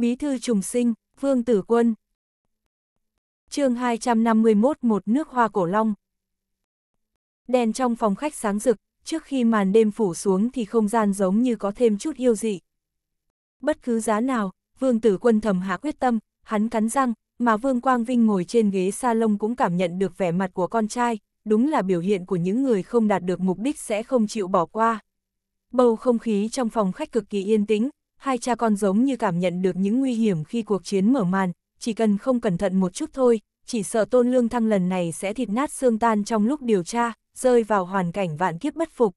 Bí thư trùng sinh, Vương Tử Quân. chương 251 Một nước hoa cổ long. Đèn trong phòng khách sáng rực, trước khi màn đêm phủ xuống thì không gian giống như có thêm chút yêu dị. Bất cứ giá nào, Vương Tử Quân thầm hạ quyết tâm, hắn cắn răng, mà Vương Quang Vinh ngồi trên ghế salon cũng cảm nhận được vẻ mặt của con trai, đúng là biểu hiện của những người không đạt được mục đích sẽ không chịu bỏ qua. Bầu không khí trong phòng khách cực kỳ yên tĩnh, hai cha con giống như cảm nhận được những nguy hiểm khi cuộc chiến mở màn, chỉ cần không cẩn thận một chút thôi, chỉ sợ tôn lương thăng lần này sẽ thịt nát xương tan trong lúc điều tra, rơi vào hoàn cảnh vạn kiếp bất phục.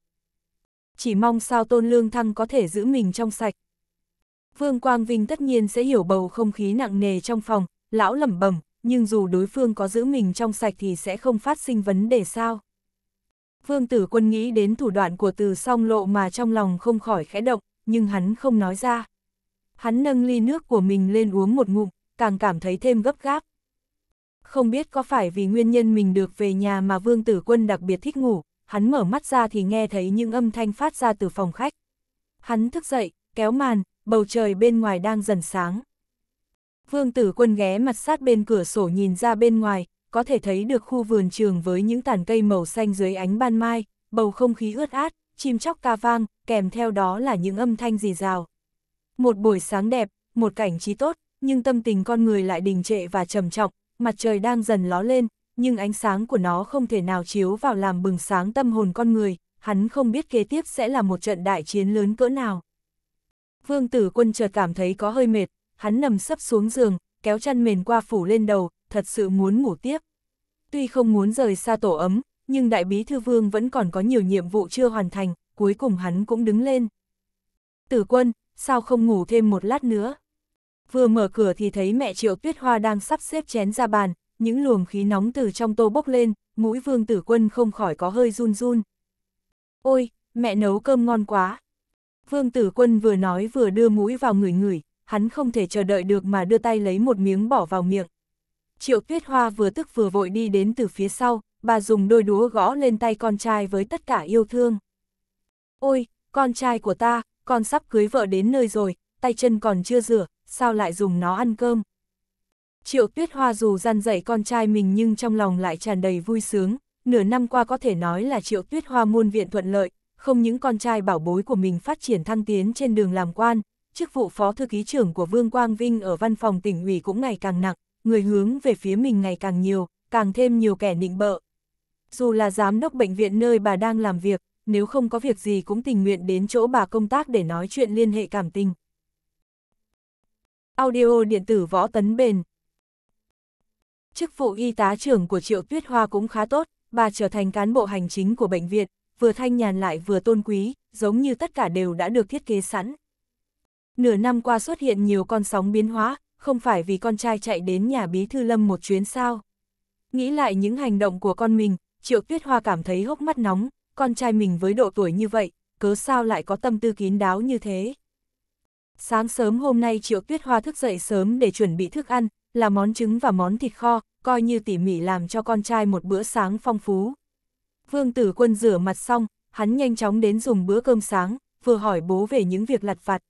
Chỉ mong sao tôn lương thăng có thể giữ mình trong sạch. Vương Quang Vinh tất nhiên sẽ hiểu bầu không khí nặng nề trong phòng, lão lẩm bẩm, nhưng dù đối phương có giữ mình trong sạch thì sẽ không phát sinh vấn đề sao. Vương Tử Quân nghĩ đến thủ đoạn của từ song lộ mà trong lòng không khỏi khẽ động, nhưng hắn không nói ra. Hắn nâng ly nước của mình lên uống một ngụm, càng cảm thấy thêm gấp gáp. Không biết có phải vì nguyên nhân mình được về nhà mà Vương Tử Quân đặc biệt thích ngủ, hắn mở mắt ra thì nghe thấy những âm thanh phát ra từ phòng khách. Hắn thức dậy, kéo màn, bầu trời bên ngoài đang dần sáng. Vương Tử Quân ghé mặt sát bên cửa sổ nhìn ra bên ngoài, có thể thấy được khu vườn trường với những tàn cây màu xanh dưới ánh ban mai, bầu không khí ướt át, chim chóc ca vang, kèm theo đó là những âm thanh rì rào. Một buổi sáng đẹp, một cảnh trí tốt, nhưng tâm tình con người lại đình trệ và trầm trọng, mặt trời đang dần ló lên, nhưng ánh sáng của nó không thể nào chiếu vào làm bừng sáng tâm hồn con người, hắn không biết kế tiếp sẽ là một trận đại chiến lớn cỡ nào. Vương tử quân chợt cảm thấy có hơi mệt, hắn nằm sấp xuống giường, kéo chăn mền qua phủ lên đầu, thật sự muốn ngủ tiếp. Tuy không muốn rời xa tổ ấm, nhưng đại bí thư vương vẫn còn có nhiều nhiệm vụ chưa hoàn thành, cuối cùng hắn cũng đứng lên. Tử quân, sao không ngủ thêm một lát nữa? Vừa mở cửa thì thấy mẹ Triệu Tuyết Hoa đang sắp xếp chén ra bàn, những luồng khí nóng từ trong tô bốc lên, mũi vương tử quân không khỏi có hơi run run. Ôi, mẹ nấu cơm ngon quá. Vương tử quân vừa nói vừa đưa mũi vào người người, hắn không thể chờ đợi được mà đưa tay lấy một miếng bỏ vào miệng. Triệu Tuyết Hoa vừa tức vừa vội đi đến từ phía sau, bà dùng đôi đũa gõ lên tay con trai với tất cả yêu thương. Ôi, con trai của ta, con sắp cưới vợ đến nơi rồi, tay chân còn chưa rửa, sao lại dùng nó ăn cơm? Triệu Tuyết Hoa dù gian dạy con trai mình nhưng trong lòng lại tràn đầy vui sướng, nửa năm qua có thể nói là Triệu Tuyết Hoa muôn viện thuận lợi, không những con trai bảo bối của mình phát triển thăng tiến trên đường làm quan, chức vụ phó thư ký trưởng của Vương Quang Vinh ở văn phòng tỉnh ủy cũng ngày càng nặng, người hướng về phía mình ngày càng nhiều, càng thêm nhiều kẻ nịnh bợ. Dù là giám đốc bệnh viện nơi bà đang làm việc, nếu không có việc gì cũng tình nguyện đến chỗ bà công tác để nói chuyện liên hệ cảm tình. Audio điện tử võ tấn bền Chức vụ y tá trưởng của Triệu Tuyết Hoa cũng khá tốt, bà trở thành cán bộ hành chính của bệnh viện, vừa thanh nhàn lại vừa tôn quý, giống như tất cả đều đã được thiết kế sẵn. Nửa năm qua xuất hiện nhiều con sóng biến hóa, không phải vì con trai chạy đến nhà bí thư lâm một chuyến sao. Nghĩ lại những hành động của con mình, Triệu Tuyết Hoa cảm thấy hốc mắt nóng, con trai mình với độ tuổi như vậy, cớ sao lại có tâm tư kín đáo như thế. Sáng sớm hôm nay Triệu Tuyết Hoa thức dậy sớm để chuẩn bị thức ăn, là món trứng và món thịt kho, coi như tỉ mỉ làm cho con trai một bữa sáng phong phú. Vương Tử Quân rửa mặt xong, hắn nhanh chóng đến dùng bữa cơm sáng, vừa hỏi bố về những việc lặt vặt.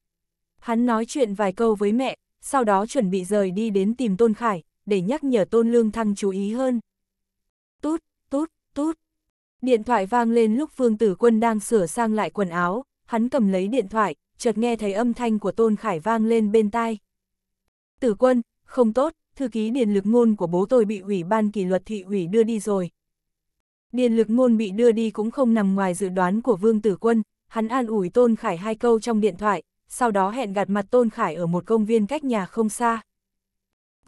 Hắn nói chuyện vài câu với mẹ, sau đó chuẩn bị rời đi đến tìm Tôn Khải, để nhắc nhở Tôn Lương Thăng chú ý hơn. Tút, tút, tút, Điện thoại vang lên lúc Vương Tử Quân đang sửa sang lại quần áo, hắn cầm lấy điện thoại, chợt nghe thấy âm thanh của Tôn Khải vang lên bên tai. Tử Quân, không tốt, thư ký Điền Lực Ngôn của bố tôi bị ủy ban kỷ luật thị ủy đưa đi rồi. Điền Lực Ngôn bị đưa đi cũng không nằm ngoài dự đoán của Vương Tử Quân, hắn an ủi Tôn Khải hai câu trong điện thoại, sau đó hẹn gặp mặt Tôn Khải ở một công viên cách nhà không xa.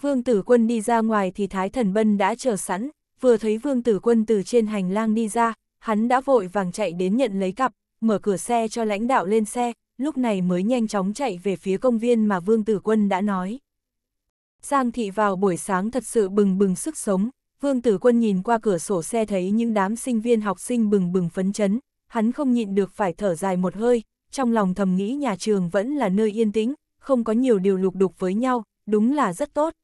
Vương Tử Quân đi ra ngoài thì Thái Thần Bân đã chờ sẵn, vừa thấy Vương Tử Quân từ trên hành lang đi ra, hắn đã vội vàng chạy đến nhận lấy cặp, mở cửa xe cho lãnh đạo lên xe, lúc này mới nhanh chóng chạy về phía công viên mà Vương Tử Quân đã nói. Giang thị vào buổi sáng thật sự bừng bừng sức sống, Vương Tử Quân nhìn qua cửa sổ xe thấy những đám sinh viên học sinh bừng bừng phấn chấn, hắn không nhịn được phải thở dài một hơi, trong lòng thầm nghĩ nhà trường vẫn là nơi yên tĩnh, không có nhiều điều lục đục với nhau, đúng là rất tốt.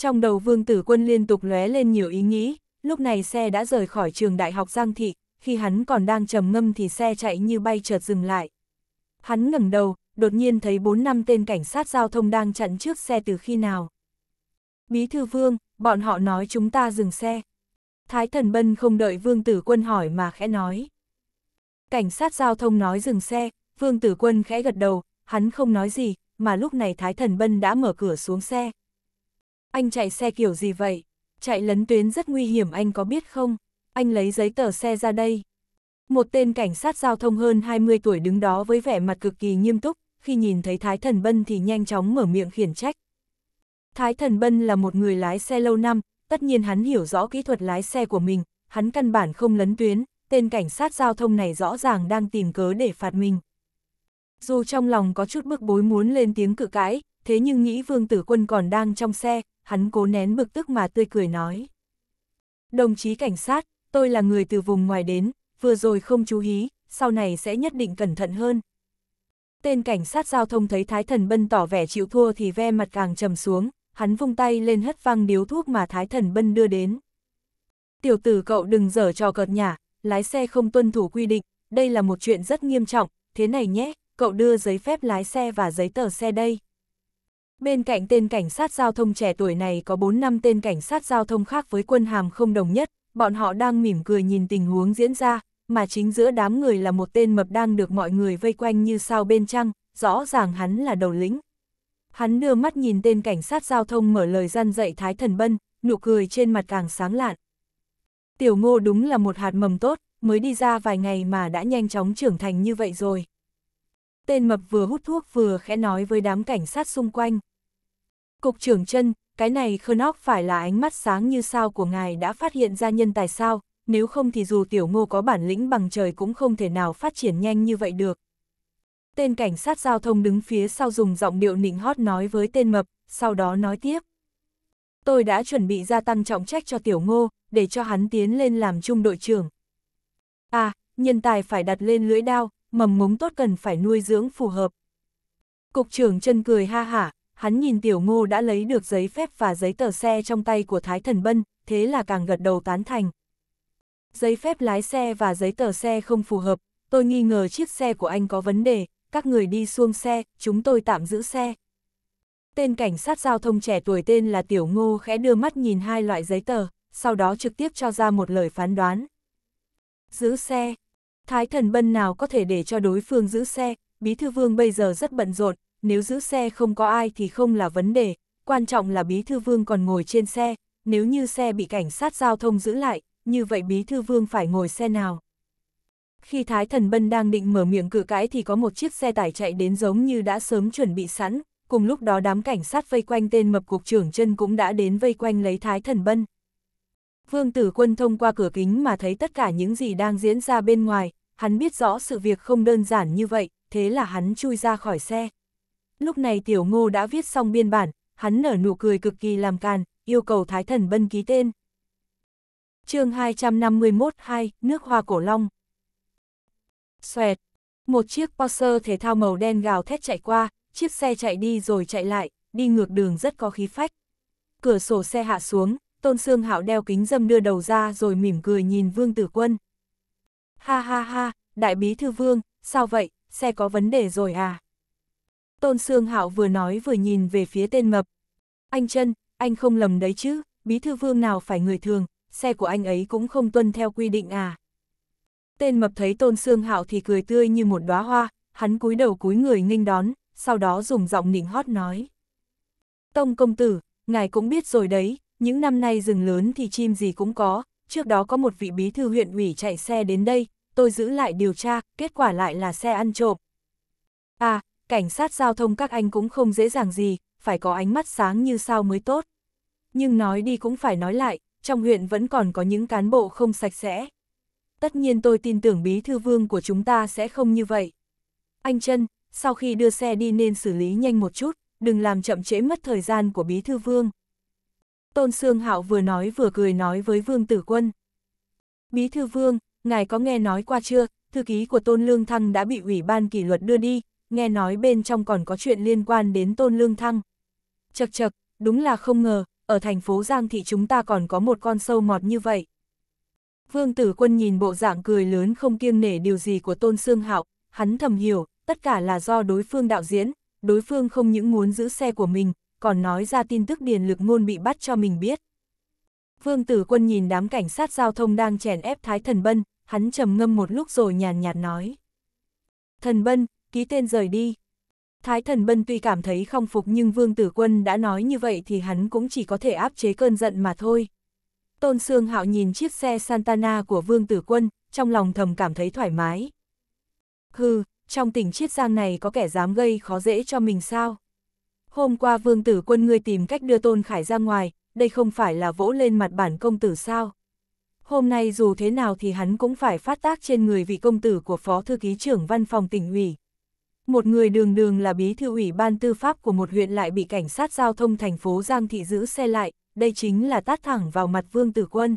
Trong đầu vương tử quân liên tục lóe lên nhiều ý nghĩ, lúc này xe đã rời khỏi trường đại học Giang Thị, khi hắn còn đang trầm ngâm thì xe chạy như bay chợt dừng lại. Hắn ngẩng đầu, đột nhiên thấy bốn năm tên cảnh sát giao thông đang chặn trước xe từ khi nào. Bí thư vương, bọn họ nói chúng ta dừng xe. Thái thần bân không đợi vương tử quân hỏi mà khẽ nói. Cảnh sát giao thông nói dừng xe, vương tử quân khẽ gật đầu, hắn không nói gì, mà lúc này Thái thần bân đã mở cửa xuống xe, anh chạy xe kiểu gì vậy? Chạy lấn tuyến rất nguy hiểm anh có biết không? Anh lấy giấy tờ xe ra đây. Một tên cảnh sát giao thông hơn 20 tuổi đứng đó với vẻ mặt cực kỳ nghiêm túc, khi nhìn thấy Thái Thần Bân thì nhanh chóng mở miệng khiển trách. Thái Thần Bân là một người lái xe lâu năm, tất nhiên hắn hiểu rõ kỹ thuật lái xe của mình, hắn căn bản không lấn tuyến, tên cảnh sát giao thông này rõ ràng đang tìm cớ để phạt mình. Dù trong lòng có chút bức bối muốn lên tiếng cự cãi, thế nhưng nghĩ Vương Tử Quân còn đang trong xe, hắn cố nén bực tức mà tươi cười nói. Đồng chí cảnh sát, tôi là người từ vùng ngoài đến, vừa rồi không chú ý, sau này sẽ nhất định cẩn thận hơn. Tên cảnh sát giao thông thấy Thái Thần Bân tỏ vẻ chịu thua thì ve mặt càng trầm xuống, hắn vung tay lên hất văng điếu thuốc mà Thái Thần Bân đưa đến. Tiểu tử cậu đừng dở trò cợt nhả, lái xe không tuân thủ quy định, đây là một chuyện rất nghiêm trọng, thế này nhé, cậu đưa giấy phép lái xe và giấy tờ xe đây. Bên cạnh tên cảnh sát giao thông trẻ tuổi này có 4 năm tên cảnh sát giao thông khác với quân hàm không đồng nhất, bọn họ đang mỉm cười nhìn tình huống diễn ra, mà chính giữa đám người là một tên mập đang được mọi người vây quanh như sao bên trăng, rõ ràng hắn là đầu lĩnh. Hắn đưa mắt nhìn tên cảnh sát giao thông mở lời gian dạy Thái Thần Bân, nụ cười trên mặt càng sáng lạn. Tiểu ngô đúng là một hạt mầm tốt, mới đi ra vài ngày mà đã nhanh chóng trưởng thành như vậy rồi. Tên mập vừa hút thuốc vừa khẽ nói với đám cảnh sát xung quanh. Cục trưởng chân, cái này Knock phải là ánh mắt sáng như sao của ngài đã phát hiện ra nhân tài sao, nếu không thì dù tiểu ngô có bản lĩnh bằng trời cũng không thể nào phát triển nhanh như vậy được. Tên cảnh sát giao thông đứng phía sau dùng giọng điệu nịnh hót nói với tên mập, sau đó nói tiếp. Tôi đã chuẩn bị gia tăng trọng trách cho tiểu ngô, để cho hắn tiến lên làm trung đội trưởng. À, nhân tài phải đặt lên lưỡi đao, mầm mống tốt cần phải nuôi dưỡng phù hợp. Cục trưởng chân cười ha hả, hắn nhìn tiểu ngô đã lấy được giấy phép và giấy tờ xe trong tay của Thái Thần Bân, thế là càng gật đầu tán thành. Giấy phép lái xe và giấy tờ xe không phù hợp, tôi nghi ngờ chiếc xe của anh có vấn đề, các người đi xuông xe, chúng tôi tạm giữ xe. Tên cảnh sát giao thông trẻ tuổi tên là Tiểu Ngô khẽ đưa mắt nhìn hai loại giấy tờ, sau đó trực tiếp cho ra một lời phán đoán. Giữ xe. Thái thần bân nào có thể để cho đối phương giữ xe, Bí Thư Vương bây giờ rất bận rộn, nếu giữ xe không có ai thì không là vấn đề, quan trọng là Bí Thư Vương còn ngồi trên xe, nếu như xe bị cảnh sát giao thông giữ lại, như vậy Bí Thư Vương phải ngồi xe nào? Khi Thái Thần Bân đang định mở miệng cự cái thì có một chiếc xe tải chạy đến giống như đã sớm chuẩn bị sẵn, cùng lúc đó đám cảnh sát vây quanh tên mập cục trưởng chân cũng đã đến vây quanh lấy Thái Thần Bân. Vương Tử Quân thông qua cửa kính mà thấy tất cả những gì đang diễn ra bên ngoài, hắn biết rõ sự việc không đơn giản như vậy, thế là hắn chui ra khỏi xe. Lúc này tiểu ngô đã viết xong biên bản, hắn nở nụ cười cực kỳ làm càn, yêu cầu Thái Thần Bân ký tên. chương 251-2, nước hoa cổ long. Xoẹt, một chiếc Porsche thể thao màu đen gào thét chạy qua, chiếc xe chạy đi rồi chạy lại, đi ngược đường rất có khí phách. Cửa sổ xe hạ xuống, Tôn Sương Hạo đeo kính dâm đưa đầu ra rồi mỉm cười nhìn Vương Tử Quân. Ha ha ha, đại bí thư Vương, sao vậy, xe có vấn đề rồi à? Tôn Sương Hạo vừa nói vừa nhìn về phía tên mập. Anh Trân, anh không lầm đấy chứ, bí thư vương nào phải người thường, xe của anh ấy cũng không tuân theo quy định à. Tên mập thấy Tôn Sương Hạo thì cười tươi như một đóa hoa, hắn cúi đầu cúi người nghênh đón, sau đó dùng giọng nịnh hót nói. Tông công tử, ngài cũng biết rồi đấy, những năm nay rừng lớn thì chim gì cũng có, trước đó có một vị bí thư huyện ủy chạy xe đến đây, tôi giữ lại điều tra, kết quả lại là xe ăn trộm. À, cảnh sát giao thông các anh cũng không dễ dàng gì, phải có ánh mắt sáng như sao mới tốt. Nhưng nói đi cũng phải nói lại, trong huyện vẫn còn có những cán bộ không sạch sẽ. Tất nhiên tôi tin tưởng bí thư vương của chúng ta sẽ không như vậy. Anh Trân, sau khi đưa xe đi nên xử lý nhanh một chút, đừng làm chậm trễ mất thời gian của bí thư vương. Tôn Sương Hạo vừa nói vừa cười nói với Vương Tử Quân. Bí thư vương, ngài có nghe nói qua chưa, thư ký của Tôn Lương Thăng đã bị ủy ban kỷ luật đưa đi, nghe nói bên trong còn có chuyện liên quan đến Tôn Lương Thăng. Chật chật, đúng là không ngờ, ở thành phố Giang Thị chúng ta còn có một con sâu mọt như vậy. Vương Tử Quân nhìn bộ dạng cười lớn không kiêng nể điều gì của Tôn Sương Hạo, hắn thầm hiểu, tất cả là do đối phương đạo diễn, đối phương không những muốn giữ xe của mình, còn nói ra tin tức điền lực ngôn bị bắt cho mình biết. Vương Tử Quân nhìn đám cảnh sát giao thông đang chèn ép Thái Thần Bân, hắn trầm ngâm một lúc rồi nhàn nhạt nói. Thần Bân, ký tên rời đi. Thái thần bân tuy cảm thấy không phục nhưng Vương Tử Quân đã nói như vậy thì hắn cũng chỉ có thể áp chế cơn giận mà thôi. Tôn Sương Hạo nhìn chiếc xe Santana của Vương Tử Quân, trong lòng thầm cảm thấy thoải mái. Hừ, trong tỉnh chiết giang này có kẻ dám gây khó dễ cho mình sao? Hôm qua Vương Tử Quân ngươi tìm cách đưa Tôn Khải ra ngoài, đây không phải là vỗ lên mặt bản công tử sao? Hôm nay dù thế nào thì hắn cũng phải phát tác trên người vị công tử của Phó Thư Ký trưởng Văn phòng tỉnh ủy. Một người đường đường là bí thư ủy ban tư pháp của một huyện lại bị cảnh sát giao thông thành phố Giang Thị giữ xe lại, đây chính là tát thẳng vào mặt Vương Tử Quân.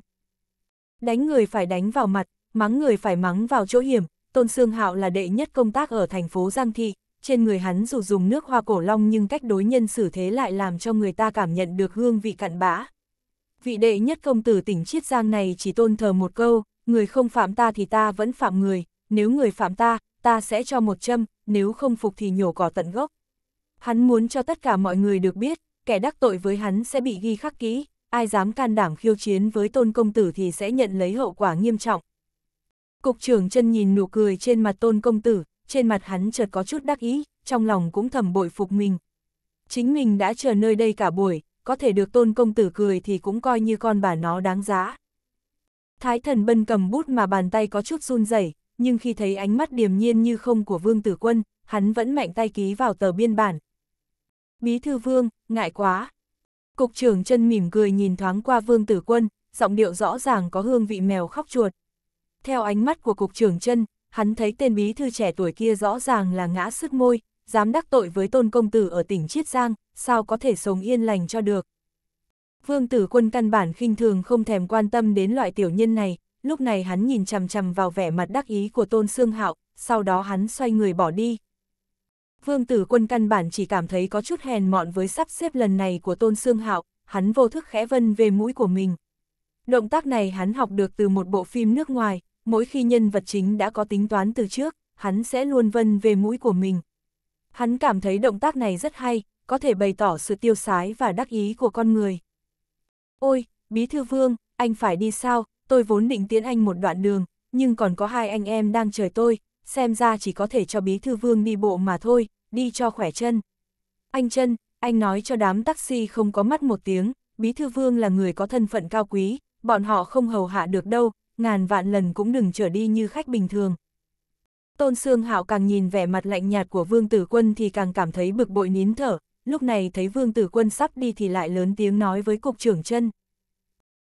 Đánh người phải đánh vào mặt, mắng người phải mắng vào chỗ hiểm, Tôn Sương Hạo là đệ nhất công tác ở thành phố Giang Thị, trên người hắn dù dùng nước hoa cổ long nhưng cách đối nhân xử thế lại làm cho người ta cảm nhận được hương vị cặn bã. Vị đệ nhất công tử tỉnh Chiết Giang này chỉ tôn thờ một câu, người không phạm ta thì ta vẫn phạm người, nếu người phạm ta, ta sẽ cho một châm, nếu không phục thì nhổ cỏ tận gốc. Hắn muốn cho tất cả mọi người được biết, kẻ đắc tội với hắn sẽ bị ghi khắc kỹ, ai dám can đảm khiêu chiến với tôn công tử thì sẽ nhận lấy hậu quả nghiêm trọng. Cục trưởng chân nhìn nụ cười trên mặt tôn công tử, trên mặt hắn chợt có chút đắc ý, trong lòng cũng thầm bội phục mình. Chính mình đã chờ nơi đây cả buổi, có thể được tôn công tử cười thì cũng coi như con bà nó đáng giá. Thái thần bân cầm bút mà bàn tay có chút run rẩy nhưng khi thấy ánh mắt điềm nhiên như không của Vương Tử Quân, hắn vẫn mạnh tay ký vào tờ biên bản. Bí thư Vương, ngại quá. Cục trưởng chân mỉm cười nhìn thoáng qua Vương Tử Quân, giọng điệu rõ ràng có hương vị mèo khóc chuột. Theo ánh mắt của cục trưởng chân, hắn thấy tên bí thư trẻ tuổi kia rõ ràng là ngã sứt môi, dám đắc tội với tôn công tử ở tỉnh Chiết Giang, sao có thể sống yên lành cho được. Vương tử quân căn bản khinh thường không thèm quan tâm đến loại tiểu nhân này, lúc này hắn nhìn chằm chằm vào vẻ mặt đắc ý của Tôn Sương Hạo, sau đó hắn xoay người bỏ đi. Vương Tử Quân căn bản chỉ cảm thấy có chút hèn mọn với sắp xếp lần này của Tôn Sương Hạo, hắn vô thức khẽ vân về mũi của mình. Động tác này hắn học được từ một bộ phim nước ngoài, mỗi khi nhân vật chính đã có tính toán từ trước, hắn sẽ luôn vân về mũi của mình. Hắn cảm thấy động tác này rất hay, có thể bày tỏ sự tiêu sái và đắc ý của con người. Ôi, Bí Thư Vương, anh phải đi sao, tôi vốn định tiến anh một đoạn đường, nhưng còn có hai anh em đang chờ tôi, xem ra chỉ có thể cho bí thư vương đi bộ mà thôi, đi cho khỏe chân. Anh chân, anh nói cho đám taxi không có mắt một tiếng, bí thư vương là người có thân phận cao quý, bọn họ không hầu hạ được đâu, ngàn vạn lần cũng đừng trở đi như khách bình thường. Tôn Sương Hạo càng nhìn vẻ mặt lạnh nhạt của Vương Tử Quân thì càng cảm thấy bực bội nín thở, lúc này thấy Vương Tử Quân sắp đi thì lại lớn tiếng nói với cục trưởng chân.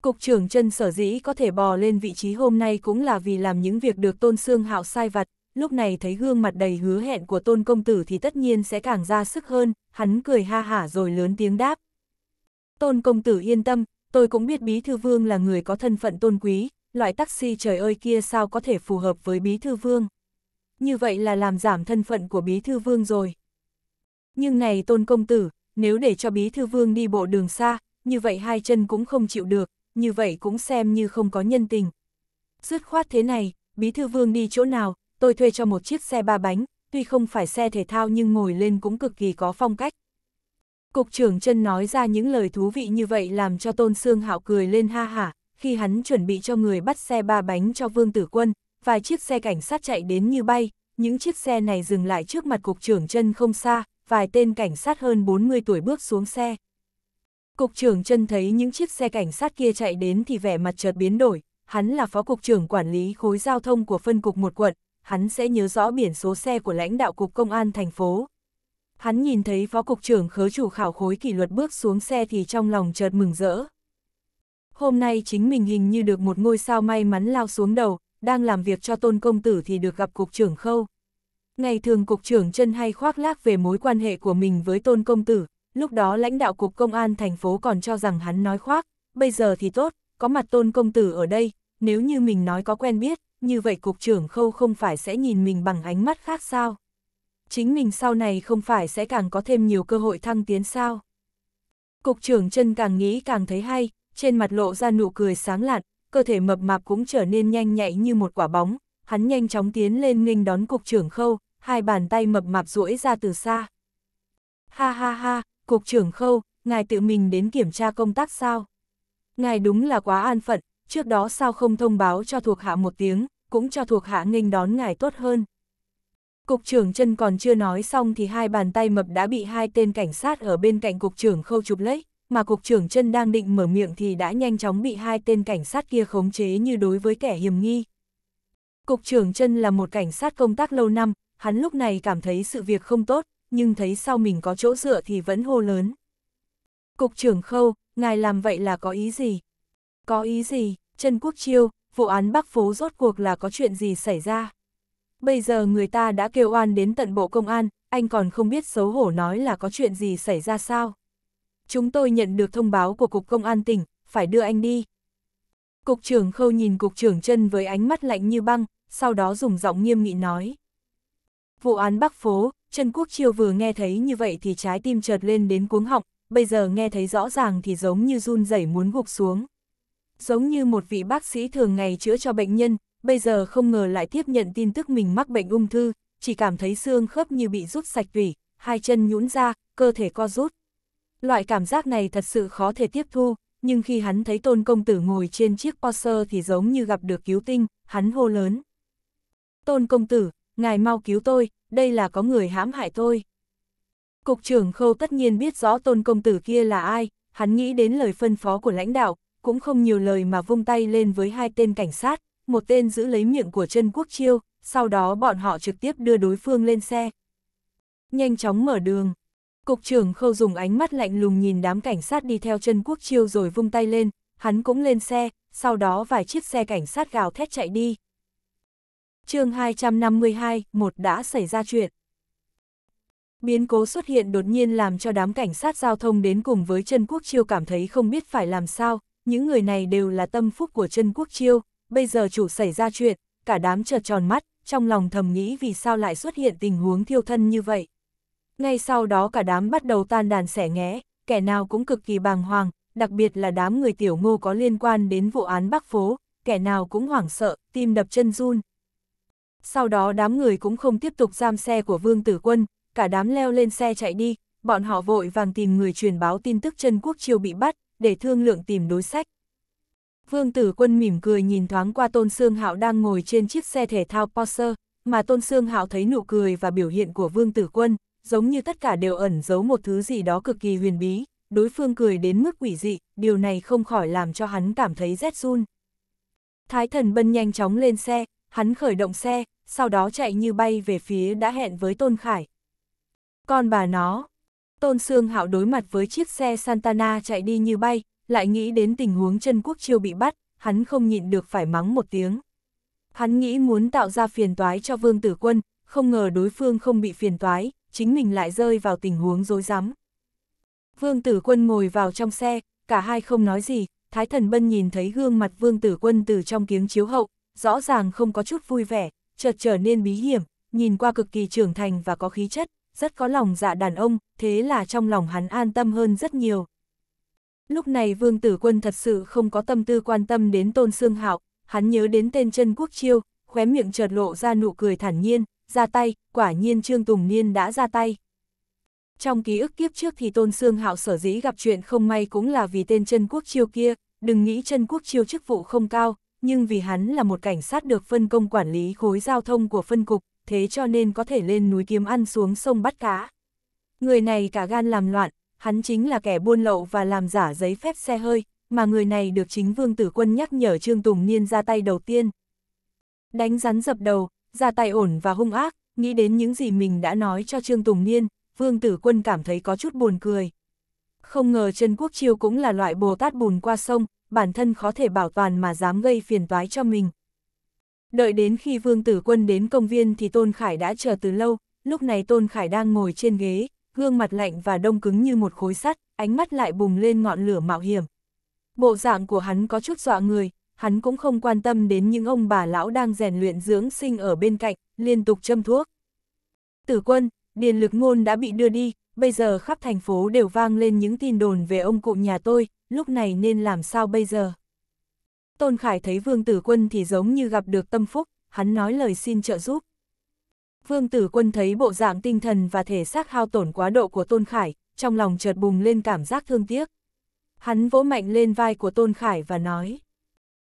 Cục trưởng chân sở dĩ có thể bò lên vị trí hôm nay cũng là vì làm những việc được tôn xương hạo sai vặt, lúc này thấy gương mặt đầy hứa hẹn của tôn công tử thì tất nhiên sẽ càng ra sức hơn, hắn cười ha hả rồi lớn tiếng đáp. Tôn công tử yên tâm, tôi cũng biết bí thư vương là người có thân phận tôn quý, loại taxi trời ơi kia sao có thể phù hợp với bí thư vương. Như vậy là làm giảm thân phận của bí thư vương rồi. Nhưng này tôn công tử, nếu để cho bí thư vương đi bộ đường xa, như vậy hai chân cũng không chịu được, như vậy cũng xem như không có nhân tình. Dứt khoát thế này, Bí Thư Vương đi chỗ nào, tôi thuê cho một chiếc xe ba bánh, tuy không phải xe thể thao nhưng ngồi lên cũng cực kỳ có phong cách. Cục trưởng chân nói ra những lời thú vị như vậy làm cho Tôn xương Hạo cười lên ha hả, khi hắn chuẩn bị cho người bắt xe ba bánh cho Vương Tử Quân, vài chiếc xe cảnh sát chạy đến như bay, những chiếc xe này dừng lại trước mặt cục trưởng chân không xa, vài tên cảnh sát hơn 40 tuổi bước xuống xe. Cục trưởng chân thấy những chiếc xe cảnh sát kia chạy đến thì vẻ mặt chợt biến đổi, hắn là phó cục trưởng quản lý khối giao thông của phân cục một quận, hắn sẽ nhớ rõ biển số xe của lãnh đạo cục công an thành phố. Hắn nhìn thấy phó cục trưởng khớ chủ khảo khối kỷ luật bước xuống xe thì trong lòng chợt mừng rỡ. Hôm nay chính mình hình như được một ngôi sao may mắn lao xuống đầu, đang làm việc cho tôn công tử thì được gặp cục trưởng khâu. Ngày thường cục trưởng chân hay khoác lác về mối quan hệ của mình với tôn công tử, lúc đó lãnh đạo cục công an thành phố còn cho rằng hắn nói khoác, bây giờ thì tốt, có mặt tôn công tử ở đây, nếu như mình nói có quen biết, như vậy cục trưởng khâu không phải sẽ nhìn mình bằng ánh mắt khác sao? Chính mình sau này không phải sẽ càng có thêm nhiều cơ hội thăng tiến sao? Cục trưởng chân càng nghĩ càng thấy hay, trên mặt lộ ra nụ cười sáng lạn, cơ thể mập mạp cũng trở nên nhanh nhạy như một quả bóng, hắn nhanh chóng tiến lên nghênh đón cục trưởng khâu, hai bàn tay mập mạp duỗi ra từ xa. Ha ha ha, Cục trưởng Khâu, ngài tự mình đến kiểm tra công tác sao? Ngài đúng là quá an phận, trước đó sao không thông báo cho thuộc hạ một tiếng, cũng cho thuộc hạ nghênh đón ngài tốt hơn. Cục trưởng chân còn chưa nói xong thì hai bàn tay mập đã bị hai tên cảnh sát ở bên cạnh cục trưởng khâu chụp lấy, mà cục trưởng chân đang định mở miệng thì đã nhanh chóng bị hai tên cảnh sát kia khống chế như đối với kẻ hiểm nghi. Cục trưởng chân là một cảnh sát công tác lâu năm, hắn lúc này cảm thấy sự việc không tốt, nhưng thấy sau mình có chỗ dựa thì vẫn hô lớn. Cục trưởng Khâu, ngài làm vậy là có ý gì? Có ý gì, Trần Quốc Chiêu, vụ án Bắc Phố rốt cuộc là có chuyện gì xảy ra? Bây giờ người ta đã kêu oan đến tận bộ công an, anh còn không biết xấu hổ nói là có chuyện gì xảy ra sao? Chúng tôi nhận được thông báo của Cục Công an tỉnh, phải đưa anh đi. Cục trưởng Khâu nhìn Cục trưởng chân với ánh mắt lạnh như băng, sau đó dùng giọng nghiêm nghị nói. Vụ án Bắc Phố, Trần Quốc Chiêu vừa nghe thấy như vậy thì trái tim chợt lên đến cuống họng, bây giờ nghe thấy rõ ràng thì giống như run rẩy muốn gục xuống. Giống như một vị bác sĩ thường ngày chữa cho bệnh nhân, bây giờ không ngờ lại tiếp nhận tin tức mình mắc bệnh ung thư, chỉ cảm thấy xương khớp như bị rút sạch tủy, hai chân nhũn ra, cơ thể co rút. Loại cảm giác này thật sự khó thể tiếp thu, nhưng khi hắn thấy tôn công tử ngồi trên chiếc Porsche thì giống như gặp được cứu tinh, hắn hô lớn. Tôn công tử, ngài mau cứu tôi, đây là có người hãm hại tôi. Cục trưởng Khâu tất nhiên biết rõ tôn công tử kia là ai, hắn nghĩ đến lời phân phó của lãnh đạo, cũng không nhiều lời mà vung tay lên với hai tên cảnh sát, một tên giữ lấy miệng của chân quốc chiêu, sau đó bọn họ trực tiếp đưa đối phương lên xe. Nhanh chóng mở đường. Cục trưởng Khâu dùng ánh mắt lạnh lùng nhìn đám cảnh sát đi theo chân quốc chiêu rồi vung tay lên, hắn cũng lên xe, sau đó vài chiếc xe cảnh sát gào thét chạy đi chương 252, một đã xảy ra chuyện. Biến cố xuất hiện đột nhiên làm cho đám cảnh sát giao thông đến cùng với Trân Quốc Chiêu cảm thấy không biết phải làm sao, những người này đều là tâm phúc của Trân Quốc Chiêu, bây giờ chủ xảy ra chuyện, cả đám trợt tròn mắt, trong lòng thầm nghĩ vì sao lại xuất hiện tình huống thiêu thân như vậy. Ngay sau đó cả đám bắt đầu tan đàn sẻ nghé, kẻ nào cũng cực kỳ bàng hoàng, đặc biệt là đám người tiểu ngô có liên quan đến vụ án Bắc Phố, kẻ nào cũng hoảng sợ, tim đập chân run, sau đó đám người cũng không tiếp tục giam xe của Vương Tử Quân, cả đám leo lên xe chạy đi, bọn họ vội vàng tìm người truyền báo tin tức Trần Quốc Triều bị bắt, để thương lượng tìm đối sách. Vương Tử Quân mỉm cười nhìn thoáng qua Tôn Sương Hạo đang ngồi trên chiếc xe thể thao Porsche, mà Tôn Sương Hạo thấy nụ cười và biểu hiện của Vương Tử Quân, giống như tất cả đều ẩn giấu một thứ gì đó cực kỳ huyền bí, đối phương cười đến mức quỷ dị, điều này không khỏi làm cho hắn cảm thấy rét run. Thái thần bân nhanh chóng lên xe, hắn khởi động xe, sau đó chạy như bay về phía đã hẹn với Tôn Khải. Con bà nó, Tôn Sương Hạo đối mặt với chiếc xe Santana chạy đi như bay, lại nghĩ đến tình huống chân quốc chiêu bị bắt, hắn không nhịn được phải mắng một tiếng. Hắn nghĩ muốn tạo ra phiền toái cho Vương Tử Quân, không ngờ đối phương không bị phiền toái, chính mình lại rơi vào tình huống dối rắm. Vương Tử Quân ngồi vào trong xe, cả hai không nói gì, Thái Thần Bân nhìn thấy gương mặt Vương Tử Quân từ trong kiếng chiếu hậu, rõ ràng không có chút vui vẻ, chợt trở nên bí hiểm, nhìn qua cực kỳ trưởng thành và có khí chất, rất có lòng dạ đàn ông, thế là trong lòng hắn an tâm hơn rất nhiều. Lúc này Vương Tử Quân thật sự không có tâm tư quan tâm đến Tôn Sương Hạo, hắn nhớ đến tên chân quốc chiêu, khóe miệng chợt lộ ra nụ cười thản nhiên, ra tay, quả nhiên Trương Tùng Niên đã ra tay. Trong ký ức kiếp trước thì Tôn Sương Hạo sở dĩ gặp chuyện không may cũng là vì tên chân quốc chiêu kia, đừng nghĩ chân quốc chiêu chức vụ không cao, nhưng vì hắn là một cảnh sát được phân công quản lý khối giao thông của phân cục, thế cho nên có thể lên núi kiếm ăn xuống sông bắt cá. Người này cả gan làm loạn, hắn chính là kẻ buôn lậu và làm giả giấy phép xe hơi, mà người này được chính vương tử quân nhắc nhở Trương Tùng Niên ra tay đầu tiên. Đánh rắn dập đầu, ra tay ổn và hung ác, nghĩ đến những gì mình đã nói cho Trương Tùng Niên, vương tử quân cảm thấy có chút buồn cười. Không ngờ Trần Quốc Chiêu cũng là loại bồ tát bùn qua sông, bản thân khó thể bảo toàn mà dám gây phiền toái cho mình. Đợi đến khi Vương Tử Quân đến công viên thì Tôn Khải đã chờ từ lâu, lúc này Tôn Khải đang ngồi trên ghế, gương mặt lạnh và đông cứng như một khối sắt, ánh mắt lại bùng lên ngọn lửa mạo hiểm. Bộ dạng của hắn có chút dọa người, hắn cũng không quan tâm đến những ông bà lão đang rèn luyện dưỡng sinh ở bên cạnh, liên tục châm thuốc. Tử quân, Điền Lực Ngôn đã bị đưa đi, bây giờ khắp thành phố đều vang lên những tin đồn về ông cụ nhà tôi, lúc này nên làm sao bây giờ? Tôn Khải thấy Vương Tử Quân thì giống như gặp được tâm phúc, hắn nói lời xin trợ giúp. Vương Tử Quân thấy bộ dạng tinh thần và thể xác hao tổn quá độ của Tôn Khải, trong lòng chợt bùng lên cảm giác thương tiếc. Hắn vỗ mạnh lên vai của Tôn Khải và nói,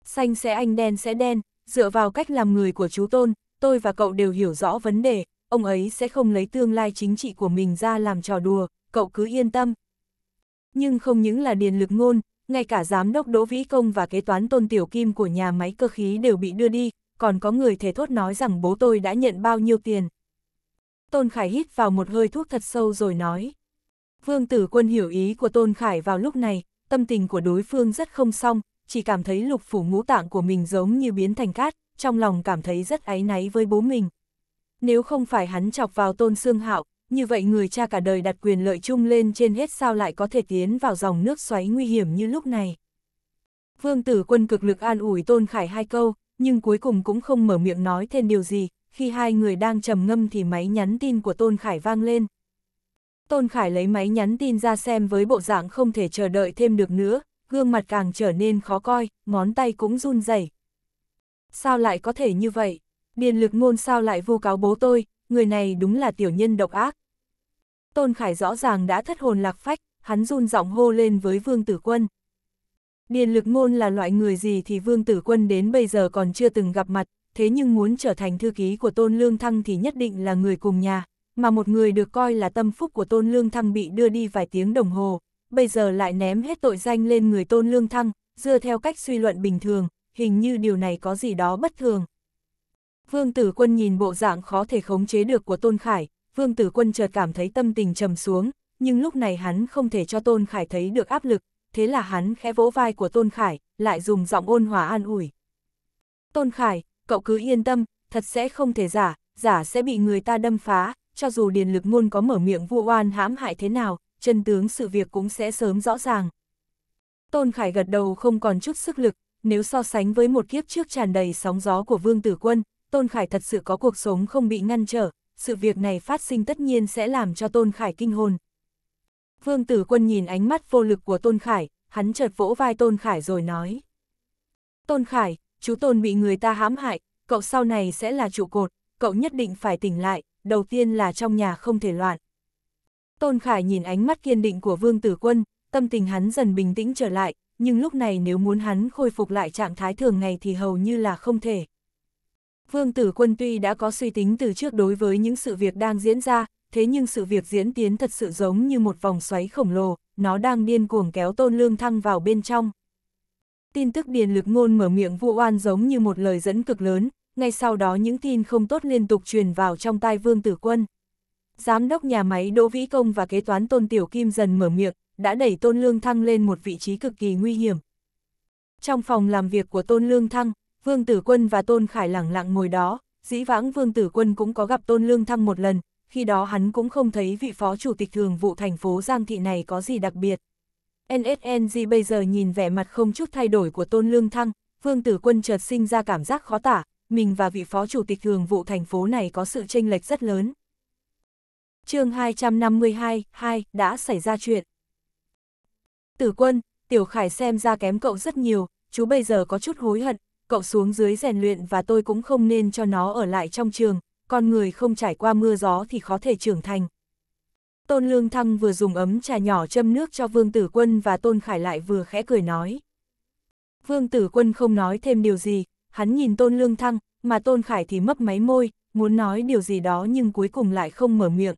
xanh sẽ anh đen sẽ đen, dựa vào cách làm người của chú Tôn, tôi và cậu đều hiểu rõ vấn đề, ông ấy sẽ không lấy tương lai chính trị của mình ra làm trò đùa, cậu cứ yên tâm, nhưng không những là điền lực ngôn, ngay cả giám đốc Đỗ Vĩ Công và kế toán Tôn Tiểu Kim của nhà máy cơ khí đều bị đưa đi, còn có người thể thốt nói rằng bố tôi đã nhận bao nhiêu tiền. Tôn Khải hít vào một hơi thuốc thật sâu rồi nói. Vương Tử Quân hiểu ý của Tôn Khải vào lúc này, tâm tình của đối phương rất không xong, chỉ cảm thấy lục phủ ngũ tạng của mình giống như biến thành cát, trong lòng cảm thấy rất áy náy với bố mình. Nếu không phải hắn chọc vào Tôn Sương Hạo, như vậy người cha cả đời đặt quyền lợi chung lên trên hết sao lại có thể tiến vào dòng nước xoáy nguy hiểm như lúc này. Vương tử quân cực lực an ủi Tôn Khải hai câu, nhưng cuối cùng cũng không mở miệng nói thêm điều gì, khi hai người đang trầm ngâm thì máy nhắn tin của Tôn Khải vang lên. Tôn Khải lấy máy nhắn tin ra xem với bộ dạng không thể chờ đợi thêm được nữa, gương mặt càng trở nên khó coi, ngón tay cũng run rẩy. Sao lại có thể như vậy? Điền lực ngôn sao lại vu cáo bố tôi, người này đúng là tiểu nhân độc ác. Tôn Khải rõ ràng đã thất hồn lạc phách, hắn run giọng hô lên với Vương Tử Quân. Điền lực ngôn là loại người gì thì Vương Tử Quân đến bây giờ còn chưa từng gặp mặt, thế nhưng muốn trở thành thư ký của Tôn Lương Thăng thì nhất định là người cùng nhà, mà một người được coi là tâm phúc của Tôn Lương Thăng bị đưa đi vài tiếng đồng hồ, bây giờ lại ném hết tội danh lên người Tôn Lương Thăng, dựa theo cách suy luận bình thường, hình như điều này có gì đó bất thường. Vương Tử Quân nhìn bộ dạng khó thể khống chế được của Tôn Khải, Vương Tử Quân chợt cảm thấy tâm tình trầm xuống, nhưng lúc này hắn không thể cho Tôn Khải thấy được áp lực, thế là hắn khẽ vỗ vai của Tôn Khải, lại dùng giọng ôn hòa an ủi. Tôn Khải, cậu cứ yên tâm, thật sẽ không thể giả, giả sẽ bị người ta đâm phá, cho dù điền lực ngôn có mở miệng vu oan hãm hại thế nào, chân tướng sự việc cũng sẽ sớm rõ ràng. Tôn Khải gật đầu không còn chút sức lực, nếu so sánh với một kiếp trước tràn đầy sóng gió của Vương Tử Quân, Tôn Khải thật sự có cuộc sống không bị ngăn trở, sự việc này phát sinh tất nhiên sẽ làm cho Tôn Khải kinh hồn. Vương Tử Quân nhìn ánh mắt vô lực của Tôn Khải, hắn chợt vỗ vai Tôn Khải rồi nói. Tôn Khải, chú Tôn bị người ta hãm hại, cậu sau này sẽ là trụ cột, cậu nhất định phải tỉnh lại, đầu tiên là trong nhà không thể loạn. Tôn Khải nhìn ánh mắt kiên định của Vương Tử Quân, tâm tình hắn dần bình tĩnh trở lại, nhưng lúc này nếu muốn hắn khôi phục lại trạng thái thường ngày thì hầu như là không thể. Vương Tử Quân tuy đã có suy tính từ trước đối với những sự việc đang diễn ra, thế nhưng sự việc diễn tiến thật sự giống như một vòng xoáy khổng lồ, nó đang điên cuồng kéo Tôn Lương Thăng vào bên trong. Tin tức điền lực ngôn mở miệng vụ oan giống như một lời dẫn cực lớn, ngay sau đó những tin không tốt liên tục truyền vào trong tai Vương Tử Quân. Giám đốc nhà máy Đỗ Vĩ Công và kế toán Tôn Tiểu Kim dần mở miệng, đã đẩy Tôn Lương Thăng lên một vị trí cực kỳ nguy hiểm. Trong phòng làm việc của Tôn Lương Thăng, Vương Tử Quân và Tôn Khải lẳng lặng ngồi đó, dĩ vãng Vương Tử Quân cũng có gặp Tôn Lương Thăng một lần, khi đó hắn cũng không thấy vị phó chủ tịch thường vụ thành phố Giang Thị này có gì đặc biệt. NSNG bây giờ nhìn vẻ mặt không chút thay đổi của Tôn Lương Thăng, Vương Tử Quân chợt sinh ra cảm giác khó tả, mình và vị phó chủ tịch thường vụ thành phố này có sự chênh lệch rất lớn. chương 252, 2, đã xảy ra chuyện. Tử Quân, Tiểu Khải xem ra kém cậu rất nhiều, chú bây giờ có chút hối hận, cậu xuống dưới rèn luyện và tôi cũng không nên cho nó ở lại trong trường, con người không trải qua mưa gió thì khó thể trưởng thành. Tôn Lương Thăng vừa dùng ấm trà nhỏ châm nước cho Vương Tử Quân và Tôn Khải lại vừa khẽ cười nói. Vương Tử Quân không nói thêm điều gì, hắn nhìn Tôn Lương Thăng, mà Tôn Khải thì mấp máy môi, muốn nói điều gì đó nhưng cuối cùng lại không mở miệng.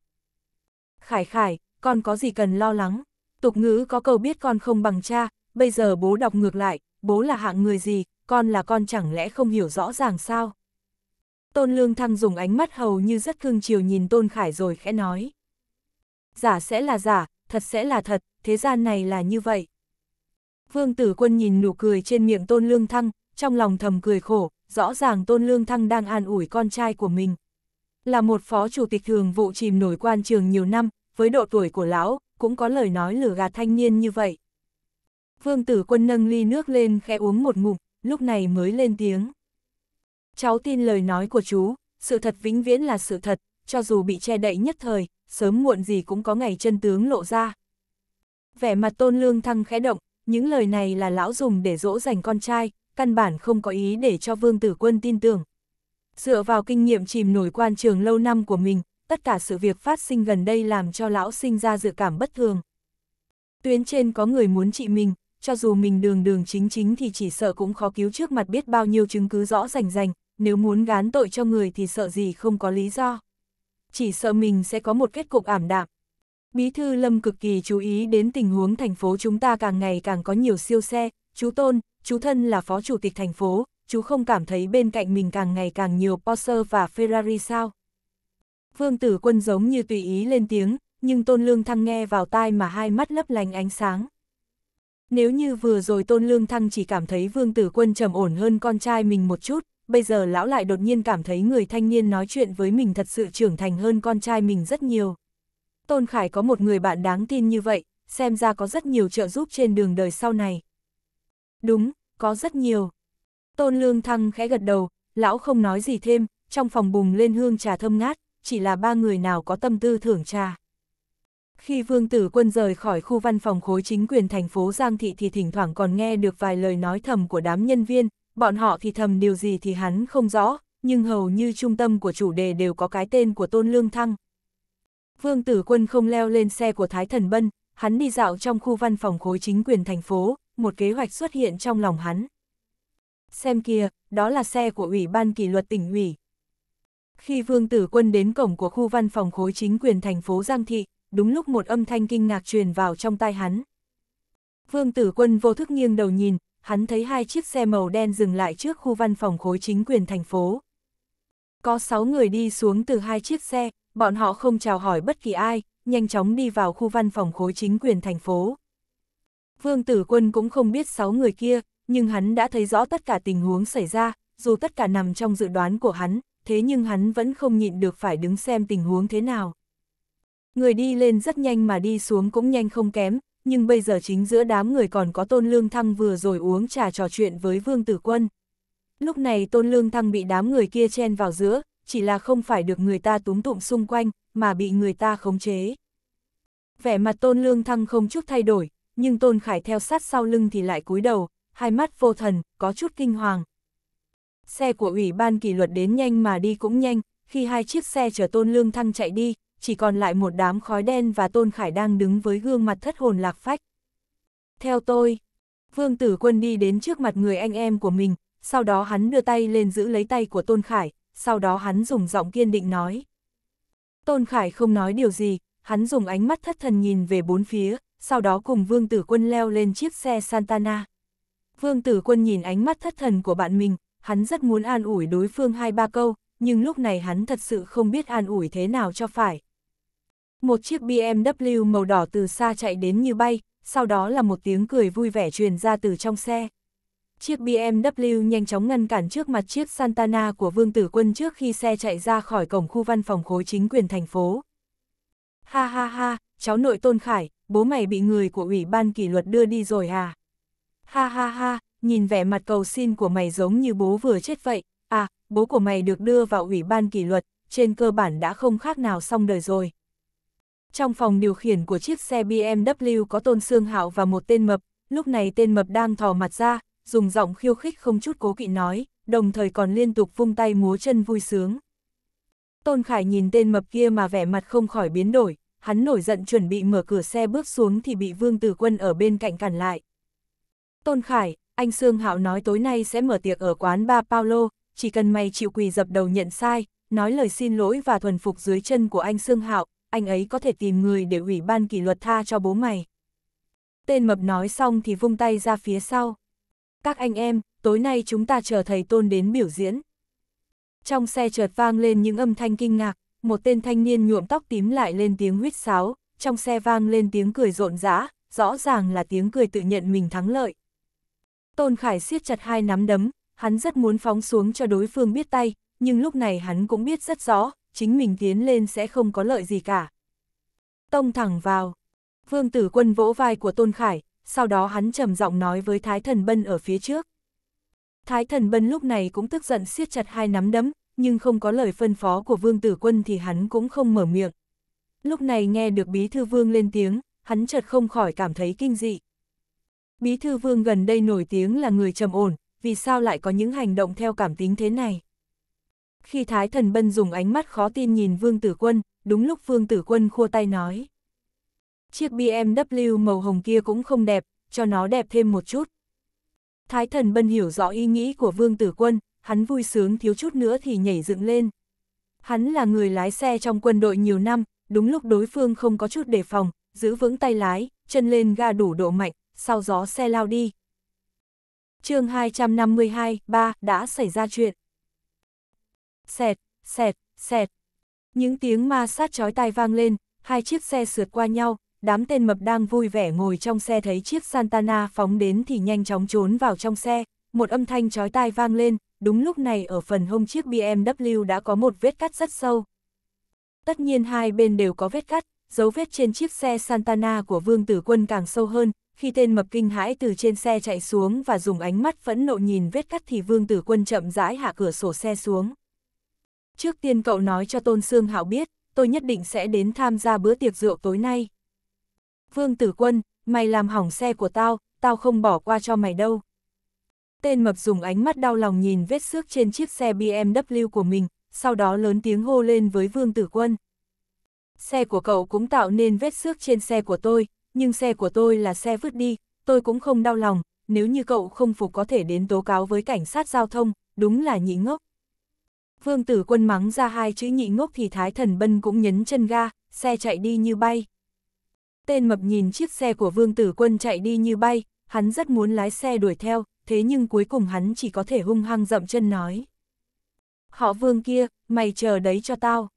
Khải Khải, con có gì cần lo lắng? Tục ngữ có câu biết con không bằng cha, bây giờ bố đọc ngược lại, bố là hạng người gì, con là con chẳng lẽ không hiểu rõ ràng sao? Tôn Lương Thăng dùng ánh mắt hầu như rất thương chiều nhìn Tôn Khải rồi khẽ nói. Giả sẽ là giả, thật sẽ là thật, thế gian này là như vậy. Vương Tử Quân nhìn nụ cười trên miệng Tôn Lương Thăng, trong lòng thầm cười khổ, rõ ràng Tôn Lương Thăng đang an ủi con trai của mình. Là một phó chủ tịch thường vụ chìm nổi quan trường nhiều năm, với độ tuổi của lão, cũng có lời nói lửa gạt thanh niên như vậy. Vương Tử Quân nâng ly nước lên khẽ uống một ngụm, lúc này mới lên tiếng. Cháu tin lời nói của chú, sự thật vĩnh viễn là sự thật, cho dù bị che đậy nhất thời, sớm muộn gì cũng có ngày chân tướng lộ ra. Vẻ mặt tôn lương thăng khẽ động, những lời này là lão dùng để dỗ dành con trai, căn bản không có ý để cho vương tử quân tin tưởng. Dựa vào kinh nghiệm chìm nổi quan trường lâu năm của mình, tất cả sự việc phát sinh gần đây làm cho lão sinh ra dự cảm bất thường. Tuyến trên có người muốn trị mình, cho dù mình đường đường chính chính thì chỉ sợ cũng khó cứu trước mặt biết bao nhiêu chứng cứ rõ rành rành, nếu muốn gán tội cho người thì sợ gì không có lý do. Chỉ sợ mình sẽ có một kết cục ảm đạm. Bí thư Lâm cực kỳ chú ý đến tình huống thành phố chúng ta càng ngày càng có nhiều siêu xe, chú Tôn, chú thân là phó chủ tịch thành phố, chú không cảm thấy bên cạnh mình càng ngày càng nhiều Porsche và Ferrari sao? Vương Tử Quân giống như tùy ý lên tiếng, nhưng Tôn Lương Thăng nghe vào tai mà hai mắt lấp lánh ánh sáng. Nếu như vừa rồi Tôn Lương Thăng chỉ cảm thấy Vương Tử Quân trầm ổn hơn con trai mình một chút, bây giờ lão lại đột nhiên cảm thấy người thanh niên nói chuyện với mình thật sự trưởng thành hơn con trai mình rất nhiều. Tôn Khải có một người bạn đáng tin như vậy, xem ra có rất nhiều trợ giúp trên đường đời sau này. Đúng, có rất nhiều. Tôn Lương Thăng khẽ gật đầu, lão không nói gì thêm, trong phòng bùng lên hương trà thơm ngát, chỉ là ba người nào có tâm tư thưởng trà. Khi Vương Tử Quân rời khỏi khu văn phòng khối chính quyền thành phố Giang Thị thì thỉnh thoảng còn nghe được vài lời nói thầm của đám nhân viên, bọn họ thì thầm điều gì thì hắn không rõ, nhưng hầu như trung tâm của chủ đề đều có cái tên của Tôn Lương Thăng. Vương Tử Quân không leo lên xe của Thái Thần Bân, hắn đi dạo trong khu văn phòng khối chính quyền thành phố, một kế hoạch xuất hiện trong lòng hắn. Xem kia, đó là xe của Ủy ban kỷ luật tỉnh ủy. Khi Vương Tử Quân đến cổng của khu văn phòng khối chính quyền thành phố Giang Thị, đúng lúc một âm thanh kinh ngạc truyền vào trong tai hắn. Vương Tử Quân vô thức nghiêng đầu nhìn, hắn thấy hai chiếc xe màu đen dừng lại trước khu văn phòng khối chính quyền thành phố. Có sáu người đi xuống từ hai chiếc xe, bọn họ không chào hỏi bất kỳ ai, nhanh chóng đi vào khu văn phòng khối chính quyền thành phố. Vương Tử Quân cũng không biết sáu người kia, nhưng hắn đã thấy rõ tất cả tình huống xảy ra, dù tất cả nằm trong dự đoán của hắn, thế nhưng hắn vẫn không nhịn được phải đứng xem tình huống thế nào. Người đi lên rất nhanh mà đi xuống cũng nhanh không kém, nhưng bây giờ chính giữa đám người còn có Tôn Lương Thăng vừa rồi uống trà trò chuyện với Vương Tử Quân. Lúc này Tôn Lương Thăng bị đám người kia chen vào giữa, chỉ là không phải được người ta túm tụm xung quanh, mà bị người ta khống chế. Vẻ mặt Tôn Lương Thăng không chút thay đổi, nhưng Tôn Khải theo sát sau lưng thì lại cúi đầu, hai mắt vô thần, có chút kinh hoàng. Xe của Ủy ban kỷ luật đến nhanh mà đi cũng nhanh, khi hai chiếc xe chở Tôn Lương Thăng chạy đi, chỉ còn lại một đám khói đen và Tôn Khải đang đứng với gương mặt thất hồn lạc phách. Theo tôi, Vương Tử Quân đi đến trước mặt người anh em của mình, sau đó hắn đưa tay lên giữ lấy tay của Tôn Khải, sau đó hắn dùng giọng kiên định nói. Tôn Khải không nói điều gì, hắn dùng ánh mắt thất thần nhìn về bốn phía, sau đó cùng Vương Tử Quân leo lên chiếc xe Santana. Vương Tử Quân nhìn ánh mắt thất thần của bạn mình, hắn rất muốn an ủi đối phương hai ba câu, nhưng lúc này hắn thật sự không biết an ủi thế nào cho phải. Một chiếc BMW màu đỏ từ xa chạy đến như bay, sau đó là một tiếng cười vui vẻ truyền ra từ trong xe. Chiếc BMW nhanh chóng ngăn cản trước mặt chiếc Santana của Vương Tử Quân trước khi xe chạy ra khỏi cổng khu văn phòng khối chính quyền thành phố. Ha ha ha, cháu nội Tôn Khải, bố mày bị người của Ủy ban kỷ luật đưa đi rồi à? Ha ha ha, nhìn vẻ mặt cầu xin của mày giống như bố vừa chết vậy, à, bố của mày được đưa vào Ủy ban kỷ luật, trên cơ bản đã không khác nào xong đời rồi. Trong phòng điều khiển của chiếc xe BMW có Tôn Sương Hạo và một tên mập, lúc này tên mập đang thò mặt ra, dùng giọng khiêu khích không chút cố kỵ nói, đồng thời còn liên tục vung tay múa chân vui sướng. Tôn Khải nhìn tên mập kia mà vẻ mặt không khỏi biến đổi, hắn nổi giận chuẩn bị mở cửa xe bước xuống thì bị Vương Tử Quân ở bên cạnh cản lại. Tôn Khải, anh Sương Hạo nói tối nay sẽ mở tiệc ở quán Ba Paulo, chỉ cần mày chịu quỳ dập đầu nhận sai, nói lời xin lỗi và thuần phục dưới chân của anh Sương Hạo, anh ấy có thể tìm người để ủy ban kỷ luật tha cho bố mày. Tên mập nói xong thì vung tay ra phía sau. Các anh em, tối nay chúng ta chờ thầy Tôn đến biểu diễn. Trong xe chợt vang lên những âm thanh kinh ngạc, một tên thanh niên nhuộm tóc tím lại lên tiếng huýt sáo, trong xe vang lên tiếng cười rộn rã, rõ ràng là tiếng cười tự nhận mình thắng lợi. Tôn Khải siết chặt hai nắm đấm, hắn rất muốn phóng xuống cho đối phương biết tay, nhưng lúc này hắn cũng biết rất rõ, chính mình tiến lên sẽ không có lợi gì cả. Tông thẳng vào. Vương tử quân vỗ vai của Tôn Khải, sau đó hắn trầm giọng nói với Thái Thần Bân ở phía trước. Thái Thần Bân lúc này cũng tức giận siết chặt hai nắm đấm, nhưng không có lời phân phó của Vương tử quân thì hắn cũng không mở miệng. Lúc này nghe được Bí Thư Vương lên tiếng, hắn chợt không khỏi cảm thấy kinh dị. Bí Thư Vương gần đây nổi tiếng là người trầm ổn, vì sao lại có những hành động theo cảm tính thế này? khi Thái Thần Bân dùng ánh mắt khó tin nhìn Vương Tử Quân, đúng lúc Vương Tử Quân khua tay nói. Chiếc BMW màu hồng kia cũng không đẹp, cho nó đẹp thêm một chút. Thái Thần Bân hiểu rõ ý nghĩ của Vương Tử Quân, hắn vui sướng thiếu chút nữa thì nhảy dựng lên. Hắn là người lái xe trong quân đội nhiều năm, đúng lúc đối phương không có chút đề phòng, giữ vững tay lái, chân lên ga đủ độ mạnh, sau gió xe lao đi. chương 252, 3, đã xảy ra chuyện xẹt, xẹt, xẹt. Những tiếng ma sát chói tai vang lên, hai chiếc xe sượt qua nhau, đám tên mập đang vui vẻ ngồi trong xe thấy chiếc Santana phóng đến thì nhanh chóng trốn vào trong xe, một âm thanh chói tai vang lên, đúng lúc này ở phần hông chiếc BMW đã có một vết cắt rất sâu. Tất nhiên hai bên đều có vết cắt, dấu vết trên chiếc xe Santana của Vương Tử Quân càng sâu hơn, khi tên mập kinh hãi từ trên xe chạy xuống và dùng ánh mắt phẫn nộ nhìn vết cắt thì Vương Tử Quân chậm rãi hạ cửa sổ xe xuống. Trước tiên cậu nói cho Tôn Sương hạo biết, tôi nhất định sẽ đến tham gia bữa tiệc rượu tối nay. Vương Tử Quân, mày làm hỏng xe của tao, tao không bỏ qua cho mày đâu. Tên mập dùng ánh mắt đau lòng nhìn vết xước trên chiếc xe BMW của mình, sau đó lớn tiếng hô lên với Vương Tử Quân. Xe của cậu cũng tạo nên vết xước trên xe của tôi, nhưng xe của tôi là xe vứt đi, tôi cũng không đau lòng, nếu như cậu không phục có thể đến tố cáo với cảnh sát giao thông, đúng là nhị ngốc. Vương tử quân mắng ra hai chữ nhị ngốc thì thái thần bân cũng nhấn chân ga, xe chạy đi như bay. Tên mập nhìn chiếc xe của vương tử quân chạy đi như bay, hắn rất muốn lái xe đuổi theo, thế nhưng cuối cùng hắn chỉ có thể hung hăng dậm chân nói. Họ vương kia, mày chờ đấy cho tao.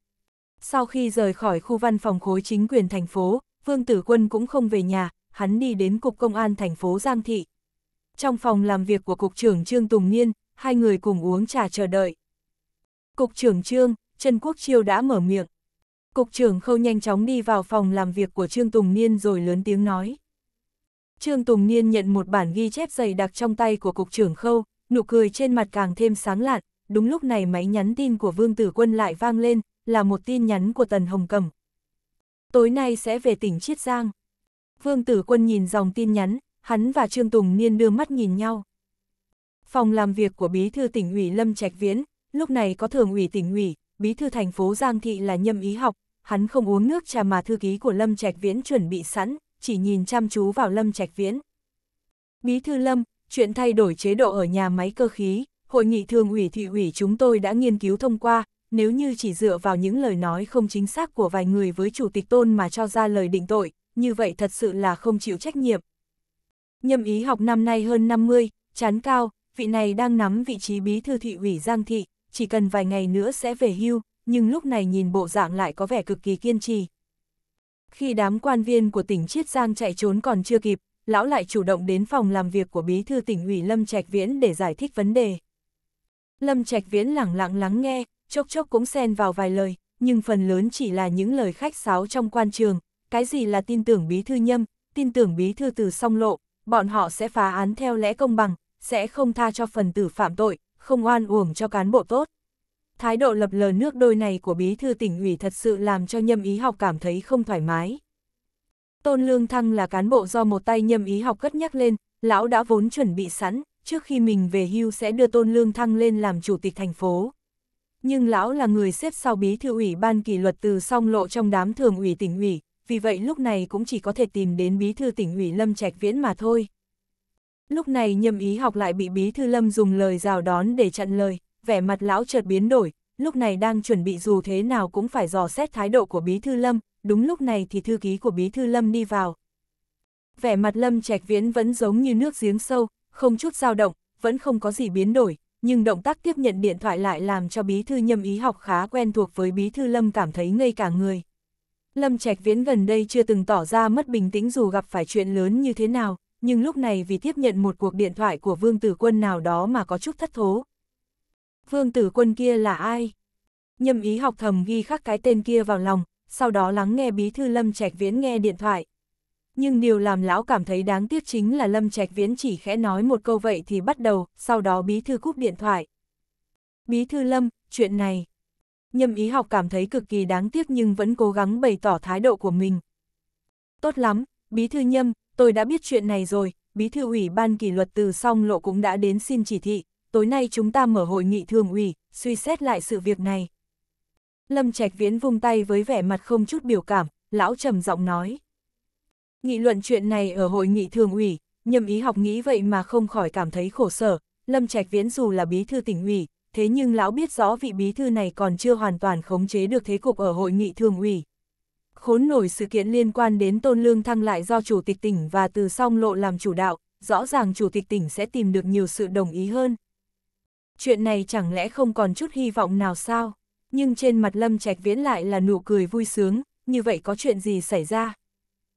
Sau khi rời khỏi khu văn phòng khối chính quyền thành phố, vương tử quân cũng không về nhà, hắn đi đến Cục Công an thành phố Giang Thị. Trong phòng làm việc của Cục trưởng Trương Tùng Niên, hai người cùng uống trà chờ đợi. Cục trưởng Trương, Trần Quốc Chiêu đã mở miệng. Cục trưởng Khâu nhanh chóng đi vào phòng làm việc của Trương Tùng Niên rồi lớn tiếng nói. Trương Tùng Niên nhận một bản ghi chép dày đặc trong tay của Cục trưởng Khâu, nụ cười trên mặt càng thêm sáng lạn, đúng lúc này máy nhắn tin của Vương Tử Quân lại vang lên, là một tin nhắn của Tần Hồng Cầm. Tối nay sẽ về tỉnh Chiết Giang. Vương Tử Quân nhìn dòng tin nhắn, hắn và Trương Tùng Niên đưa mắt nhìn nhau. Phòng làm việc của bí thư tỉnh ủy Lâm Trạch Viễn, lúc này có thường ủy tỉnh ủy, bí thư thành phố Giang Thị là nhâm ý học, hắn không uống nước trà mà thư ký của Lâm Trạch Viễn chuẩn bị sẵn, chỉ nhìn chăm chú vào Lâm Trạch Viễn. Bí thư Lâm, chuyện thay đổi chế độ ở nhà máy cơ khí, hội nghị thường ủy thị ủy chúng tôi đã nghiên cứu thông qua, nếu như chỉ dựa vào những lời nói không chính xác của vài người với chủ tịch tôn mà cho ra lời định tội, như vậy thật sự là không chịu trách nhiệm. Nhâm ý học năm nay hơn 50, chán cao, vị này đang nắm vị trí bí thư thị ủy Giang Thị, chỉ cần vài ngày nữa sẽ về hưu, nhưng lúc này nhìn bộ dạng lại có vẻ cực kỳ kiên trì. Khi đám quan viên của tỉnh Chiết Giang chạy trốn còn chưa kịp, lão lại chủ động đến phòng làm việc của bí thư tỉnh ủy Lâm Trạch Viễn để giải thích vấn đề. Lâm Trạch Viễn lẳng lặng lắng nghe, chốc chốc cũng xen vào vài lời, nhưng phần lớn chỉ là những lời khách sáo trong quan trường, cái gì là tin tưởng bí thư nhâm, tin tưởng bí thư từ song lộ, bọn họ sẽ phá án theo lẽ công bằng, sẽ không tha cho phần tử phạm tội, không oan uổng cho cán bộ tốt. Thái độ lập lờ nước đôi này của bí thư tỉnh ủy thật sự làm cho nhâm ý học cảm thấy không thoải mái. Tôn Lương Thăng là cán bộ do một tay nhâm ý học cất nhắc lên, lão đã vốn chuẩn bị sẵn, trước khi mình về hưu sẽ đưa Tôn Lương Thăng lên làm chủ tịch thành phố. Nhưng lão là người xếp sau bí thư ủy ban kỷ luật từ song lộ trong đám thường ủy tỉnh ủy, vì vậy lúc này cũng chỉ có thể tìm đến bí thư tỉnh ủy Lâm Trạch Viễn mà thôi. Lúc này nhâm ý học lại bị bí thư lâm dùng lời rào đón để chặn lời, vẻ mặt lão chợt biến đổi, lúc này đang chuẩn bị dù thế nào cũng phải dò xét thái độ của bí thư lâm, đúng lúc này thì thư ký của bí thư lâm đi vào. Vẻ mặt lâm trạch viễn vẫn giống như nước giếng sâu, không chút dao động, vẫn không có gì biến đổi, nhưng động tác tiếp nhận điện thoại lại làm cho bí thư nhâm ý học khá quen thuộc với bí thư lâm cảm thấy ngây cả người. Lâm Trạch Viễn gần đây chưa từng tỏ ra mất bình tĩnh dù gặp phải chuyện lớn như thế nào, nhưng lúc này vì tiếp nhận một cuộc điện thoại của Vương Tử Quân nào đó mà có chút thất thố. Vương Tử Quân kia là ai? Nhâm ý học thầm ghi khắc cái tên kia vào lòng, sau đó lắng nghe bí thư Lâm Trạch Viễn nghe điện thoại. Nhưng điều làm lão cảm thấy đáng tiếc chính là Lâm Trạch Viễn chỉ khẽ nói một câu vậy thì bắt đầu, sau đó bí thư cúp điện thoại. Bí thư Lâm, chuyện này. Nhâm ý học cảm thấy cực kỳ đáng tiếc nhưng vẫn cố gắng bày tỏ thái độ của mình. Tốt lắm, bí thư Nhâm, tôi đã biết chuyện này rồi, bí thư ủy ban kỷ luật từ song lộ cũng đã đến xin chỉ thị, tối nay chúng ta mở hội nghị thường ủy, suy xét lại sự việc này. Lâm Trạch Viễn vung tay với vẻ mặt không chút biểu cảm, lão trầm giọng nói. Nghị luận chuyện này ở hội nghị thường ủy, nhầm ý học nghĩ vậy mà không khỏi cảm thấy khổ sở, Lâm Trạch Viễn dù là bí thư tỉnh ủy, thế nhưng lão biết rõ vị bí thư này còn chưa hoàn toàn khống chế được thế cục ở hội nghị thường ủy khốn nổi sự kiện liên quan đến tôn lương thăng lại do chủ tịch tỉnh và từ song lộ làm chủ đạo, rõ ràng chủ tịch tỉnh sẽ tìm được nhiều sự đồng ý hơn. Chuyện này chẳng lẽ không còn chút hy vọng nào sao? Nhưng trên mặt Lâm Trạch Viễn lại là nụ cười vui sướng, như vậy có chuyện gì xảy ra?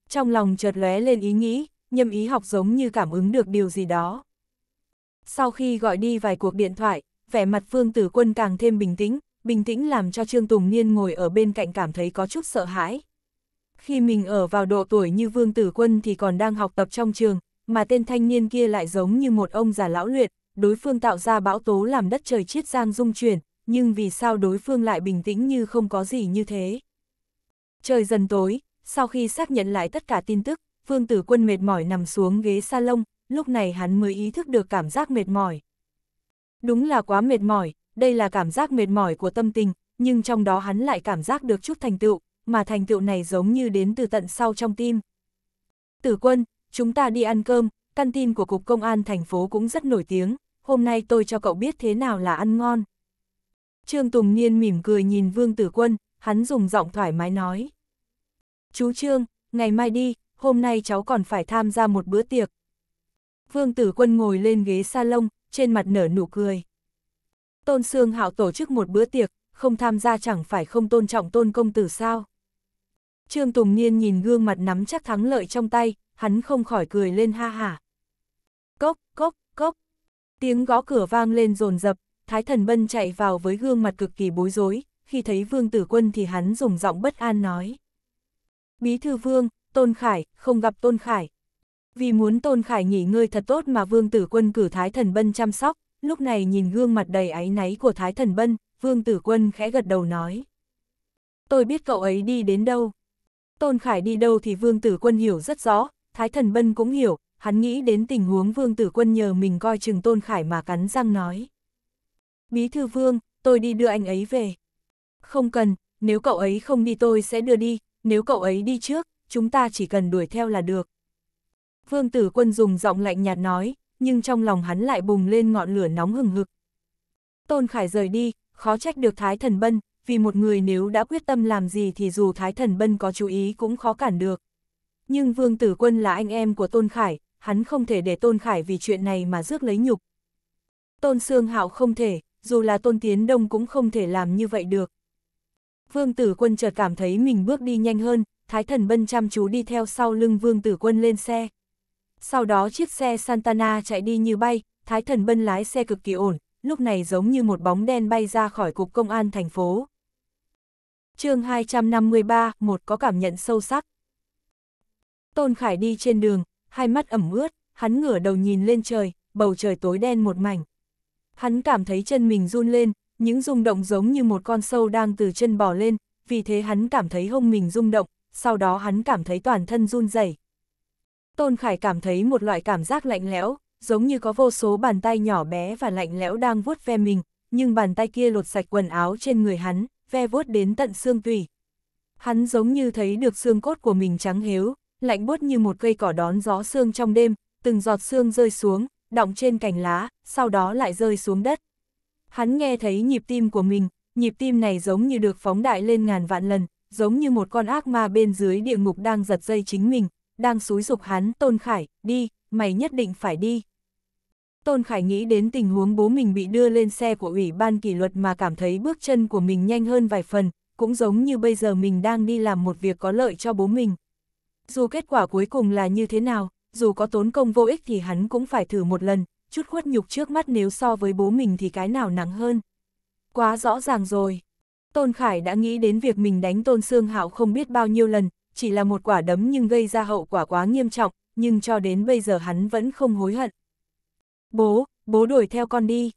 Trong lòng chợt lóe lên ý nghĩ, nhâm ý học giống như cảm ứng được điều gì đó. Sau khi gọi đi vài cuộc điện thoại, vẻ mặt Phương Tử Quân càng thêm bình tĩnh, bình tĩnh làm cho Trương Tùng Niên ngồi ở bên cạnh cảm thấy có chút sợ hãi khi mình ở vào độ tuổi như Vương Tử Quân thì còn đang học tập trong trường, mà tên thanh niên kia lại giống như một ông già lão luyện, đối phương tạo ra bão tố làm đất trời chiết giang rung chuyển, nhưng vì sao đối phương lại bình tĩnh như không có gì như thế. Trời dần tối, sau khi xác nhận lại tất cả tin tức, Vương Tử Quân mệt mỏi nằm xuống ghế salon, lúc này hắn mới ý thức được cảm giác mệt mỏi. Đúng là quá mệt mỏi, đây là cảm giác mệt mỏi của tâm tình, nhưng trong đó hắn lại cảm giác được chút thành tựu, mà thành tựu này giống như đến từ tận sau trong tim. Tử quân, chúng ta đi ăn cơm, căn tin của Cục Công an thành phố cũng rất nổi tiếng, hôm nay tôi cho cậu biết thế nào là ăn ngon. Trương Tùng Niên mỉm cười nhìn Vương Tử Quân, hắn dùng giọng thoải mái nói. Chú Trương, ngày mai đi, hôm nay cháu còn phải tham gia một bữa tiệc. Vương Tử Quân ngồi lên ghế salon, trên mặt nở nụ cười. Tôn Sương Hạo tổ chức một bữa tiệc, không tham gia chẳng phải không tôn trọng tôn công tử sao? Trương Tùng Niên nhìn gương mặt nắm chắc thắng lợi trong tay, hắn không khỏi cười lên ha hả. Cốc, cốc, cốc. Tiếng gõ cửa vang lên rồn rập, Thái Thần Bân chạy vào với gương mặt cực kỳ bối rối, khi thấy Vương Tử Quân thì hắn dùng giọng bất an nói. Bí thư Vương, Tôn Khải, không gặp Tôn Khải. Vì muốn Tôn Khải nghỉ ngơi thật tốt mà Vương Tử Quân cử Thái Thần Bân chăm sóc, lúc này nhìn gương mặt đầy áy náy của Thái Thần Bân, Vương Tử Quân khẽ gật đầu nói. Tôi biết cậu ấy đi đến đâu. Tôn Khải đi đâu thì Vương Tử Quân hiểu rất rõ, Thái Thần Bân cũng hiểu, hắn nghĩ đến tình huống Vương Tử Quân nhờ mình coi chừng Tôn Khải mà cắn răng nói. Bí thư Vương, tôi đi đưa anh ấy về. Không cần, nếu cậu ấy không đi tôi sẽ đưa đi, nếu cậu ấy đi trước, chúng ta chỉ cần đuổi theo là được. Vương Tử Quân dùng giọng lạnh nhạt nói, nhưng trong lòng hắn lại bùng lên ngọn lửa nóng hừng hực. Tôn Khải rời đi, khó trách được Thái Thần Bân, vì một người nếu đã quyết tâm làm gì thì dù Thái Thần Bân có chú ý cũng khó cản được. Nhưng Vương Tử Quân là anh em của Tôn Khải, hắn không thể để Tôn Khải vì chuyện này mà rước lấy nhục. Tôn Sương Hạo không thể, dù là Tôn Tiến Đông cũng không thể làm như vậy được. Vương Tử Quân chợt cảm thấy mình bước đi nhanh hơn, Thái Thần Bân chăm chú đi theo sau lưng Vương Tử Quân lên xe. Sau đó chiếc xe Santana chạy đi như bay, Thái Thần Bân lái xe cực kỳ ổn, lúc này giống như một bóng đen bay ra khỏi cục công an thành phố chương 253, một có cảm nhận sâu sắc. Tôn Khải đi trên đường, hai mắt ẩm ướt, hắn ngửa đầu nhìn lên trời, bầu trời tối đen một mảnh. Hắn cảm thấy chân mình run lên, những rung động giống như một con sâu đang từ chân bò lên, vì thế hắn cảm thấy hông mình rung động, sau đó hắn cảm thấy toàn thân run rẩy. Tôn Khải cảm thấy một loại cảm giác lạnh lẽo, giống như có vô số bàn tay nhỏ bé và lạnh lẽo đang vuốt ve mình, nhưng bàn tay kia lột sạch quần áo trên người hắn, ve vuốt đến tận xương tủy. Hắn giống như thấy được xương cốt của mình trắng hếu, lạnh buốt như một cây cỏ đón gió xương trong đêm, từng giọt xương rơi xuống, đọng trên cành lá, sau đó lại rơi xuống đất. Hắn nghe thấy nhịp tim của mình, nhịp tim này giống như được phóng đại lên ngàn vạn lần, giống như một con ác ma bên dưới địa ngục đang giật dây chính mình, đang xúi dục hắn, Tôn Khải, đi, mày nhất định phải đi. Tôn Khải nghĩ đến tình huống bố mình bị đưa lên xe của Ủy ban kỷ luật mà cảm thấy bước chân của mình nhanh hơn vài phần, cũng giống như bây giờ mình đang đi làm một việc có lợi cho bố mình. Dù kết quả cuối cùng là như thế nào, dù có tốn công vô ích thì hắn cũng phải thử một lần, chút khuất nhục trước mắt nếu so với bố mình thì cái nào nắng hơn. Quá rõ ràng rồi. Tôn Khải đã nghĩ đến việc mình đánh Tôn Sương Hạo không biết bao nhiêu lần, chỉ là một quả đấm nhưng gây ra hậu quả quá nghiêm trọng, nhưng cho đến bây giờ hắn vẫn không hối hận. Bố, bố đuổi theo con đi.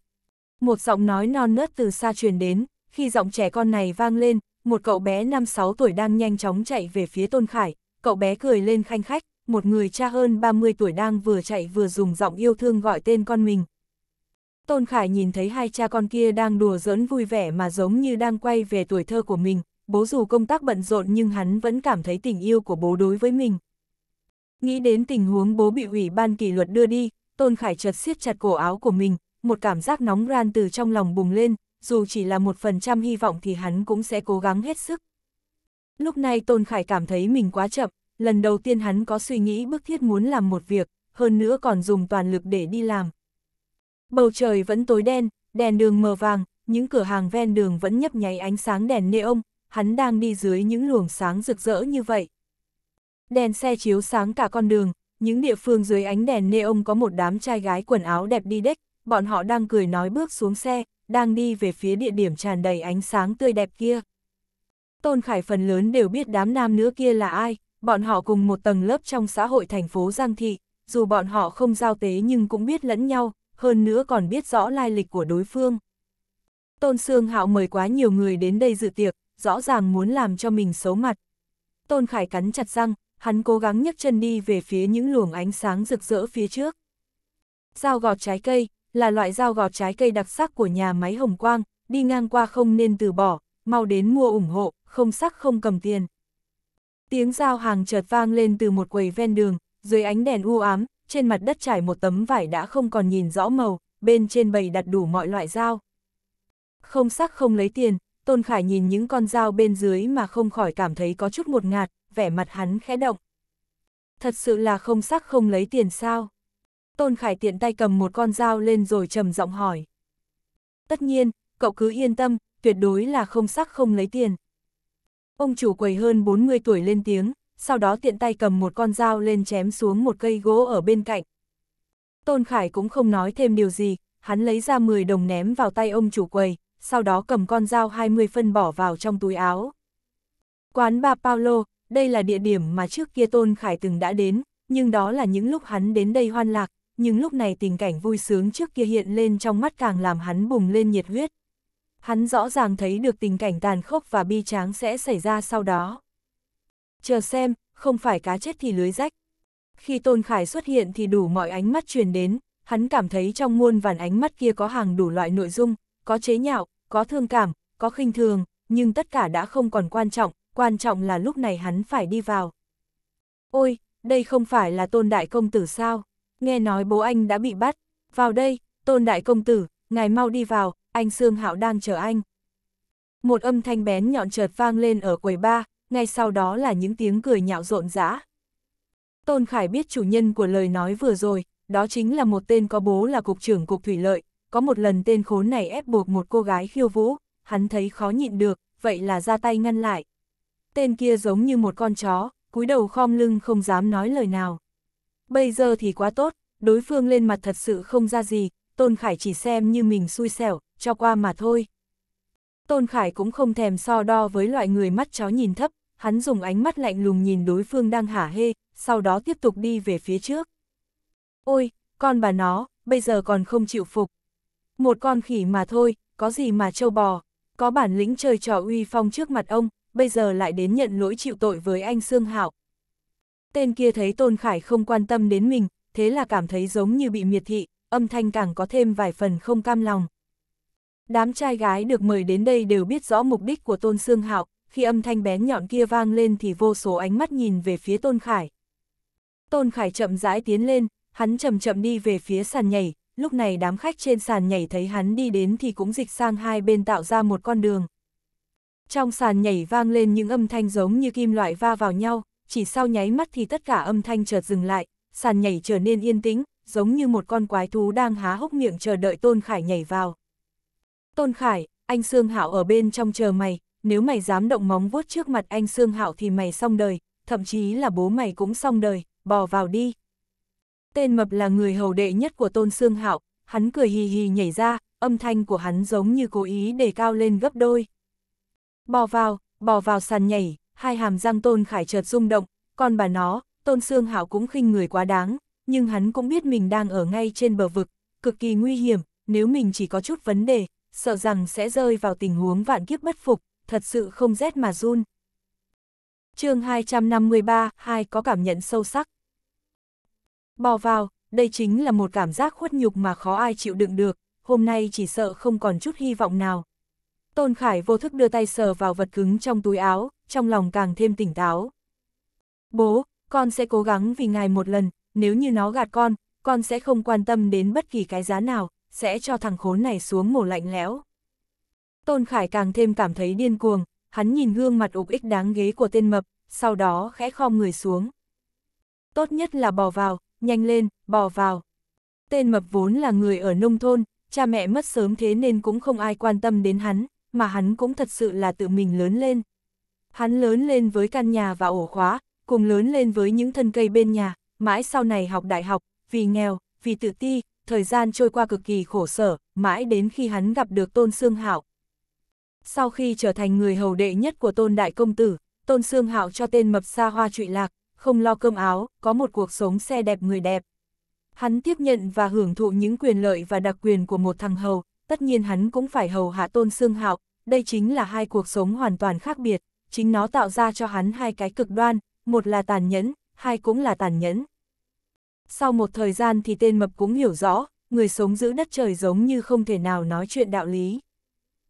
Một giọng nói non nớt từ xa truyền đến, khi giọng trẻ con này vang lên, một cậu bé 5-6 tuổi đang nhanh chóng chạy về phía Tôn Khải, cậu bé cười lên khanh khách, một người cha hơn 30 tuổi đang vừa chạy vừa dùng giọng yêu thương gọi tên con mình. Tôn Khải nhìn thấy hai cha con kia đang đùa giỡn vui vẻ mà giống như đang quay về tuổi thơ của mình, bố dù công tác bận rộn nhưng hắn vẫn cảm thấy tình yêu của bố đối với mình. Nghĩ đến tình huống bố bị ủy ban kỷ luật đưa đi, Tôn Khải chợt siết chặt cổ áo của mình, một cảm giác nóng ran từ trong lòng bùng lên, dù chỉ là một phần trăm hy vọng thì hắn cũng sẽ cố gắng hết sức. Lúc này Tôn Khải cảm thấy mình quá chậm, lần đầu tiên hắn có suy nghĩ bức thiết muốn làm một việc, hơn nữa còn dùng toàn lực để đi làm. Bầu trời vẫn tối đen, đèn đường mờ vàng, những cửa hàng ven đường vẫn nhấp nháy ánh sáng đèn neon, hắn đang đi dưới những luồng sáng rực rỡ như vậy. Đèn xe chiếu sáng cả con đường, những địa phương dưới ánh đèn neon có một đám trai gái quần áo đẹp đi đếch, bọn họ đang cười nói bước xuống xe, đang đi về phía địa điểm tràn đầy ánh sáng tươi đẹp kia. Tôn Khải phần lớn đều biết đám nam nữ kia là ai, bọn họ cùng một tầng lớp trong xã hội thành phố Giang Thị, dù bọn họ không giao tế nhưng cũng biết lẫn nhau, hơn nữa còn biết rõ lai lịch của đối phương. Tôn Sương Hạo mời quá nhiều người đến đây dự tiệc, rõ ràng muốn làm cho mình xấu mặt. Tôn Khải cắn chặt răng, hắn cố gắng nhấc chân đi về phía những luồng ánh sáng rực rỡ phía trước. Dao gọt trái cây, là loại dao gọt trái cây đặc sắc của nhà máy Hồng Quang, đi ngang qua không nên từ bỏ, mau đến mua ủng hộ, không sắc không cầm tiền. Tiếng dao hàng chợt vang lên từ một quầy ven đường, dưới ánh đèn u ám, trên mặt đất trải một tấm vải đã không còn nhìn rõ màu, bên trên bầy đặt đủ mọi loại dao. Không sắc không lấy tiền, Tôn Khải nhìn những con dao bên dưới mà không khỏi cảm thấy có chút một ngạt, vẻ mặt hắn khẽ động. Thật sự là không sắc không lấy tiền sao? Tôn Khải tiện tay cầm một con dao lên rồi trầm giọng hỏi. Tất nhiên, cậu cứ yên tâm, tuyệt đối là không sắc không lấy tiền. Ông chủ quầy hơn 40 tuổi lên tiếng, sau đó tiện tay cầm một con dao lên chém xuống một cây gỗ ở bên cạnh. Tôn Khải cũng không nói thêm điều gì, hắn lấy ra 10 đồng ném vào tay ông chủ quầy, sau đó cầm con dao 20 phân bỏ vào trong túi áo. Quán bà Paulo, đây là địa điểm mà trước kia Tôn Khải từng đã đến, nhưng đó là những lúc hắn đến đây hoan lạc, nhưng lúc này tình cảnh vui sướng trước kia hiện lên trong mắt càng làm hắn bùng lên nhiệt huyết. Hắn rõ ràng thấy được tình cảnh tàn khốc và bi tráng sẽ xảy ra sau đó. Chờ xem, không phải cá chết thì lưới rách. Khi Tôn Khải xuất hiện thì đủ mọi ánh mắt truyền đến, hắn cảm thấy trong muôn vàn ánh mắt kia có hàng đủ loại nội dung, có chế nhạo, có thương cảm, có khinh thường, nhưng tất cả đã không còn quan trọng, quan trọng là lúc này hắn phải đi vào. Ôi, đây không phải là tôn đại công tử sao? Nghe nói bố anh đã bị bắt. Vào đây, tôn đại công tử, ngài mau đi vào, anh Sương Hạo đang chờ anh. Một âm thanh bén nhọn chợt vang lên ở quầy ba, ngay sau đó là những tiếng cười nhạo rộn rã. Tôn Khải biết chủ nhân của lời nói vừa rồi, đó chính là một tên có bố là cục trưởng cục thủy lợi, có một lần tên khốn này ép buộc một cô gái khiêu vũ, hắn thấy khó nhịn được, vậy là ra tay ngăn lại. Tên kia giống như một con chó, cúi đầu khom lưng không dám nói lời nào. Bây giờ thì quá tốt, đối phương lên mặt thật sự không ra gì, Tôn Khải chỉ xem như mình xui xẻo, cho qua mà thôi. Tôn Khải cũng không thèm so đo với loại người mắt chó nhìn thấp, hắn dùng ánh mắt lạnh lùng nhìn đối phương đang hả hê, sau đó tiếp tục đi về phía trước. Ôi, con bà nó, bây giờ còn không chịu phục. Một con khỉ mà thôi, có gì mà trâu bò, có bản lĩnh chơi trò uy phong trước mặt ông, bây giờ lại đến nhận lỗi chịu tội với anh Sương Hạo. Tên kia thấy Tôn Khải không quan tâm đến mình, thế là cảm thấy giống như bị miệt thị, âm thanh càng có thêm vài phần không cam lòng. Đám trai gái được mời đến đây đều biết rõ mục đích của Tôn Sương Hạo, khi âm thanh bén nhọn kia vang lên thì vô số ánh mắt nhìn về phía Tôn Khải. Tôn Khải chậm rãi tiến lên, hắn chậm chậm đi về phía sàn nhảy, lúc này đám khách trên sàn nhảy thấy hắn đi đến thì cũng dịch sang hai bên tạo ra một con đường. Trong sàn nhảy vang lên những âm thanh giống như kim loại va vào nhau, chỉ sau nháy mắt thì tất cả âm thanh chợt dừng lại, sàn nhảy trở nên yên tĩnh, giống như một con quái thú đang há hốc miệng chờ đợi Tôn Khải nhảy vào. Tôn Khải, anh Sương Hạo ở bên trong chờ mày, nếu mày dám động móng vuốt trước mặt anh Sương Hạo thì mày xong đời, thậm chí là bố mày cũng xong đời, bò vào đi. Tên mập là người hầu đệ nhất của Tôn Sương Hạo, hắn cười hì hì nhảy ra, âm thanh của hắn giống như cố ý để cao lên gấp đôi. Bò vào, bò vào sàn nhảy, hai hàm răng Tôn Khải chợt rung động, còn bà nó, Tôn Sương Hạo cũng khinh người quá đáng, nhưng hắn cũng biết mình đang ở ngay trên bờ vực, cực kỳ nguy hiểm, nếu mình chỉ có chút vấn đề, sợ rằng sẽ rơi vào tình huống vạn kiếp bất phục, thật sự không rét mà run. chương 253, hai có cảm nhận sâu sắc. Bò vào, đây chính là một cảm giác khuất nhục mà khó ai chịu đựng được, hôm nay chỉ sợ không còn chút hy vọng nào. Tôn Khải vô thức đưa tay sờ vào vật cứng trong túi áo, trong lòng càng thêm tỉnh táo. Bố, con sẽ cố gắng vì ngài một lần, nếu như nó gạt con, con sẽ không quan tâm đến bất kỳ cái giá nào, sẽ cho thằng khốn này xuống mổ lạnh lẽo. Tôn Khải càng thêm cảm thấy điên cuồng, hắn nhìn gương mặt ục ích đáng ghế của tên mập, sau đó khẽ khom người xuống. Tốt nhất là bỏ vào, nhanh lên, bò vào. Tên mập vốn là người ở nông thôn, cha mẹ mất sớm thế nên cũng không ai quan tâm đến hắn, mà hắn cũng thật sự là tự mình lớn lên. Hắn lớn lên với căn nhà và ổ khóa, cùng lớn lên với những thân cây bên nhà, mãi sau này học đại học, vì nghèo, vì tự ti, thời gian trôi qua cực kỳ khổ sở, mãi đến khi hắn gặp được Tôn Sương Hạo. Sau khi trở thành người hầu đệ nhất của Tôn Đại Công Tử, Tôn Sương Hạo cho tên mập xa hoa trụy lạc, không lo cơm áo, có một cuộc sống xe đẹp người đẹp. Hắn tiếp nhận và hưởng thụ những quyền lợi và đặc quyền của một thằng hầu, tất nhiên hắn cũng phải hầu hạ tôn xương hạo, đây chính là hai cuộc sống hoàn toàn khác biệt, chính nó tạo ra cho hắn hai cái cực đoan, một là tàn nhẫn, hai cũng là tàn nhẫn. Sau một thời gian thì tên mập cũng hiểu rõ, người sống giữ đất trời giống như không thể nào nói chuyện đạo lý.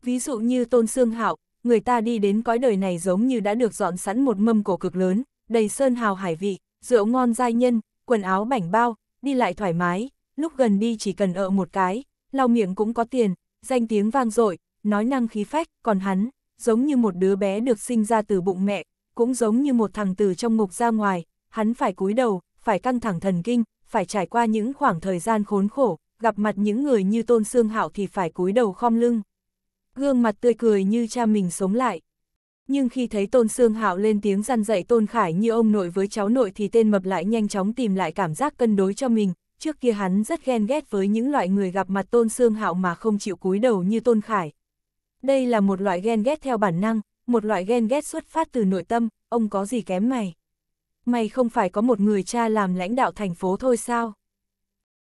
Ví dụ như Tôn Sương Hạo, người ta đi đến cõi đời này giống như đã được dọn sẵn một mâm cổ cực lớn, đầy sơn hào hải vị, rượu ngon giai nhân, quần áo bảnh bao, đi lại thoải mái, lúc gần đi chỉ cần ở một cái, lau miệng cũng có tiền, danh tiếng vang dội, nói năng khí phách, còn hắn, giống như một đứa bé được sinh ra từ bụng mẹ, cũng giống như một thằng từ trong ngục ra ngoài, hắn phải cúi đầu, phải căng thẳng thần kinh, phải trải qua những khoảng thời gian khốn khổ, gặp mặt những người như Tôn Sương Hạo thì phải cúi đầu khom lưng. Gương mặt tươi cười như cha mình sống lại nhưng khi thấy Tôn Sương Hạo lên tiếng răn dạy Tôn Khải như ông nội với cháu nội thì tên mập lại nhanh chóng tìm lại cảm giác cân đối cho mình. Trước kia hắn rất ghen ghét với những loại người gặp mặt Tôn Sương Hạo mà không chịu cúi đầu như Tôn Khải. Đây là một loại ghen ghét theo bản năng, một loại ghen ghét xuất phát từ nội tâm, ông có gì kém mày. Mày không phải có một người cha làm lãnh đạo thành phố thôi sao?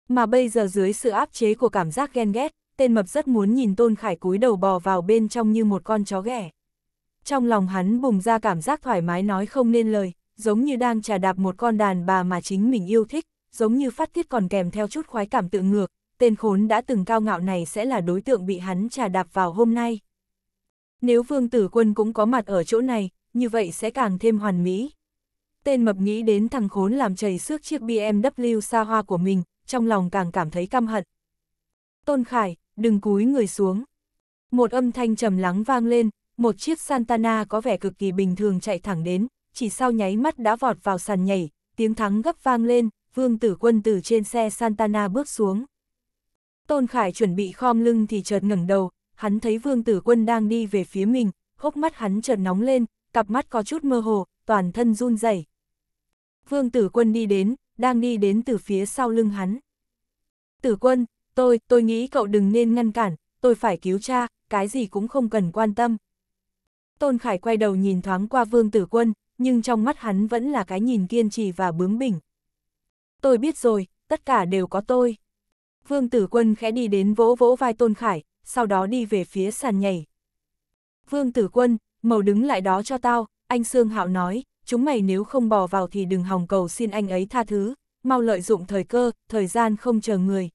Mà bây giờ dưới sự áp chế của cảm giác ghen ghét, tên mập rất muốn nhìn Tôn Khải cúi đầu bò vào bên trong như một con chó ghẻ trong lòng hắn bùng ra cảm giác thoải mái nói không nên lời, giống như đang trà đạp một con đàn bà mà chính mình yêu thích, giống như phát tiết còn kèm theo chút khoái cảm tự ngược, tên khốn đã từng cao ngạo này sẽ là đối tượng bị hắn trà đạp vào hôm nay. Nếu vương tử quân cũng có mặt ở chỗ này, như vậy sẽ càng thêm hoàn mỹ. Tên mập nghĩ đến thằng khốn làm chảy xước chiếc BMW xa hoa của mình, trong lòng càng cảm thấy căm hận. Tôn Khải, đừng cúi người xuống. Một âm thanh trầm lắng vang lên, một chiếc Santana có vẻ cực kỳ bình thường chạy thẳng đến, chỉ sau nháy mắt đã vọt vào sàn nhảy, tiếng thắng gấp vang lên, vương tử quân từ trên xe Santana bước xuống. Tôn Khải chuẩn bị khom lưng thì chợt ngẩng đầu, hắn thấy vương tử quân đang đi về phía mình, hốc mắt hắn chợt nóng lên, cặp mắt có chút mơ hồ, toàn thân run rẩy. Vương tử quân đi đến, đang đi đến từ phía sau lưng hắn. Tử quân, tôi, tôi nghĩ cậu đừng nên ngăn cản, tôi phải cứu cha, cái gì cũng không cần quan tâm, Tôn Khải quay đầu nhìn thoáng qua Vương Tử Quân, nhưng trong mắt hắn vẫn là cái nhìn kiên trì và bướng bỉnh. Tôi biết rồi, tất cả đều có tôi. Vương Tử Quân khẽ đi đến vỗ vỗ vai Tôn Khải, sau đó đi về phía sàn nhảy. Vương Tử Quân, màu đứng lại đó cho tao, anh Sương Hạo nói, chúng mày nếu không bò vào thì đừng hòng cầu xin anh ấy tha thứ, mau lợi dụng thời cơ, thời gian không chờ người.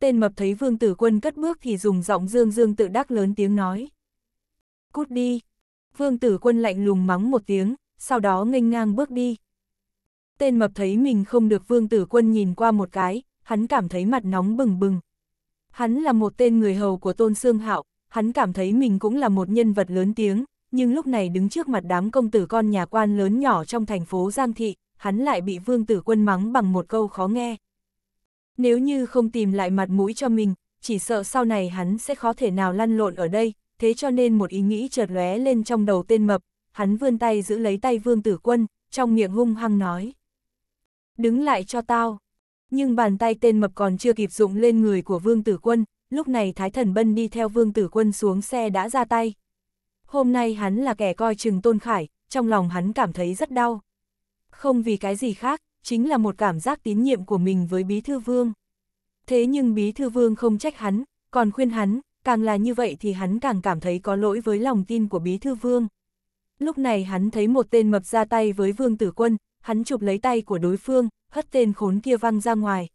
Tên mập thấy Vương Tử Quân cất bước thì dùng giọng dương dương tự đắc lớn tiếng nói cút đi. Vương tử quân lạnh lùng mắng một tiếng, sau đó nghênh ngang bước đi. Tên mập thấy mình không được vương tử quân nhìn qua một cái, hắn cảm thấy mặt nóng bừng bừng. Hắn là một tên người hầu của Tôn Sương Hạo, hắn cảm thấy mình cũng là một nhân vật lớn tiếng, nhưng lúc này đứng trước mặt đám công tử con nhà quan lớn nhỏ trong thành phố Giang Thị, hắn lại bị vương tử quân mắng bằng một câu khó nghe. Nếu như không tìm lại mặt mũi cho mình, chỉ sợ sau này hắn sẽ khó thể nào lăn lộn ở đây, thế cho nên một ý nghĩ chợt lóe lên trong đầu tên mập, hắn vươn tay giữ lấy tay vương tử quân, trong miệng hung hăng nói. Đứng lại cho tao. Nhưng bàn tay tên mập còn chưa kịp dụng lên người của vương tử quân, lúc này Thái Thần Bân đi theo vương tử quân xuống xe đã ra tay. Hôm nay hắn là kẻ coi chừng Tôn Khải, trong lòng hắn cảm thấy rất đau. Không vì cái gì khác, chính là một cảm giác tín nhiệm của mình với Bí Thư Vương. Thế nhưng Bí Thư Vương không trách hắn, còn khuyên hắn, càng là như vậy thì hắn càng cảm thấy có lỗi với lòng tin của Bí Thư Vương. Lúc này hắn thấy một tên mập ra tay với Vương Tử Quân, hắn chụp lấy tay của đối phương, hất tên khốn kia văng ra ngoài.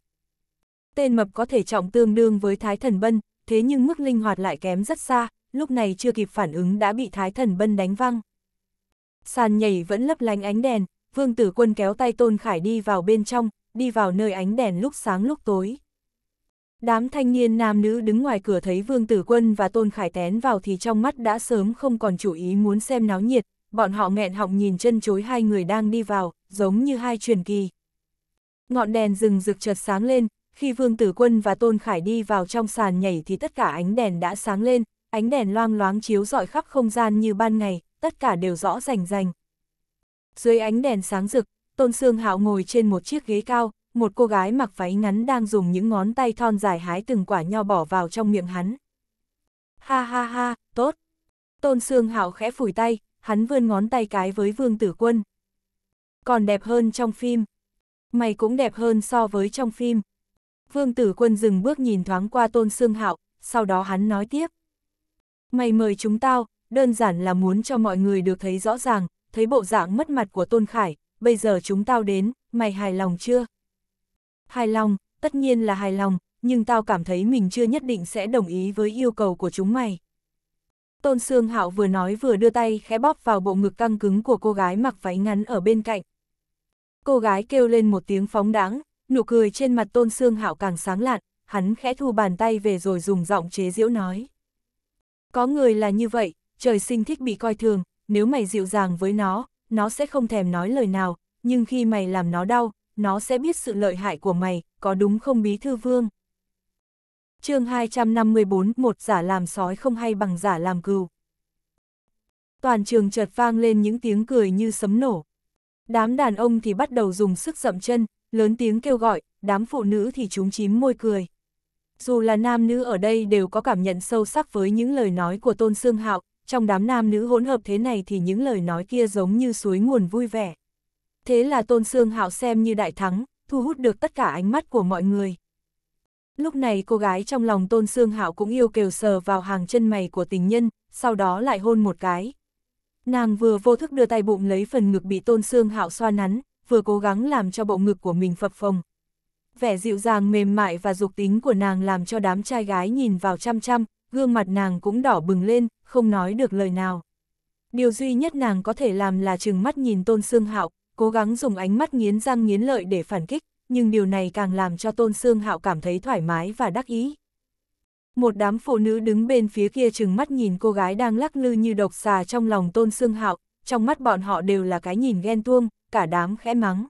Tên mập có thể trọng tương đương với Thái Thần Bân, thế nhưng mức linh hoạt lại kém rất xa, lúc này chưa kịp phản ứng đã bị Thái Thần Bân đánh văng. Sàn nhảy vẫn lấp lánh ánh đèn, Vương Tử Quân kéo tay Tôn Khải đi vào bên trong, đi vào nơi ánh đèn lúc sáng lúc tối. Đám thanh niên nam nữ đứng ngoài cửa thấy Vương Tử Quân và Tôn Khải Tén vào thì trong mắt đã sớm không còn chủ ý muốn xem náo nhiệt, bọn họ nghẹn họng nhìn chân chối hai người đang đi vào, giống như hai truyền kỳ. Ngọn đèn rừng rực chợt sáng lên, khi Vương Tử Quân và Tôn Khải đi vào trong sàn nhảy thì tất cả ánh đèn đã sáng lên, ánh đèn loang loáng chiếu rọi khắp không gian như ban ngày, tất cả đều rõ rành rành. Dưới ánh đèn sáng rực, Tôn Sương Hạo ngồi trên một chiếc ghế cao, một cô gái mặc váy ngắn đang dùng những ngón tay thon dài hái từng quả nho bỏ vào trong miệng hắn. Ha ha ha, tốt. Tôn Sương Hạo khẽ phủi tay, hắn vươn ngón tay cái với Vương Tử Quân. Còn đẹp hơn trong phim. Mày cũng đẹp hơn so với trong phim. Vương Tử Quân dừng bước nhìn thoáng qua Tôn Sương Hạo, sau đó hắn nói tiếp. Mày mời chúng tao, đơn giản là muốn cho mọi người được thấy rõ ràng, thấy bộ dạng mất mặt của Tôn Khải, bây giờ chúng tao đến, mày hài lòng chưa? hài lòng, tất nhiên là hài lòng, nhưng tao cảm thấy mình chưa nhất định sẽ đồng ý với yêu cầu của chúng mày. Tôn Sương Hạo vừa nói vừa đưa tay khẽ bóp vào bộ ngực căng cứng của cô gái mặc váy ngắn ở bên cạnh. Cô gái kêu lên một tiếng phóng đáng, nụ cười trên mặt Tôn Sương Hạo càng sáng lạn, hắn khẽ thu bàn tay về rồi dùng giọng chế giễu nói. Có người là như vậy, trời sinh thích bị coi thường, nếu mày dịu dàng với nó, nó sẽ không thèm nói lời nào, nhưng khi mày làm nó đau, nó sẽ biết sự lợi hại của mày, có đúng không bí thư vương? chương 254 một giả làm sói không hay bằng giả làm cừu. Toàn trường chợt vang lên những tiếng cười như sấm nổ. Đám đàn ông thì bắt đầu dùng sức dậm chân, lớn tiếng kêu gọi, đám phụ nữ thì chúng chím môi cười. Dù là nam nữ ở đây đều có cảm nhận sâu sắc với những lời nói của Tôn Sương Hạo, trong đám nam nữ hỗn hợp thế này thì những lời nói kia giống như suối nguồn vui vẻ thế là Tôn Sương Hạo xem như đại thắng, thu hút được tất cả ánh mắt của mọi người. Lúc này cô gái trong lòng Tôn Sương Hạo cũng yêu kiều sờ vào hàng chân mày của tình nhân, sau đó lại hôn một cái. Nàng vừa vô thức đưa tay bụng lấy phần ngực bị Tôn Sương Hạo xoa nắn, vừa cố gắng làm cho bộ ngực của mình phập phồng. Vẻ dịu dàng mềm mại và dục tính của nàng làm cho đám trai gái nhìn vào chăm chăm, gương mặt nàng cũng đỏ bừng lên, không nói được lời nào. Điều duy nhất nàng có thể làm là chừng mắt nhìn Tôn Sương Hạo, cố gắng dùng ánh mắt nghiến răng nghiến lợi để phản kích, nhưng điều này càng làm cho Tôn Sương Hạo cảm thấy thoải mái và đắc ý. Một đám phụ nữ đứng bên phía kia trừng mắt nhìn cô gái đang lắc lư như độc xà trong lòng Tôn Sương Hạo, trong mắt bọn họ đều là cái nhìn ghen tuông, cả đám khẽ mắng.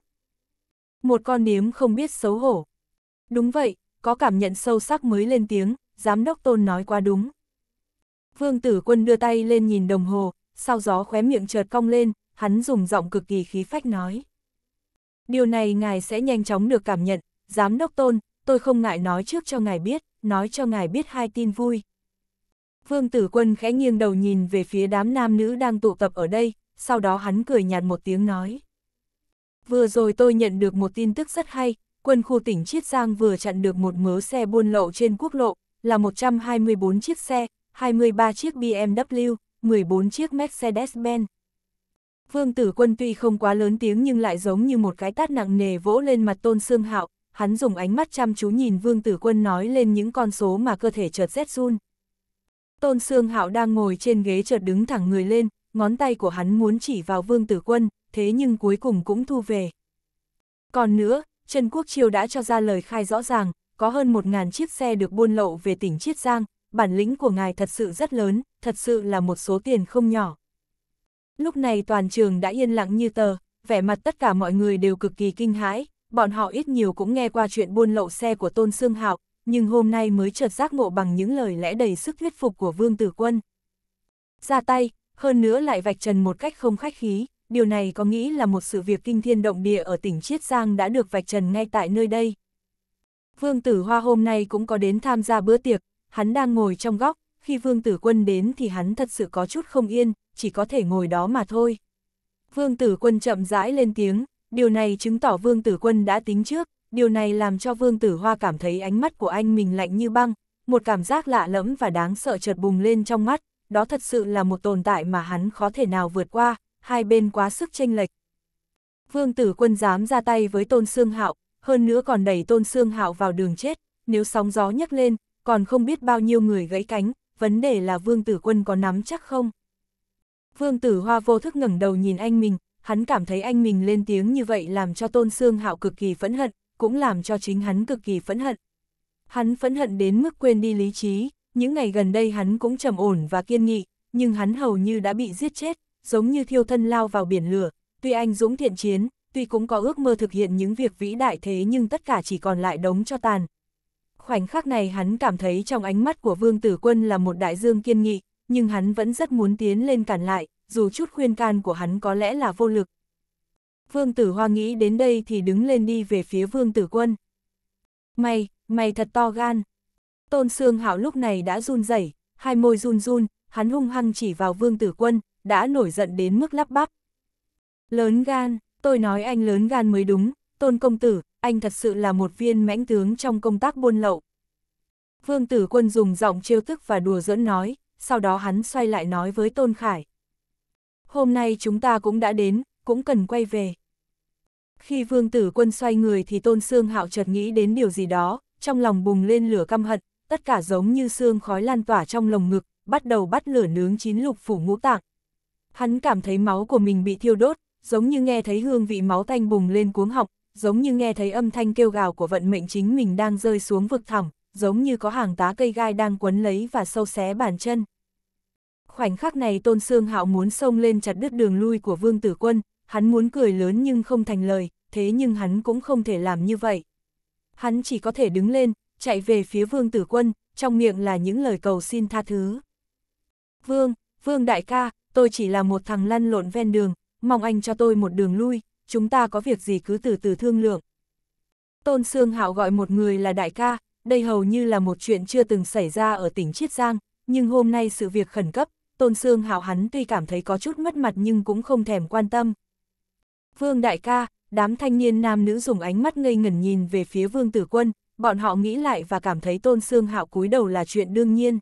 Một con điếm không biết xấu hổ. Đúng vậy, có cảm nhận sâu sắc mới lên tiếng, giám đốc Tôn nói quá đúng. Vương tử quân đưa tay lên nhìn đồng hồ, sau gió khóe miệng chợt cong lên, hắn dùng giọng cực kỳ khí phách nói. Điều này ngài sẽ nhanh chóng được cảm nhận, giám đốc tôn, tôi không ngại nói trước cho ngài biết, nói cho ngài biết hai tin vui. Vương tử quân khẽ nghiêng đầu nhìn về phía đám nam nữ đang tụ tập ở đây, sau đó hắn cười nhạt một tiếng nói. Vừa rồi tôi nhận được một tin tức rất hay, quân khu tỉnh Chiết Giang vừa chặn được một mớ xe buôn lậu trên quốc lộ, là 124 chiếc xe, 23 chiếc BMW, 14 chiếc Mercedes-Benz. Vương Tử Quân tuy không quá lớn tiếng nhưng lại giống như một cái tát nặng nề vỗ lên mặt Tôn Sương Hạo, hắn dùng ánh mắt chăm chú nhìn Vương Tử Quân nói lên những con số mà cơ thể chợt rét run. Tôn Sương Hạo đang ngồi trên ghế chợt đứng thẳng người lên, ngón tay của hắn muốn chỉ vào Vương Tử Quân, thế nhưng cuối cùng cũng thu về. Còn nữa, Trần Quốc Chiêu đã cho ra lời khai rõ ràng, có hơn 1.000 chiếc xe được buôn lậu về tỉnh Chiết Giang, bản lĩnh của ngài thật sự rất lớn, thật sự là một số tiền không nhỏ. Lúc này toàn trường đã yên lặng như tờ, vẻ mặt tất cả mọi người đều cực kỳ kinh hãi, bọn họ ít nhiều cũng nghe qua chuyện buôn lậu xe của Tôn Sương Hạo, nhưng hôm nay mới chợt giác ngộ bằng những lời lẽ đầy sức thuyết phục của Vương Tử Quân. Ra tay, hơn nữa lại vạch trần một cách không khách khí, điều này có nghĩ là một sự việc kinh thiên động địa ở tỉnh Chiết Giang đã được vạch trần ngay tại nơi đây. Vương Tử Hoa hôm nay cũng có đến tham gia bữa tiệc, hắn đang ngồi trong góc, khi Vương Tử Quân đến thì hắn thật sự có chút không yên, chỉ có thể ngồi đó mà thôi. Vương Tử Quân chậm rãi lên tiếng, điều này chứng tỏ Vương Tử Quân đã tính trước, điều này làm cho Vương Tử Hoa cảm thấy ánh mắt của anh mình lạnh như băng, một cảm giác lạ lẫm và đáng sợ chợt bùng lên trong mắt, đó thật sự là một tồn tại mà hắn khó thể nào vượt qua, hai bên quá sức tranh lệch. Vương Tử Quân dám ra tay với Tôn xương Hạo, hơn nữa còn đẩy Tôn xương Hạo vào đường chết, nếu sóng gió nhấc lên, còn không biết bao nhiêu người gãy cánh, vấn đề là vương tử quân có nắm chắc không? Vương tử hoa vô thức ngẩng đầu nhìn anh mình, hắn cảm thấy anh mình lên tiếng như vậy làm cho tôn xương hạo cực kỳ phẫn hận, cũng làm cho chính hắn cực kỳ phẫn hận. Hắn phẫn hận đến mức quên đi lý trí, những ngày gần đây hắn cũng trầm ổn và kiên nghị, nhưng hắn hầu như đã bị giết chết, giống như thiêu thân lao vào biển lửa, tuy anh dũng thiện chiến, tuy cũng có ước mơ thực hiện những việc vĩ đại thế nhưng tất cả chỉ còn lại đống cho tàn, khoảnh khắc này hắn cảm thấy trong ánh mắt của Vương Tử Quân là một đại dương kiên nghị, nhưng hắn vẫn rất muốn tiến lên cản lại, dù chút khuyên can của hắn có lẽ là vô lực. Vương Tử Hoa nghĩ đến đây thì đứng lên đi về phía Vương Tử Quân. Mày, mày thật to gan. Tôn Sương Hạo lúc này đã run rẩy, hai môi run run, hắn hung hăng chỉ vào Vương Tử Quân, đã nổi giận đến mức lắp bắp. Lớn gan, tôi nói anh lớn gan mới đúng, Tôn công tử, anh thật sự là một viên mãnh tướng trong công tác buôn lậu. Vương tử quân dùng giọng trêu tức và đùa giỡn nói, sau đó hắn xoay lại nói với Tôn Khải. Hôm nay chúng ta cũng đã đến, cũng cần quay về. Khi vương tử quân xoay người thì Tôn Sương Hạo chợt nghĩ đến điều gì đó, trong lòng bùng lên lửa căm hận, tất cả giống như xương khói lan tỏa trong lồng ngực, bắt đầu bắt lửa nướng chín lục phủ ngũ tạng. Hắn cảm thấy máu của mình bị thiêu đốt, giống như nghe thấy hương vị máu tanh bùng lên cuống họng, giống như nghe thấy âm thanh kêu gào của vận mệnh chính mình đang rơi xuống vực thẳm, giống như có hàng tá cây gai đang quấn lấy và sâu xé bàn chân. Khoảnh khắc này Tôn Sương Hạo muốn xông lên chặt đứt đường lui của Vương Tử Quân, hắn muốn cười lớn nhưng không thành lời, thế nhưng hắn cũng không thể làm như vậy. Hắn chỉ có thể đứng lên, chạy về phía Vương Tử Quân, trong miệng là những lời cầu xin tha thứ. Vương, Vương đại ca, tôi chỉ là một thằng lăn lộn ven đường, mong anh cho tôi một đường lui, chúng ta có việc gì cứ từ từ thương lượng. Tôn Sương Hạo gọi một người là đại ca, đây hầu như là một chuyện chưa từng xảy ra ở tỉnh Chiết Giang, nhưng hôm nay sự việc khẩn cấp, Tôn Sương Hạo hắn tuy cảm thấy có chút mất mặt nhưng cũng không thèm quan tâm. Vương đại ca, đám thanh niên nam nữ dùng ánh mắt ngây ngẩn nhìn về phía Vương Tử Quân, bọn họ nghĩ lại và cảm thấy Tôn Sương Hạo cúi đầu là chuyện đương nhiên.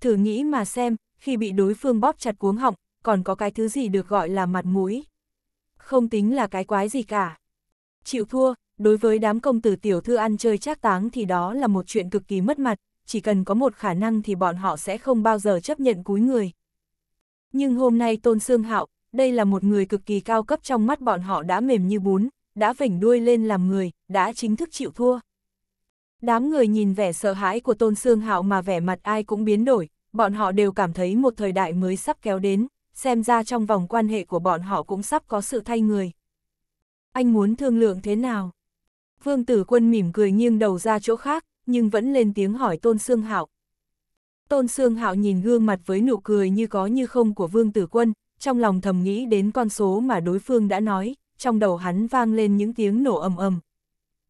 Thử nghĩ mà xem, khi bị đối phương bóp chặt cuống họng, còn có cái thứ gì được gọi là mặt mũi không tính là cái quái gì cả. Chịu thua, đối với đám công tử tiểu thư ăn chơi trác táng thì đó là một chuyện cực kỳ mất mặt, chỉ cần có một khả năng thì bọn họ sẽ không bao giờ chấp nhận cúi người. Nhưng hôm nay Tôn Sương Hạo, đây là một người cực kỳ cao cấp trong mắt bọn họ đã mềm như bún, đã vểnh đuôi lên làm người, đã chính thức chịu thua. Đám người nhìn vẻ sợ hãi của Tôn Sương Hạo mà vẻ mặt ai cũng biến đổi, bọn họ đều cảm thấy một thời đại mới sắp kéo đến xem ra trong vòng quan hệ của bọn họ cũng sắp có sự thay người. Anh muốn thương lượng thế nào? Vương Tử Quân mỉm cười nghiêng đầu ra chỗ khác, nhưng vẫn lên tiếng hỏi Tôn Sương Hạo. Tôn Sương Hạo nhìn gương mặt với nụ cười như có như không của Vương Tử Quân, trong lòng thầm nghĩ đến con số mà đối phương đã nói, trong đầu hắn vang lên những tiếng nổ ầm ầm.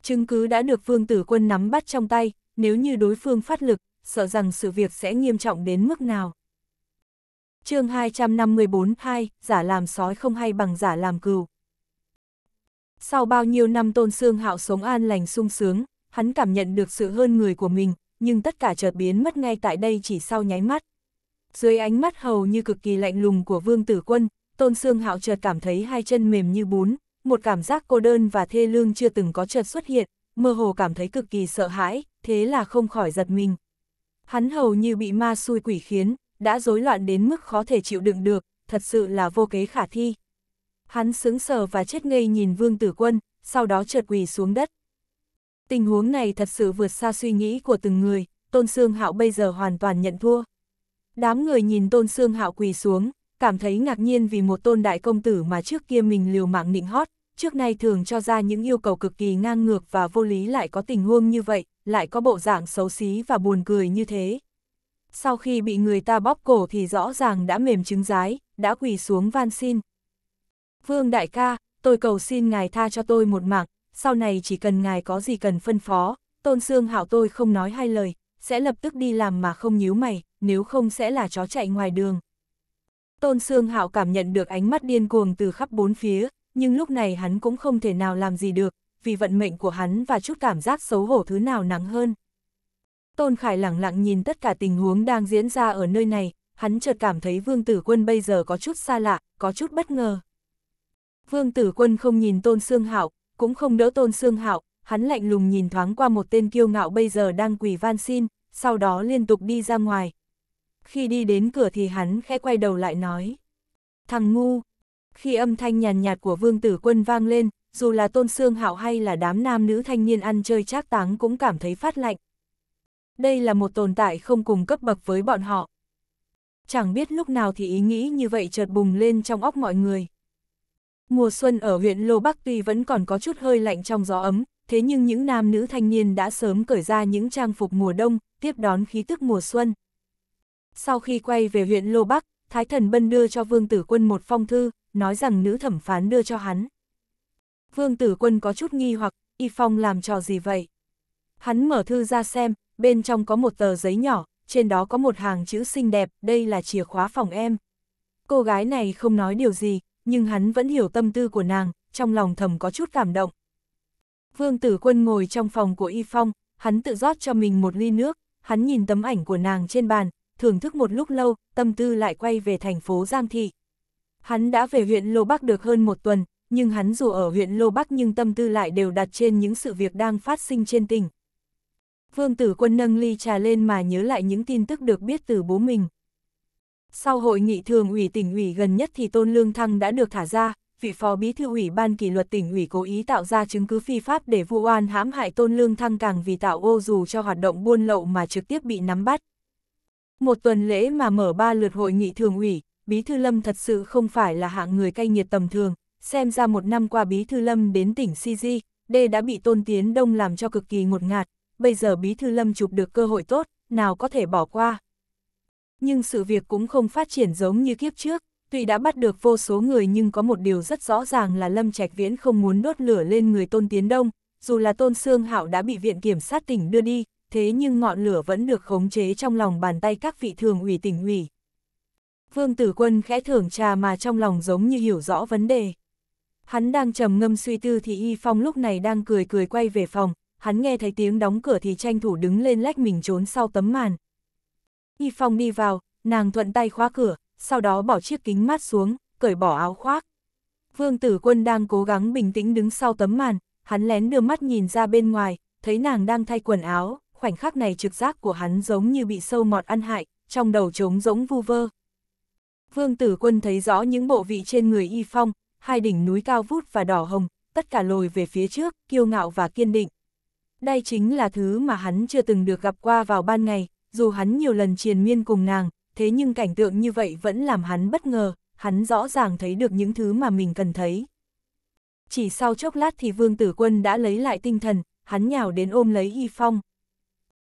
Chứng cứ đã được Vương Tử Quân nắm bắt trong tay, nếu như đối phương phát lực, sợ rằng sự việc sẽ nghiêm trọng đến mức nào chương 254-2, giả làm sói không hay bằng giả làm cừu. Sau bao nhiêu năm Tôn Sương Hạo sống an lành sung sướng, hắn cảm nhận được sự hơn người của mình, nhưng tất cả chợt biến mất ngay tại đây chỉ sau nháy mắt. Dưới ánh mắt hầu như cực kỳ lạnh lùng của Vương Tử Quân, Tôn Sương Hạo chợt cảm thấy hai chân mềm như bún, một cảm giác cô đơn và thê lương chưa từng có chợt xuất hiện, mơ hồ cảm thấy cực kỳ sợ hãi, thế là không khỏi giật mình. Hắn hầu như bị ma xui quỷ khiến, đã rối loạn đến mức khó thể chịu đựng được, thật sự là vô kế khả thi. Hắn sững sờ và chết ngây nhìn Vương Tử Quân, sau đó trượt quỳ xuống đất. Tình huống này thật sự vượt xa suy nghĩ của từng người, Tôn Sương Hạo bây giờ hoàn toàn nhận thua. Đám người nhìn Tôn Sương Hạo quỳ xuống, cảm thấy ngạc nhiên vì một tôn đại công tử mà trước kia mình liều mạng nịnh hót, trước nay thường cho ra những yêu cầu cực kỳ ngang ngược và vô lý lại có tình huống như vậy, lại có bộ dạng xấu xí và buồn cười như thế sau khi bị người ta bóp cổ thì rõ ràng đã mềm chứng giái, đã quỳ xuống van xin. Vương đại ca, tôi cầu xin ngài tha cho tôi một mạng, sau này chỉ cần ngài có gì cần phân phó, tôn xương hạo tôi không nói hai lời, sẽ lập tức đi làm mà không nhíu mày, nếu không sẽ là chó chạy ngoài đường. Tôn xương Hạo cảm nhận được ánh mắt điên cuồng từ khắp bốn phía, nhưng lúc này hắn cũng không thể nào làm gì được, vì vận mệnh của hắn và chút cảm giác xấu hổ thứ nào nắng hơn. Tôn Khải lẳng lặng nhìn tất cả tình huống đang diễn ra ở nơi này, hắn chợt cảm thấy Vương Tử Quân bây giờ có chút xa lạ, có chút bất ngờ. Vương Tử Quân không nhìn Tôn Sương Hạo, cũng không đỡ Tôn Sương Hạo, hắn lạnh lùng nhìn thoáng qua một tên kiêu ngạo bây giờ đang quỳ van xin, sau đó liên tục đi ra ngoài. Khi đi đến cửa thì hắn khẽ quay đầu lại nói. Thằng ngu! Khi âm thanh nhàn nhạt của Vương Tử Quân vang lên, dù là Tôn Sương Hạo hay là đám nam nữ thanh niên ăn chơi trác táng cũng cảm thấy phát lạnh, đây là một tồn tại không cùng cấp bậc với bọn họ. Chẳng biết lúc nào thì ý nghĩ như vậy chợt bùng lên trong óc mọi người. Mùa xuân ở huyện Lô Bắc tuy vẫn còn có chút hơi lạnh trong gió ấm, thế nhưng những nam nữ thanh niên đã sớm cởi ra những trang phục mùa đông, tiếp đón khí tức mùa xuân. Sau khi quay về huyện Lô Bắc, Thái Thần Bân đưa cho Vương Tử Quân một phong thư, nói rằng nữ thẩm phán đưa cho hắn. Vương Tử Quân có chút nghi hoặc, Y Phong làm trò gì vậy? Hắn mở thư ra xem, bên trong có một tờ giấy nhỏ, trên đó có một hàng chữ xinh đẹp, đây là chìa khóa phòng em. Cô gái này không nói điều gì, nhưng hắn vẫn hiểu tâm tư của nàng, trong lòng thầm có chút cảm động. Vương Tử Quân ngồi trong phòng của Y Phong, hắn tự rót cho mình một ly nước, hắn nhìn tấm ảnh của nàng trên bàn, thưởng thức một lúc lâu, tâm tư lại quay về thành phố Giang Thị. Hắn đã về huyện Lô Bắc được hơn một tuần, nhưng hắn dù ở huyện Lô Bắc nhưng tâm tư lại đều đặt trên những sự việc đang phát sinh trên tỉnh. Vương tử quân nâng ly trà lên mà nhớ lại những tin tức được biết từ bố mình. Sau hội nghị thường ủy tỉnh ủy gần nhất thì Tôn Lương Thăng đã được thả ra, vị phó bí thư ủy ban kỷ luật tỉnh ủy cố ý tạo ra chứng cứ phi pháp để vu oan hãm hại Tôn Lương Thăng càng vì tạo ô dù cho hoạt động buôn lậu mà trực tiếp bị nắm bắt. Một tuần lễ mà mở ba lượt hội nghị thường ủy, Bí Thư Lâm thật sự không phải là hạng người cay nghiệt tầm thường, xem ra một năm qua Bí Thư Lâm đến tỉnh CG, D đã bị Tôn Tiến Đông làm cho cực kỳ ngột ngạt, bây giờ Bí Thư Lâm chụp được cơ hội tốt, nào có thể bỏ qua. Nhưng sự việc cũng không phát triển giống như kiếp trước, tuy đã bắt được vô số người nhưng có một điều rất rõ ràng là Lâm Trạch Viễn không muốn đốt lửa lên người Tôn Tiến Đông, dù là Tôn xương Hạo đã bị Viện Kiểm sát tỉnh đưa đi, thế nhưng ngọn lửa vẫn được khống chế trong lòng bàn tay các vị thường ủy tỉnh ủy. Vương Tử Quân khẽ thưởng trà mà trong lòng giống như hiểu rõ vấn đề. Hắn đang trầm ngâm suy tư thì Y Phong lúc này đang cười cười quay về phòng, hắn nghe thấy tiếng đóng cửa thì tranh thủ đứng lên lách mình trốn sau tấm màn. Y Phong đi vào, nàng thuận tay khóa cửa, sau đó bỏ chiếc kính mát xuống, cởi bỏ áo khoác. Vương Tử Quân đang cố gắng bình tĩnh đứng sau tấm màn, hắn lén đưa mắt nhìn ra bên ngoài, thấy nàng đang thay quần áo, khoảnh khắc này trực giác của hắn giống như bị sâu mọt ăn hại, trong đầu trống rỗng vu vơ. Vương Tử Quân thấy rõ những bộ vị trên người Y Phong, hai đỉnh núi cao vút và đỏ hồng, tất cả lồi về phía trước, kiêu ngạo và kiên định đây chính là thứ mà hắn chưa từng được gặp qua vào ban ngày, dù hắn nhiều lần triền miên cùng nàng, thế nhưng cảnh tượng như vậy vẫn làm hắn bất ngờ, hắn rõ ràng thấy được những thứ mà mình cần thấy. Chỉ sau chốc lát thì Vương Tử Quân đã lấy lại tinh thần, hắn nhào đến ôm lấy Y Phong.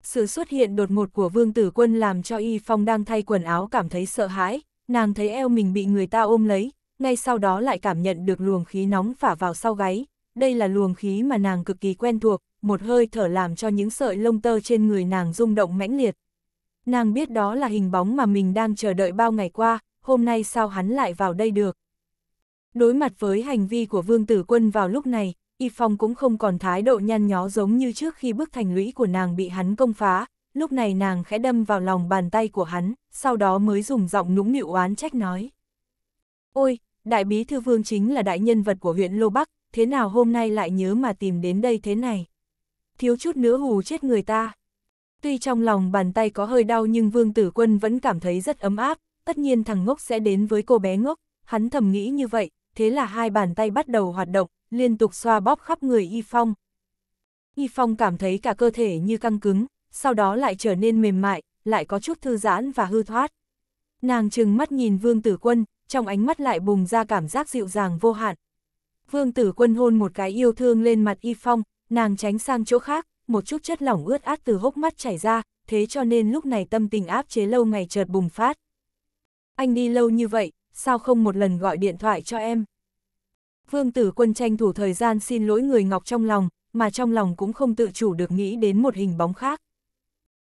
Sự xuất hiện đột ngột của Vương Tử Quân làm cho Y Phong đang thay quần áo cảm thấy sợ hãi, nàng thấy eo mình bị người ta ôm lấy, ngay sau đó lại cảm nhận được luồng khí nóng phả vào sau gáy, đây là luồng khí mà nàng cực kỳ quen thuộc, một hơi thở làm cho những sợi lông tơ trên người nàng rung động mãnh liệt. Nàng biết đó là hình bóng mà mình đang chờ đợi bao ngày qua, hôm nay sao hắn lại vào đây được. Đối mặt với hành vi của Vương Tử Quân vào lúc này, Y Phong cũng không còn thái độ nhăn nhó giống như trước khi bức thành lũy của nàng bị hắn công phá, lúc này nàng khẽ đâm vào lòng bàn tay của hắn, sau đó mới dùng giọng nũng nịu oán trách nói. Ôi, đại bí thư vương chính là đại nhân vật của huyện Lô Bắc, thế nào hôm nay lại nhớ mà tìm đến đây thế này? thiếu chút nữa hù chết người ta. Tuy trong lòng bàn tay có hơi đau nhưng Vương Tử Quân vẫn cảm thấy rất ấm áp, tất nhiên thằng ngốc sẽ đến với cô bé ngốc, hắn thầm nghĩ như vậy, thế là hai bàn tay bắt đầu hoạt động, liên tục xoa bóp khắp người Y Phong. Y Phong cảm thấy cả cơ thể như căng cứng, sau đó lại trở nên mềm mại, lại có chút thư giãn và hư thoát. Nàng trừng mắt nhìn Vương Tử Quân, trong ánh mắt lại bùng ra cảm giác dịu dàng vô hạn. Vương Tử Quân hôn một cái yêu thương lên mặt Y Phong, Nàng tránh sang chỗ khác, một chút chất lỏng ướt át từ hốc mắt chảy ra, thế cho nên lúc này tâm tình áp chế lâu ngày chợt bùng phát. Anh đi lâu như vậy, sao không một lần gọi điện thoại cho em? Vương tử quân tranh thủ thời gian xin lỗi người ngọc trong lòng, mà trong lòng cũng không tự chủ được nghĩ đến một hình bóng khác.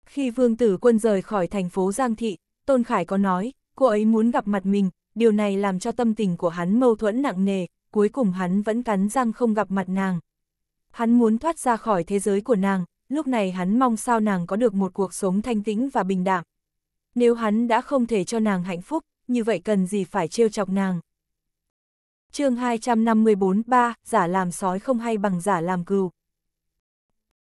Khi vương tử quân rời khỏi thành phố Giang Thị, Tôn Khải có nói, cô ấy muốn gặp mặt mình, điều này làm cho tâm tình của hắn mâu thuẫn nặng nề, cuối cùng hắn vẫn cắn răng không gặp mặt nàng. Hắn muốn thoát ra khỏi thế giới của nàng, lúc này hắn mong sao nàng có được một cuộc sống thanh tĩnh và bình đạm. Nếu hắn đã không thể cho nàng hạnh phúc, như vậy cần gì phải trêu chọc nàng. chương 254 3. Giả làm sói không hay bằng giả làm cừu.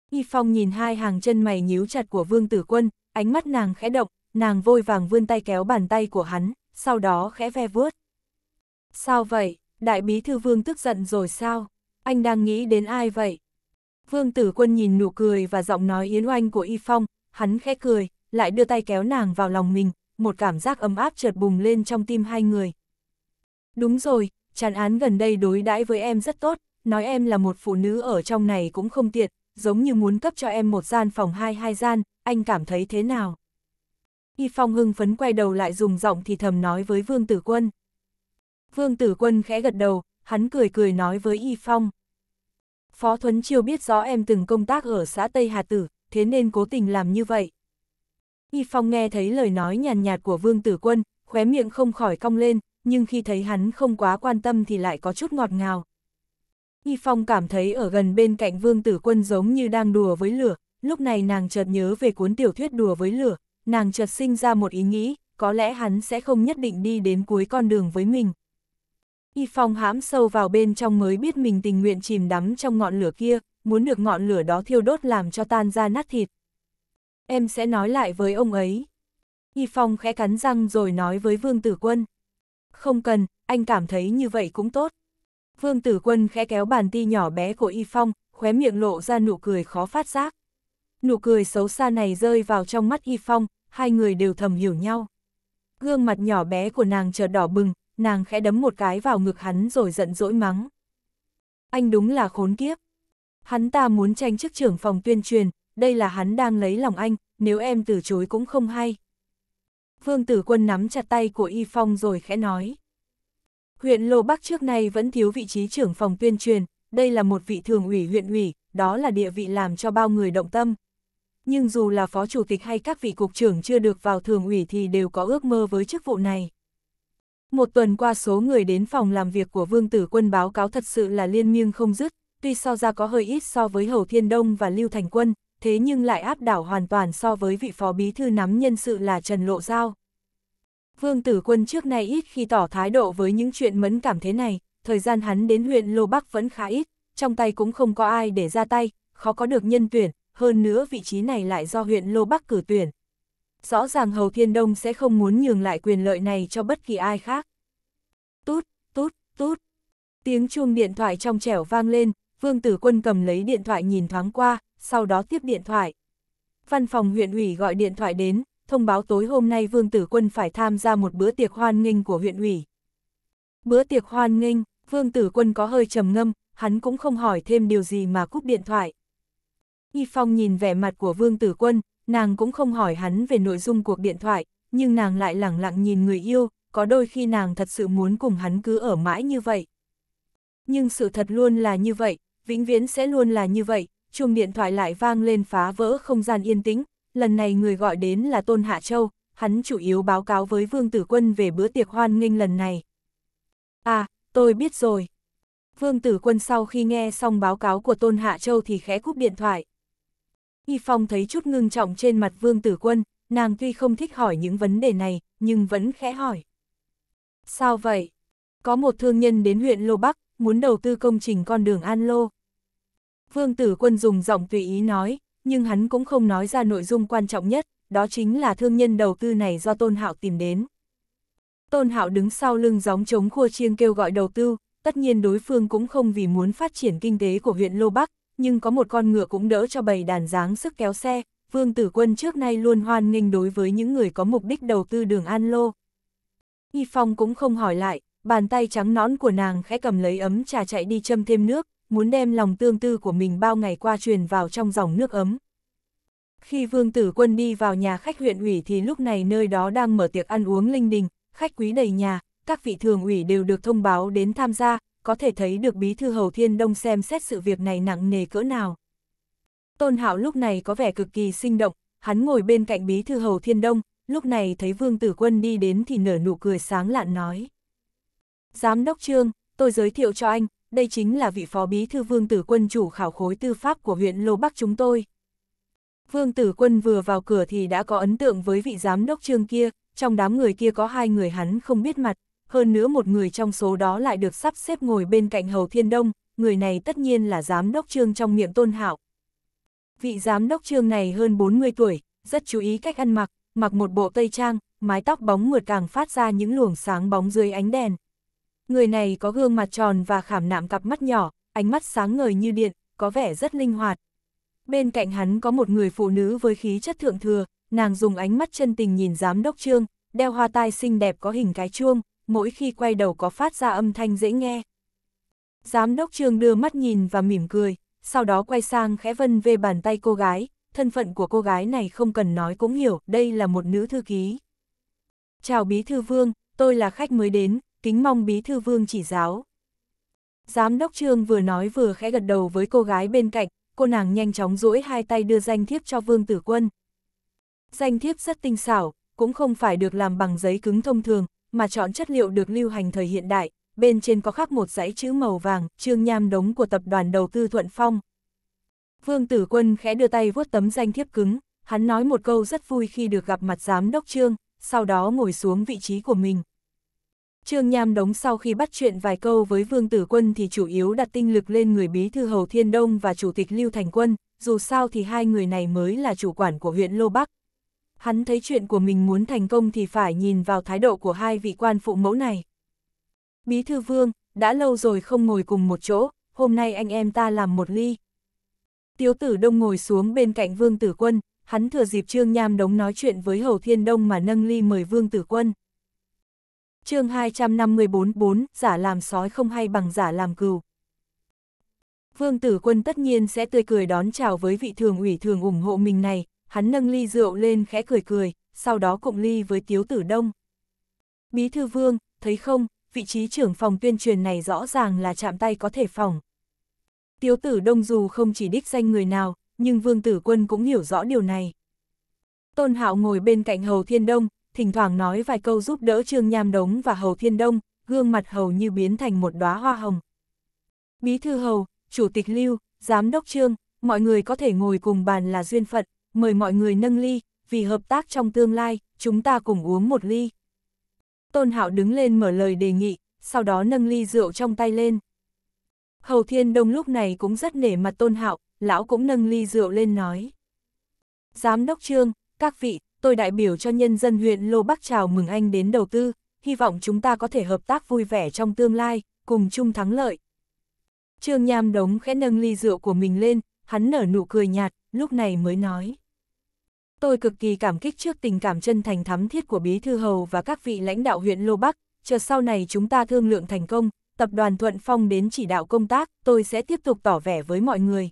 Y Phong nhìn hai hàng chân mày nhíu chặt của Vương Tử Quân, ánh mắt nàng khẽ động, nàng vôi vàng vươn tay kéo bàn tay của hắn, sau đó khẽ ve vuốt. Sao vậy, đại bí thư Vương tức giận rồi sao? anh đang nghĩ đến ai vậy? Vương tử quân nhìn nụ cười và giọng nói yến oanh của Y Phong, hắn khẽ cười, lại đưa tay kéo nàng vào lòng mình, một cảm giác ấm áp chợt bùng lên trong tim hai người. Đúng rồi, chán án gần đây đối đãi với em rất tốt, nói em là một phụ nữ ở trong này cũng không tiện, giống như muốn cấp cho em một gian phòng hai hai gian, anh cảm thấy thế nào? Y Phong hưng phấn quay đầu lại dùng giọng thì thầm nói với Vương Tử Quân. Vương Tử Quân khẽ gật đầu, hắn cười cười nói với Y Phong. Phó Thuấn Chiêu biết rõ em từng công tác ở xã Tây Hà Tử, thế nên cố tình làm như vậy. Y Phong nghe thấy lời nói nhàn nhạt của Vương Tử Quân, khóe miệng không khỏi cong lên, nhưng khi thấy hắn không quá quan tâm thì lại có chút ngọt ngào. Y Phong cảm thấy ở gần bên cạnh Vương Tử Quân giống như đang đùa với lửa, lúc này nàng chợt nhớ về cuốn tiểu thuyết đùa với lửa, nàng chợt sinh ra một ý nghĩ, có lẽ hắn sẽ không nhất định đi đến cuối con đường với mình. Y Phong hãm sâu vào bên trong mới biết mình tình nguyện chìm đắm trong ngọn lửa kia, muốn được ngọn lửa đó thiêu đốt làm cho tan ra nát thịt. Em sẽ nói lại với ông ấy. Y Phong khẽ cắn răng rồi nói với Vương Tử Quân. Không cần, anh cảm thấy như vậy cũng tốt. Vương Tử Quân khẽ kéo bàn ti nhỏ bé của Y Phong, khóe miệng lộ ra nụ cười khó phát giác. Nụ cười xấu xa này rơi vào trong mắt Y Phong, hai người đều thầm hiểu nhau. Gương mặt nhỏ bé của nàng chợt đỏ bừng, nàng khẽ đấm một cái vào ngực hắn rồi giận dỗi mắng. Anh đúng là khốn kiếp. Hắn ta muốn tranh chức trưởng phòng tuyên truyền, đây là hắn đang lấy lòng anh, nếu em từ chối cũng không hay. Vương tử quân nắm chặt tay của Y Phong rồi khẽ nói. Huyện Lô Bắc trước nay vẫn thiếu vị trí trưởng phòng tuyên truyền, đây là một vị thường ủy huyện ủy, đó là địa vị làm cho bao người động tâm. Nhưng dù là phó chủ tịch hay các vị cục trưởng chưa được vào thường ủy thì đều có ước mơ với chức vụ này. Một tuần qua số người đến phòng làm việc của Vương Tử Quân báo cáo thật sự là liên miên không dứt, tuy so ra có hơi ít so với Hầu Thiên Đông và Lưu Thành Quân, thế nhưng lại áp đảo hoàn toàn so với vị phó bí thư nắm nhân sự là Trần Lộ Giao. Vương Tử Quân trước nay ít khi tỏ thái độ với những chuyện mẫn cảm thế này, thời gian hắn đến huyện Lô Bắc vẫn khá ít, trong tay cũng không có ai để ra tay, khó có được nhân tuyển, hơn nữa vị trí này lại do huyện Lô Bắc cử tuyển, rõ ràng Hầu Thiên Đông sẽ không muốn nhường lại quyền lợi này cho bất kỳ ai khác. Tút, tút, tút. Tiếng chuông điện thoại trong trẻo vang lên, Vương Tử Quân cầm lấy điện thoại nhìn thoáng qua, sau đó tiếp điện thoại. Văn phòng huyện ủy gọi điện thoại đến, thông báo tối hôm nay Vương Tử Quân phải tham gia một bữa tiệc hoan nghênh của huyện ủy. Bữa tiệc hoan nghênh, Vương Tử Quân có hơi trầm ngâm, hắn cũng không hỏi thêm điều gì mà cúp điện thoại. Y Phong nhìn vẻ mặt của Vương Tử Quân, Nàng cũng không hỏi hắn về nội dung cuộc điện thoại, nhưng nàng lại lẳng lặng nhìn người yêu, có đôi khi nàng thật sự muốn cùng hắn cứ ở mãi như vậy. Nhưng sự thật luôn là như vậy, vĩnh viễn sẽ luôn là như vậy, chuông điện thoại lại vang lên phá vỡ không gian yên tĩnh, lần này người gọi đến là Tôn Hạ Châu, hắn chủ yếu báo cáo với Vương Tử Quân về bữa tiệc hoan nghênh lần này. À, tôi biết rồi. Vương Tử Quân sau khi nghe xong báo cáo của Tôn Hạ Châu thì khẽ cúp điện thoại. Y Phong thấy chút ngưng trọng trên mặt Vương Tử Quân, nàng tuy không thích hỏi những vấn đề này, nhưng vẫn khẽ hỏi. Sao vậy? Có một thương nhân đến huyện Lô Bắc, muốn đầu tư công trình con đường An Lô. Vương Tử Quân dùng giọng tùy ý nói, nhưng hắn cũng không nói ra nội dung quan trọng nhất, đó chính là thương nhân đầu tư này do Tôn Hạo tìm đến. Tôn Hạo đứng sau lưng gióng chống khua chiêng kêu gọi đầu tư, tất nhiên đối phương cũng không vì muốn phát triển kinh tế của huyện Lô Bắc, nhưng có một con ngựa cũng đỡ cho bầy đàn dáng sức kéo xe, Vương Tử Quân trước nay luôn hoan nghênh đối với những người có mục đích đầu tư đường An Lô. Y Phong cũng không hỏi lại, bàn tay trắng nõn của nàng khẽ cầm lấy ấm trà chạy đi châm thêm nước, muốn đem lòng tương tư của mình bao ngày qua truyền vào trong dòng nước ấm. Khi Vương Tử Quân đi vào nhà khách huyện ủy thì lúc này nơi đó đang mở tiệc ăn uống linh đình, khách quý đầy nhà, các vị thường ủy đều được thông báo đến tham gia, có thể thấy được bí thư Hầu Thiên Đông xem xét sự việc này nặng nề cỡ nào. Tôn Hạo lúc này có vẻ cực kỳ sinh động, hắn ngồi bên cạnh bí thư Hầu Thiên Đông, lúc này thấy Vương Tử Quân đi đến thì nở nụ cười sáng lạn nói. Giám đốc Trương, tôi giới thiệu cho anh, đây chính là vị phó bí thư Vương Tử Quân chủ khảo khối tư pháp của huyện Lô Bắc chúng tôi. Vương Tử Quân vừa vào cửa thì đã có ấn tượng với vị giám đốc Trương kia, trong đám người kia có hai người hắn không biết mặt hơn nữa một người trong số đó lại được sắp xếp ngồi bên cạnh Hầu Thiên Đông, người này tất nhiên là giám đốc trương trong miệng Tôn Hạo. Vị giám đốc trương này hơn 40 tuổi, rất chú ý cách ăn mặc, mặc một bộ tây trang, mái tóc bóng mượt càng phát ra những luồng sáng bóng dưới ánh đèn. Người này có gương mặt tròn và khảm nạm cặp mắt nhỏ, ánh mắt sáng ngời như điện, có vẻ rất linh hoạt. Bên cạnh hắn có một người phụ nữ với khí chất thượng thừa, nàng dùng ánh mắt chân tình nhìn giám đốc trương, đeo hoa tai xinh đẹp có hình cái chuông, mỗi khi quay đầu có phát ra âm thanh dễ nghe. Giám đốc trường đưa mắt nhìn và mỉm cười, sau đó quay sang khẽ vân về bàn tay cô gái, thân phận của cô gái này không cần nói cũng hiểu, đây là một nữ thư ký. Chào Bí Thư Vương, tôi là khách mới đến, kính mong Bí Thư Vương chỉ giáo. Giám đốc trường vừa nói vừa khẽ gật đầu với cô gái bên cạnh, cô nàng nhanh chóng duỗi hai tay đưa danh thiếp cho Vương Tử Quân. Danh thiếp rất tinh xảo, cũng không phải được làm bằng giấy cứng thông thường, mà chọn chất liệu được lưu hành thời hiện đại, bên trên có khắc một dãy chữ màu vàng, trương nham đống của tập đoàn đầu tư Thuận Phong. Vương Tử Quân khẽ đưa tay vuốt tấm danh thiếp cứng, hắn nói một câu rất vui khi được gặp mặt giám đốc trương, sau đó ngồi xuống vị trí của mình. Trương Nham Đống sau khi bắt chuyện vài câu với Vương Tử Quân thì chủ yếu đặt tinh lực lên người bí thư Hầu Thiên Đông và chủ tịch Lưu Thành Quân, dù sao thì hai người này mới là chủ quản của huyện Lô Bắc, hắn thấy chuyện của mình muốn thành công thì phải nhìn vào thái độ của hai vị quan phụ mẫu này. Bí thư vương, đã lâu rồi không ngồi cùng một chỗ, hôm nay anh em ta làm một ly. Tiếu tử đông ngồi xuống bên cạnh vương tử quân, hắn thừa dịp Trương Nham Đống nói chuyện với Hầu Thiên Đông mà nâng ly mời vương tử quân. chương 254-4, giả làm sói không hay bằng giả làm cừu. Vương tử quân tất nhiên sẽ tươi cười đón chào với vị thường ủy thường ủng hộ mình này, hắn nâng ly rượu lên khẽ cười cười, sau đó cụng ly với Tiếu Tử Đông. Bí thư vương, thấy không, vị trí trưởng phòng tuyên truyền này rõ ràng là chạm tay có thể phòng. Tiếu Tử Đông dù không chỉ đích danh người nào, nhưng Vương Tử Quân cũng hiểu rõ điều này. Tôn Hạo ngồi bên cạnh Hầu Thiên Đông, thỉnh thoảng nói vài câu giúp đỡ Trương Nham Đống và Hầu Thiên Đông, gương mặt hầu như biến thành một đóa hoa hồng. Bí thư hầu, chủ tịch lưu, giám đốc trương, mọi người có thể ngồi cùng bàn là duyên phận, mời mọi người nâng ly, vì hợp tác trong tương lai, chúng ta cùng uống một ly. Tôn Hạo đứng lên mở lời đề nghị, sau đó nâng ly rượu trong tay lên. Hầu Thiên Đông lúc này cũng rất nể mặt Tôn Hạo, lão cũng nâng ly rượu lên nói. Giám đốc Trương, các vị, tôi đại biểu cho nhân dân huyện Lô Bắc chào mừng anh đến đầu tư, hy vọng chúng ta có thể hợp tác vui vẻ trong tương lai, cùng chung thắng lợi. Trương Nham Đống khẽ nâng ly rượu của mình lên, hắn nở nụ cười nhạt, lúc này mới nói. Tôi cực kỳ cảm kích trước tình cảm chân thành thắm thiết của Bí Thư Hầu và các vị lãnh đạo huyện Lô Bắc, chờ sau này chúng ta thương lượng thành công, tập đoàn Thuận Phong đến chỉ đạo công tác, tôi sẽ tiếp tục tỏ vẻ với mọi người.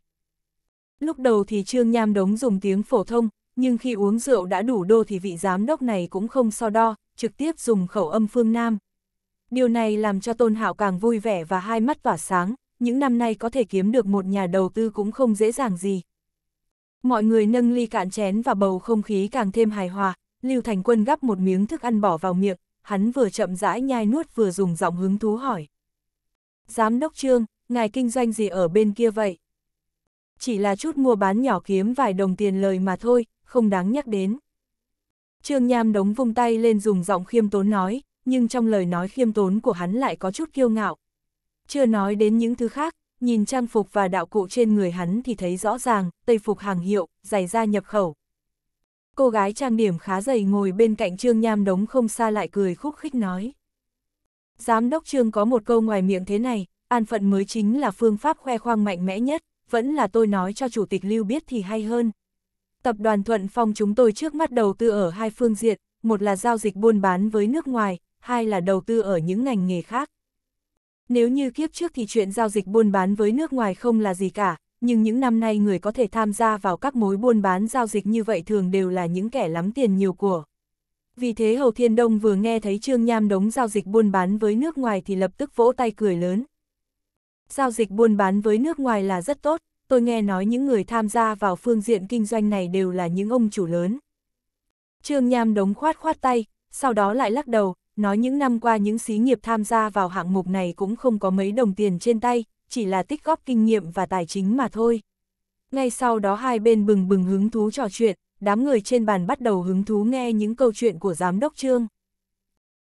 Lúc đầu thì Trương Nham Đống dùng tiếng phổ thông, nhưng khi uống rượu đã đủ đô thì vị giám đốc này cũng không so đo, trực tiếp dùng khẩu âm phương Nam. Điều này làm cho Tôn Hạo càng vui vẻ và hai mắt tỏa sáng, những năm nay có thể kiếm được một nhà đầu tư cũng không dễ dàng gì, Mọi người nâng ly cạn chén và bầu không khí càng thêm hài hòa, Lưu Thành Quân gắp một miếng thức ăn bỏ vào miệng, hắn vừa chậm rãi nhai nuốt vừa dùng giọng hứng thú hỏi. Giám đốc Trương, ngài kinh doanh gì ở bên kia vậy? Chỉ là chút mua bán nhỏ kiếm vài đồng tiền lời mà thôi, không đáng nhắc đến. Trương Nham đống vung tay lên dùng giọng khiêm tốn nói, nhưng trong lời nói khiêm tốn của hắn lại có chút kiêu ngạo. Chưa nói đến những thứ khác, nhìn trang phục và đạo cụ trên người hắn thì thấy rõ ràng, tây phục hàng hiệu, giày da nhập khẩu. Cô gái trang điểm khá dày ngồi bên cạnh Trương Nham đống không xa lại cười khúc khích nói. Giám đốc Trương có một câu ngoài miệng thế này, an phận mới chính là phương pháp khoe khoang mạnh mẽ nhất, vẫn là tôi nói cho Chủ tịch Lưu biết thì hay hơn. Tập đoàn Thuận Phong chúng tôi trước mắt đầu tư ở hai phương diện, một là giao dịch buôn bán với nước ngoài, hai là đầu tư ở những ngành nghề khác. Nếu như kiếp trước thì chuyện giao dịch buôn bán với nước ngoài không là gì cả, nhưng những năm nay người có thể tham gia vào các mối buôn bán giao dịch như vậy thường đều là những kẻ lắm tiền nhiều của. Vì thế Hầu Thiên Đông vừa nghe thấy Trương Nham đống giao dịch buôn bán với nước ngoài thì lập tức vỗ tay cười lớn. Giao dịch buôn bán với nước ngoài là rất tốt, tôi nghe nói những người tham gia vào phương diện kinh doanh này đều là những ông chủ lớn. Trương Nham đống khoát khoát tay, sau đó lại lắc đầu, nói những năm qua những xí nghiệp tham gia vào hạng mục này cũng không có mấy đồng tiền trên tay, chỉ là tích góp kinh nghiệm và tài chính mà thôi. Ngay sau đó hai bên bừng bừng hứng thú trò chuyện, đám người trên bàn bắt đầu hứng thú nghe những câu chuyện của giám đốc Trương.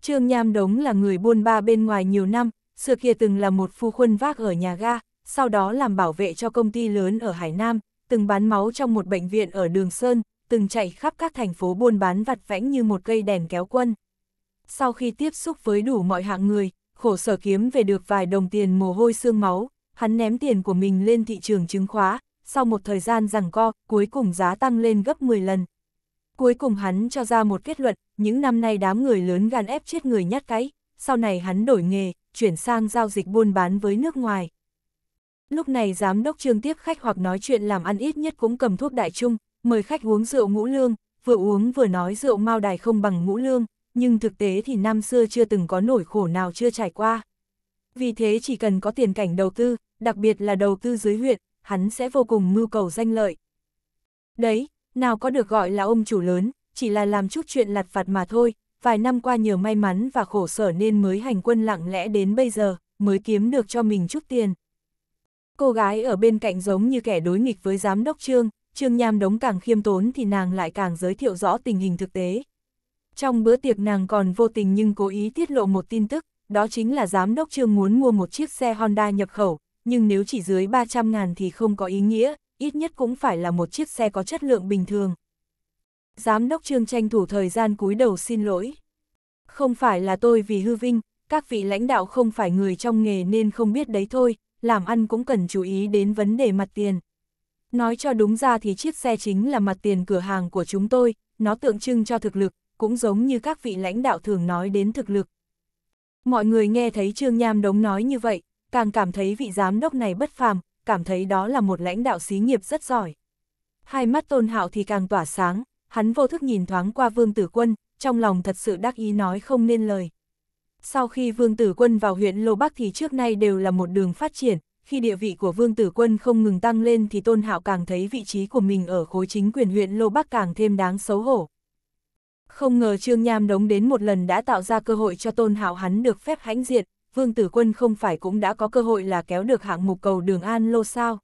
Trương Nham Đống là người buôn ba bên ngoài nhiều năm, xưa kia từng là một phu khuân vác ở nhà ga, sau đó làm bảo vệ cho công ty lớn ở Hải Nam, từng bán máu trong một bệnh viện ở Đường Sơn, từng chạy khắp các thành phố buôn bán vặt vãnh như một cây đèn kéo quân sau khi tiếp xúc với đủ mọi hạng người, khổ sở kiếm về được vài đồng tiền mồ hôi xương máu, hắn ném tiền của mình lên thị trường chứng khóa, sau một thời gian rằng co, cuối cùng giá tăng lên gấp 10 lần. Cuối cùng hắn cho ra một kết luận, những năm nay đám người lớn gan ép chết người nhát cái, sau này hắn đổi nghề, chuyển sang giao dịch buôn bán với nước ngoài. Lúc này giám đốc trương tiếp khách hoặc nói chuyện làm ăn ít nhất cũng cầm thuốc đại trung, mời khách uống rượu ngũ lương, vừa uống vừa nói rượu mau đài không bằng ngũ lương, nhưng thực tế thì năm xưa chưa từng có nổi khổ nào chưa trải qua. Vì thế chỉ cần có tiền cảnh đầu tư, đặc biệt là đầu tư dưới huyện, hắn sẽ vô cùng mưu cầu danh lợi. Đấy, nào có được gọi là ông chủ lớn, chỉ là làm chút chuyện lặt vặt mà thôi, vài năm qua nhờ may mắn và khổ sở nên mới hành quân lặng lẽ đến bây giờ, mới kiếm được cho mình chút tiền. Cô gái ở bên cạnh giống như kẻ đối nghịch với giám đốc Trương, Trương Nham đống càng khiêm tốn thì nàng lại càng giới thiệu rõ tình hình thực tế, trong bữa tiệc nàng còn vô tình nhưng cố ý tiết lộ một tin tức, đó chính là giám đốc trương muốn mua một chiếc xe Honda nhập khẩu, nhưng nếu chỉ dưới 300 ngàn thì không có ý nghĩa, ít nhất cũng phải là một chiếc xe có chất lượng bình thường. Giám đốc trương tranh thủ thời gian cúi đầu xin lỗi. Không phải là tôi vì hư vinh, các vị lãnh đạo không phải người trong nghề nên không biết đấy thôi, làm ăn cũng cần chú ý đến vấn đề mặt tiền. Nói cho đúng ra thì chiếc xe chính là mặt tiền cửa hàng của chúng tôi, nó tượng trưng cho thực lực, cũng giống như các vị lãnh đạo thường nói đến thực lực. Mọi người nghe thấy Trương Nham Đống nói như vậy, càng cảm thấy vị giám đốc này bất phàm, cảm thấy đó là một lãnh đạo xí nghiệp rất giỏi. Hai mắt tôn hạo thì càng tỏa sáng, hắn vô thức nhìn thoáng qua vương tử quân, trong lòng thật sự đắc ý nói không nên lời. Sau khi vương tử quân vào huyện Lô Bắc thì trước nay đều là một đường phát triển, khi địa vị của vương tử quân không ngừng tăng lên thì tôn hạo càng thấy vị trí của mình ở khối chính quyền huyện Lô Bắc càng thêm đáng xấu hổ. Không ngờ Trương Nham đống đến một lần đã tạo ra cơ hội cho Tôn Hạo hắn được phép hãnh diện, Vương Tử Quân không phải cũng đã có cơ hội là kéo được hạng mục cầu đường An Lô sao.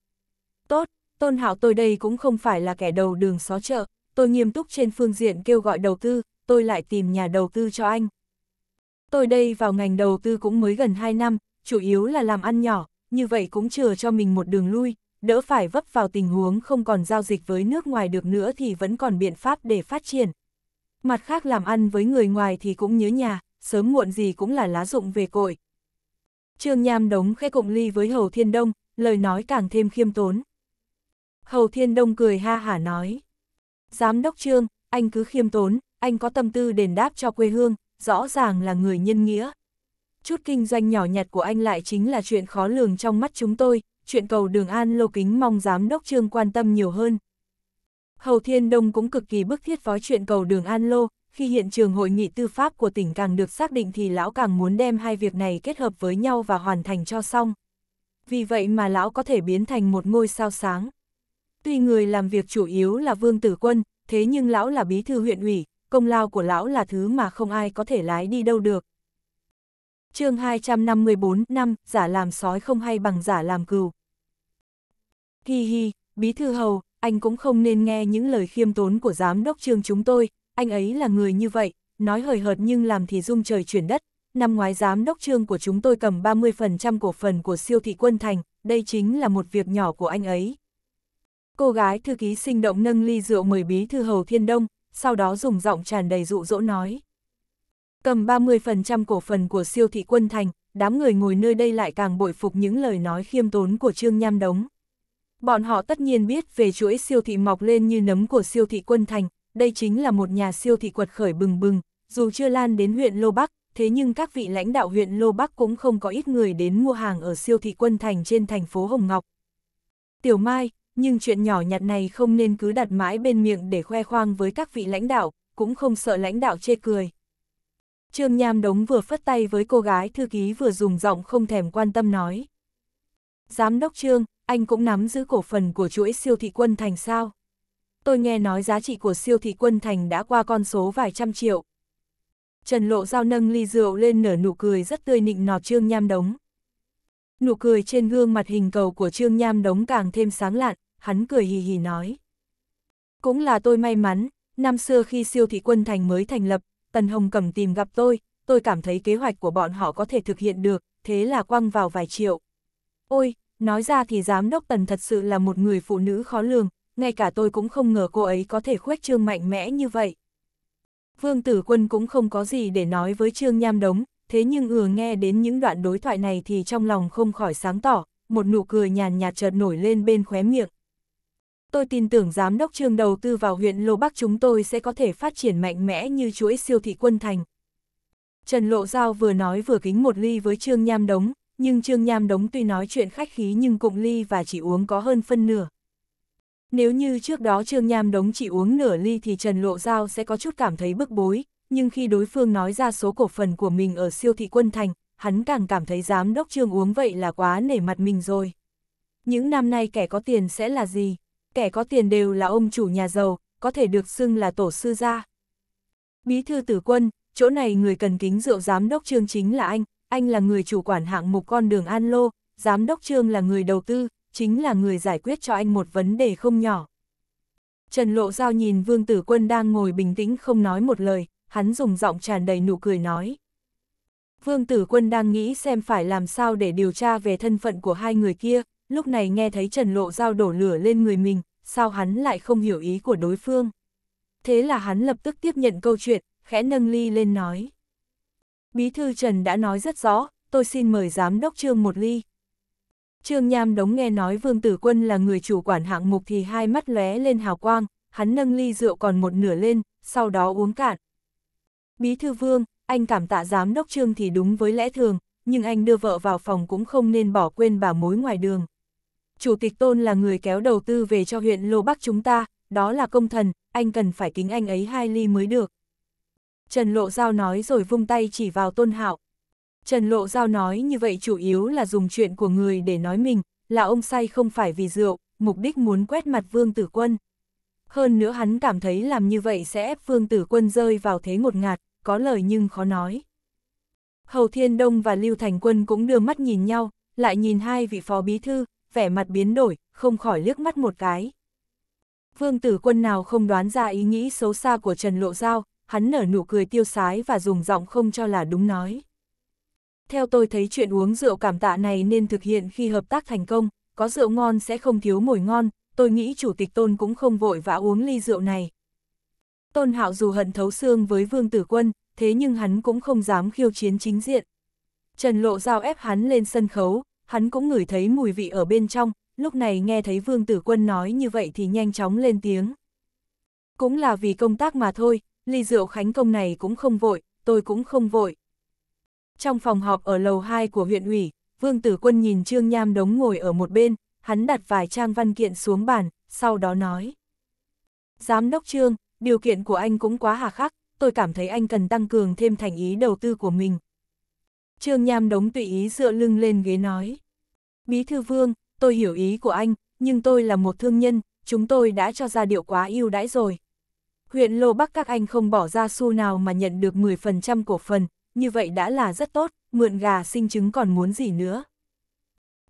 Tốt, Tôn Hạo tôi đây cũng không phải là kẻ đầu đường xó chợ, tôi nghiêm túc trên phương diện kêu gọi đầu tư, tôi lại tìm nhà đầu tư cho anh. Tôi đây vào ngành đầu tư cũng mới gần 2 năm, chủ yếu là làm ăn nhỏ, như vậy cũng chừa cho mình một đường lui, đỡ phải vấp vào tình huống không còn giao dịch với nước ngoài được nữa thì vẫn còn biện pháp để phát triển mặt khác làm ăn với người ngoài thì cũng nhớ nhà, sớm muộn gì cũng là lá rụng về cội. Trương Nham đống khẽ cộng ly với Hầu Thiên Đông, lời nói càng thêm khiêm tốn. Hầu Thiên Đông cười ha hả nói. Giám đốc Trương, anh cứ khiêm tốn, anh có tâm tư đền đáp cho quê hương, rõ ràng là người nhân nghĩa. Chút kinh doanh nhỏ nhặt của anh lại chính là chuyện khó lường trong mắt chúng tôi, chuyện cầu đường An Lô Kính mong giám đốc Trương quan tâm nhiều hơn, Hầu Thiên Đông cũng cực kỳ bức thiết phó chuyện cầu đường An Lô, khi hiện trường hội nghị tư pháp của tỉnh càng được xác định thì lão càng muốn đem hai việc này kết hợp với nhau và hoàn thành cho xong. Vì vậy mà lão có thể biến thành một ngôi sao sáng. Tuy người làm việc chủ yếu là Vương Tử Quân, thế nhưng lão là bí thư huyện ủy, công lao của lão là thứ mà không ai có thể lái đi đâu được. chương 254 năm, giả làm sói không hay bằng giả làm cừu. Hi hi, bí thư hầu, anh cũng không nên nghe những lời khiêm tốn của giám đốc trương chúng tôi, anh ấy là người như vậy, nói hời hợt nhưng làm thì rung trời chuyển đất. Năm ngoái giám đốc trương của chúng tôi cầm 30% cổ phần của siêu thị quân thành, đây chính là một việc nhỏ của anh ấy. Cô gái thư ký sinh động nâng ly rượu mời bí thư hầu thiên đông, sau đó dùng giọng tràn đầy dụ dỗ nói. Cầm 30% cổ phần của siêu thị quân thành, đám người ngồi nơi đây lại càng bội phục những lời nói khiêm tốn của Trương Nham Đống. Bọn họ tất nhiên biết về chuỗi siêu thị mọc lên như nấm của siêu thị quân thành, đây chính là một nhà siêu thị quật khởi bừng bừng, dù chưa lan đến huyện Lô Bắc, thế nhưng các vị lãnh đạo huyện Lô Bắc cũng không có ít người đến mua hàng ở siêu thị quân thành trên thành phố Hồng Ngọc. Tiểu Mai, nhưng chuyện nhỏ nhặt này không nên cứ đặt mãi bên miệng để khoe khoang với các vị lãnh đạo, cũng không sợ lãnh đạo chê cười. Trương Nham Đống vừa phất tay với cô gái thư ký vừa dùng giọng không thèm quan tâm nói. Giám đốc Trương, anh cũng nắm giữ cổ phần của chuỗi siêu thị quân thành sao? Tôi nghe nói giá trị của siêu thị quân thành đã qua con số vài trăm triệu. Trần Lộ Giao nâng ly rượu lên nở nụ cười rất tươi nịnh nọt Trương Nham Đống. Nụ cười trên gương mặt hình cầu của Trương Nham Đống càng thêm sáng lạn, hắn cười hì hì nói. Cũng là tôi may mắn, năm xưa khi siêu thị quân thành mới thành lập, Tần Hồng cầm tìm gặp tôi, tôi cảm thấy kế hoạch của bọn họ có thể thực hiện được, thế là quăng vào vài triệu. Ôi, Nói ra thì giám đốc Tần thật sự là một người phụ nữ khó lường, ngay cả tôi cũng không ngờ cô ấy có thể khuếch trương mạnh mẽ như vậy. Vương Tử Quân cũng không có gì để nói với Trương Nham Đống, thế nhưng ừa nghe đến những đoạn đối thoại này thì trong lòng không khỏi sáng tỏ, một nụ cười nhàn nhạt chợt nổi lên bên khóe miệng. Tôi tin tưởng giám đốc trương đầu tư vào huyện Lô Bắc chúng tôi sẽ có thể phát triển mạnh mẽ như chuỗi siêu thị quân thành. Trần Lộ Giao vừa nói vừa kính một ly với Trương Nham Đống, nhưng Trương Nham Đống tuy nói chuyện khách khí nhưng cụng ly và chỉ uống có hơn phân nửa. Nếu như trước đó Trương Nham Đống chỉ uống nửa ly thì Trần Lộ Giao sẽ có chút cảm thấy bức bối, nhưng khi đối phương nói ra số cổ phần của mình ở siêu thị quân thành, hắn càng cảm thấy giám đốc Trương uống vậy là quá nể mặt mình rồi. Những năm nay kẻ có tiền sẽ là gì? Kẻ có tiền đều là ông chủ nhà giàu, có thể được xưng là tổ sư gia. Bí thư tử quân, chỗ này người cần kính rượu giám đốc Trương chính là anh, anh là người chủ quản hạng mục con đường An Lô, giám đốc trương là người đầu tư, chính là người giải quyết cho anh một vấn đề không nhỏ. Trần Lộ Giao nhìn Vương Tử Quân đang ngồi bình tĩnh không nói một lời, hắn dùng giọng tràn đầy nụ cười nói. Vương Tử Quân đang nghĩ xem phải làm sao để điều tra về thân phận của hai người kia, lúc này nghe thấy Trần Lộ Giao đổ lửa lên người mình, sao hắn lại không hiểu ý của đối phương. Thế là hắn lập tức tiếp nhận câu chuyện, khẽ nâng ly lên nói. Bí thư Trần đã nói rất rõ, tôi xin mời giám đốc Trương một ly. Trương Nham Đống nghe nói Vương Tử Quân là người chủ quản hạng mục thì hai mắt lóe lên hào quang, hắn nâng ly rượu còn một nửa lên, sau đó uống cạn. Bí thư Vương, anh cảm tạ giám đốc Trương thì đúng với lẽ thường, nhưng anh đưa vợ vào phòng cũng không nên bỏ quên bà mối ngoài đường. Chủ tịch Tôn là người kéo đầu tư về cho huyện Lô Bắc chúng ta, đó là công thần, anh cần phải kính anh ấy hai ly mới được. Trần Lộ Giao nói rồi vung tay chỉ vào Tôn Hạo. Trần Lộ Giao nói như vậy chủ yếu là dùng chuyện của người để nói mình, là ông say không phải vì rượu, mục đích muốn quét mặt Vương Tử Quân. Hơn nữa hắn cảm thấy làm như vậy sẽ ép Vương Tử Quân rơi vào thế ngột ngạt, có lời nhưng khó nói. Hầu Thiên Đông và Lưu Thành Quân cũng đưa mắt nhìn nhau, lại nhìn hai vị phó bí thư, vẻ mặt biến đổi, không khỏi liếc mắt một cái. Vương Tử Quân nào không đoán ra ý nghĩ xấu xa của Trần Lộ Giao, hắn nở nụ cười tiêu sái và dùng giọng không cho là đúng nói. Theo tôi thấy chuyện uống rượu cảm tạ này nên thực hiện khi hợp tác thành công, có rượu ngon sẽ không thiếu mồi ngon, tôi nghĩ chủ tịch tôn cũng không vội vã uống ly rượu này. Tôn Hạo dù hận thấu xương với Vương Tử Quân, thế nhưng hắn cũng không dám khiêu chiến chính diện. Trần Lộ giao ép hắn lên sân khấu, hắn cũng ngửi thấy mùi vị ở bên trong, lúc này nghe thấy Vương Tử Quân nói như vậy thì nhanh chóng lên tiếng. Cũng là vì công tác mà thôi, ly rượu khánh công này cũng không vội, tôi cũng không vội. Trong phòng họp ở lầu 2 của huyện ủy, Vương Tử Quân nhìn Trương Nham Đống ngồi ở một bên, hắn đặt vài trang văn kiện xuống bàn, sau đó nói. Giám đốc Trương, điều kiện của anh cũng quá hà khắc, tôi cảm thấy anh cần tăng cường thêm thành ý đầu tư của mình. Trương Nham Đống tùy ý dựa lưng lên ghế nói. Bí thư Vương, tôi hiểu ý của anh, nhưng tôi là một thương nhân, chúng tôi đã cho ra điệu quá yêu đãi rồi, huyện Lô Bắc các anh không bỏ ra xu nào mà nhận được 10% cổ phần, như vậy đã là rất tốt, mượn gà sinh trứng còn muốn gì nữa.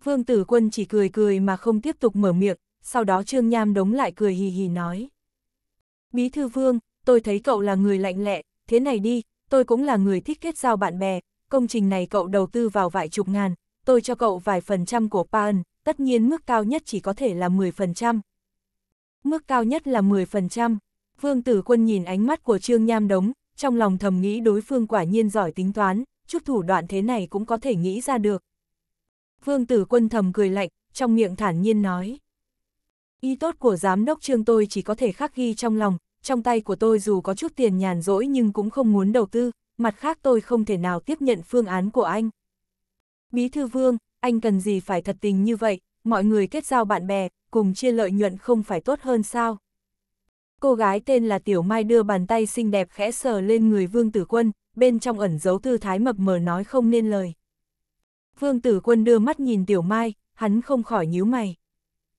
Vương Tử Quân chỉ cười cười mà không tiếp tục mở miệng, sau đó Trương Nham đống lại cười hì hì nói. Bí thư Vương, tôi thấy cậu là người lạnh lẹ, thế này đi, tôi cũng là người thích kết giao bạn bè, công trình này cậu đầu tư vào vài chục ngàn, tôi cho cậu vài phần trăm của Paen, tất nhiên mức cao nhất chỉ có thể là 10%. Mức cao nhất là 10%. Vương tử quân nhìn ánh mắt của Trương Nham Đống, trong lòng thầm nghĩ đối phương quả nhiên giỏi tính toán, chút thủ đoạn thế này cũng có thể nghĩ ra được. Vương tử quân thầm cười lạnh, trong miệng thản nhiên nói. Y tốt của giám đốc trương tôi chỉ có thể khắc ghi trong lòng, trong tay của tôi dù có chút tiền nhàn rỗi nhưng cũng không muốn đầu tư, mặt khác tôi không thể nào tiếp nhận phương án của anh. Bí thư vương, anh cần gì phải thật tình như vậy, mọi người kết giao bạn bè, cùng chia lợi nhuận không phải tốt hơn sao? cô gái tên là Tiểu Mai đưa bàn tay xinh đẹp khẽ sờ lên người Vương Tử Quân, bên trong ẩn giấu tư thái mập mờ nói không nên lời. Vương Tử Quân đưa mắt nhìn Tiểu Mai, hắn không khỏi nhíu mày.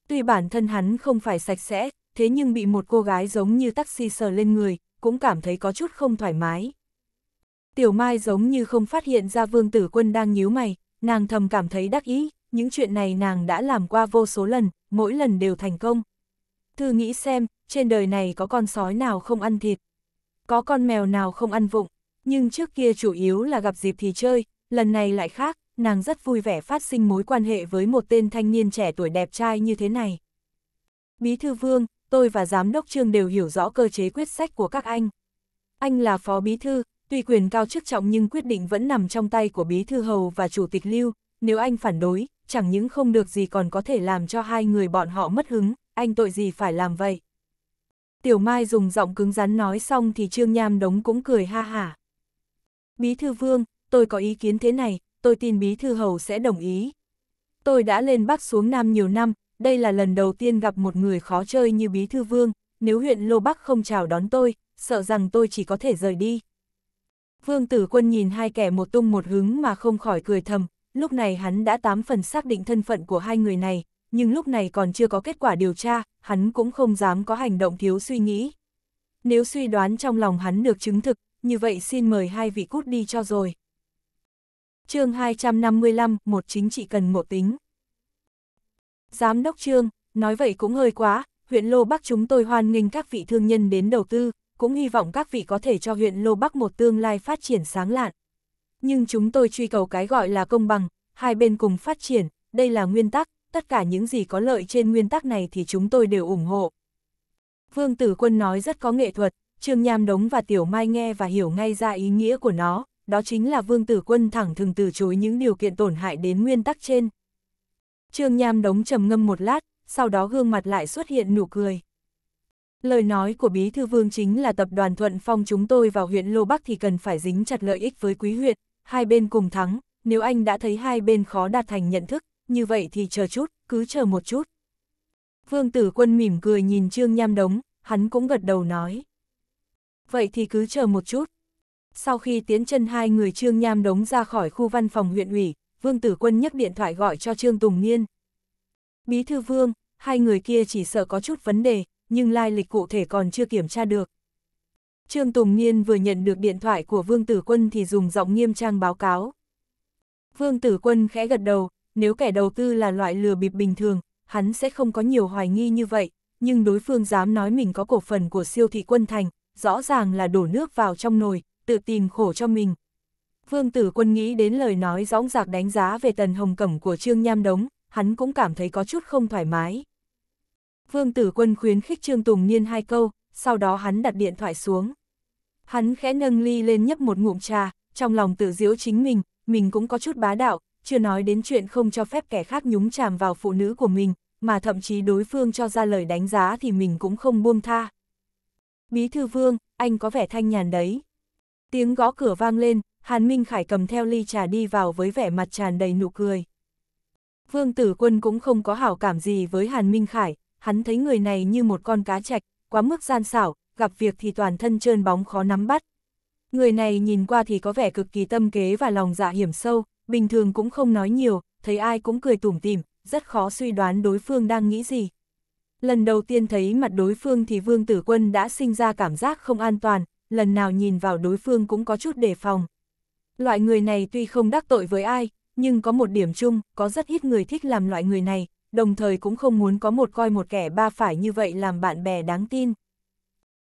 Tuy bản thân hắn không phải sạch sẽ, thế nhưng bị một cô gái giống như taxi sờ lên người, cũng cảm thấy có chút không thoải mái. Tiểu Mai giống như không phát hiện ra Vương Tử Quân đang nhíu mày, nàng thầm cảm thấy đắc ý, những chuyện này nàng đã làm qua vô số lần, mỗi lần đều thành công. Thư nghĩ xem, trên đời này có con sói nào không ăn thịt, có con mèo nào không ăn vụng, nhưng trước kia chủ yếu là gặp dịp thì chơi, lần này lại khác, nàng rất vui vẻ phát sinh mối quan hệ với một tên thanh niên trẻ tuổi đẹp trai như thế này. Bí thư vương, tôi và giám đốc trương đều hiểu rõ cơ chế quyết sách của các anh. Anh là phó bí thư, tuy quyền cao chức trọng nhưng quyết định vẫn nằm trong tay của bí thư hầu và chủ tịch lưu, nếu anh phản đối, chẳng những không được gì còn có thể làm cho hai người bọn họ mất hứng, anh tội gì phải làm vậy. Tiểu Mai dùng giọng cứng rắn nói xong thì Trương Nham Đống cũng cười ha hả. Bí thư vương, tôi có ý kiến thế này, tôi tin bí thư hầu sẽ đồng ý. Tôi đã lên Bắc xuống Nam nhiều năm, đây là lần đầu tiên gặp một người khó chơi như bí thư vương, nếu huyện Lô Bắc không chào đón tôi, sợ rằng tôi chỉ có thể rời đi. Vương tử quân nhìn hai kẻ một tung một hứng mà không khỏi cười thầm, lúc này hắn đã tám phần xác định thân phận của hai người này, nhưng lúc này còn chưa có kết quả điều tra, hắn cũng không dám có hành động thiếu suy nghĩ. Nếu suy đoán trong lòng hắn được chứng thực, như vậy xin mời hai vị cút đi cho rồi. chương 255, một chính trị cần ngộ tính. Giám đốc trương, nói vậy cũng hơi quá, huyện Lô Bắc chúng tôi hoan nghênh các vị thương nhân đến đầu tư, cũng hy vọng các vị có thể cho huyện Lô Bắc một tương lai phát triển sáng lạn. Nhưng chúng tôi truy cầu cái gọi là công bằng, hai bên cùng phát triển, đây là nguyên tắc, tất cả những gì có lợi trên nguyên tắc này thì chúng tôi đều ủng hộ. Vương Tử Quân nói rất có nghệ thuật, Trương Nham Đống và Tiểu Mai nghe và hiểu ngay ra ý nghĩa của nó, đó chính là Vương Tử Quân thẳng thừng từ chối những điều kiện tổn hại đến nguyên tắc trên. Trương Nham Đống trầm ngâm một lát, sau đó gương mặt lại xuất hiện nụ cười. Lời nói của Bí Thư Vương chính là tập đoàn Thuận Phong chúng tôi vào huyện Lô Bắc thì cần phải dính chặt lợi ích với quý huyện, hai bên cùng thắng, nếu anh đã thấy hai bên khó đạt thành nhận thức, như vậy thì chờ chút, cứ chờ một chút. Vương tử quân mỉm cười nhìn Trương Nham Đống, hắn cũng gật đầu nói. Vậy thì cứ chờ một chút. Sau khi tiến chân hai người Trương Nham Đống ra khỏi khu văn phòng huyện ủy, Vương tử quân nhấc điện thoại gọi cho Trương Tùng Niên. Bí thư Vương, hai người kia chỉ sợ có chút vấn đề, nhưng lai lịch cụ thể còn chưa kiểm tra được. Trương Tùng Niên vừa nhận được điện thoại của Vương Tử Quân thì dùng giọng nghiêm trang báo cáo. Vương Tử Quân khẽ gật đầu, nếu kẻ đầu tư là loại lừa bịp bình thường, hắn sẽ không có nhiều hoài nghi như vậy, nhưng đối phương dám nói mình có cổ phần của siêu thị quân thành, rõ ràng là đổ nước vào trong nồi, tự tìm khổ cho mình. Vương Tử Quân nghĩ đến lời nói dõng dạc đánh giá về tần hồng cẩm của Trương Nham Đống, hắn cũng cảm thấy có chút không thoải mái. Vương Tử Quân khuyến khích Trương Tùng Niên hai câu, sau đó hắn đặt điện thoại xuống. Hắn khẽ nâng ly lên nhấp một ngụm trà, trong lòng tự diễu chính mình, mình cũng có chút bá đạo, chưa nói đến chuyện không cho phép kẻ khác nhúng chàm vào phụ nữ của mình, mà thậm chí đối phương cho ra lời đánh giá thì mình cũng không buông tha. Bí thư vương, anh có vẻ thanh nhàn đấy. Tiếng gõ cửa vang lên, Hàn Minh Khải cầm theo ly trà đi vào với vẻ mặt tràn đầy nụ cười. Vương Tử Quân cũng không có hảo cảm gì với Hàn Minh Khải, hắn thấy người này như một con cá chạch, quá mức gian xảo, gặp việc thì toàn thân trơn bóng khó nắm bắt. Người này nhìn qua thì có vẻ cực kỳ tâm kế và lòng dạ hiểm sâu, bình thường cũng không nói nhiều, thấy ai cũng cười tủm tỉm, rất khó suy đoán đối phương đang nghĩ gì. Lần đầu tiên thấy mặt đối phương thì Vương Tử Quân đã sinh ra cảm giác không an toàn, lần nào nhìn vào đối phương cũng có chút đề phòng. Loại người này tuy không đắc tội với ai, nhưng có một điểm chung, có rất ít người thích làm loại người này, đồng thời cũng không muốn có một coi một kẻ ba phải như vậy làm bạn bè đáng tin.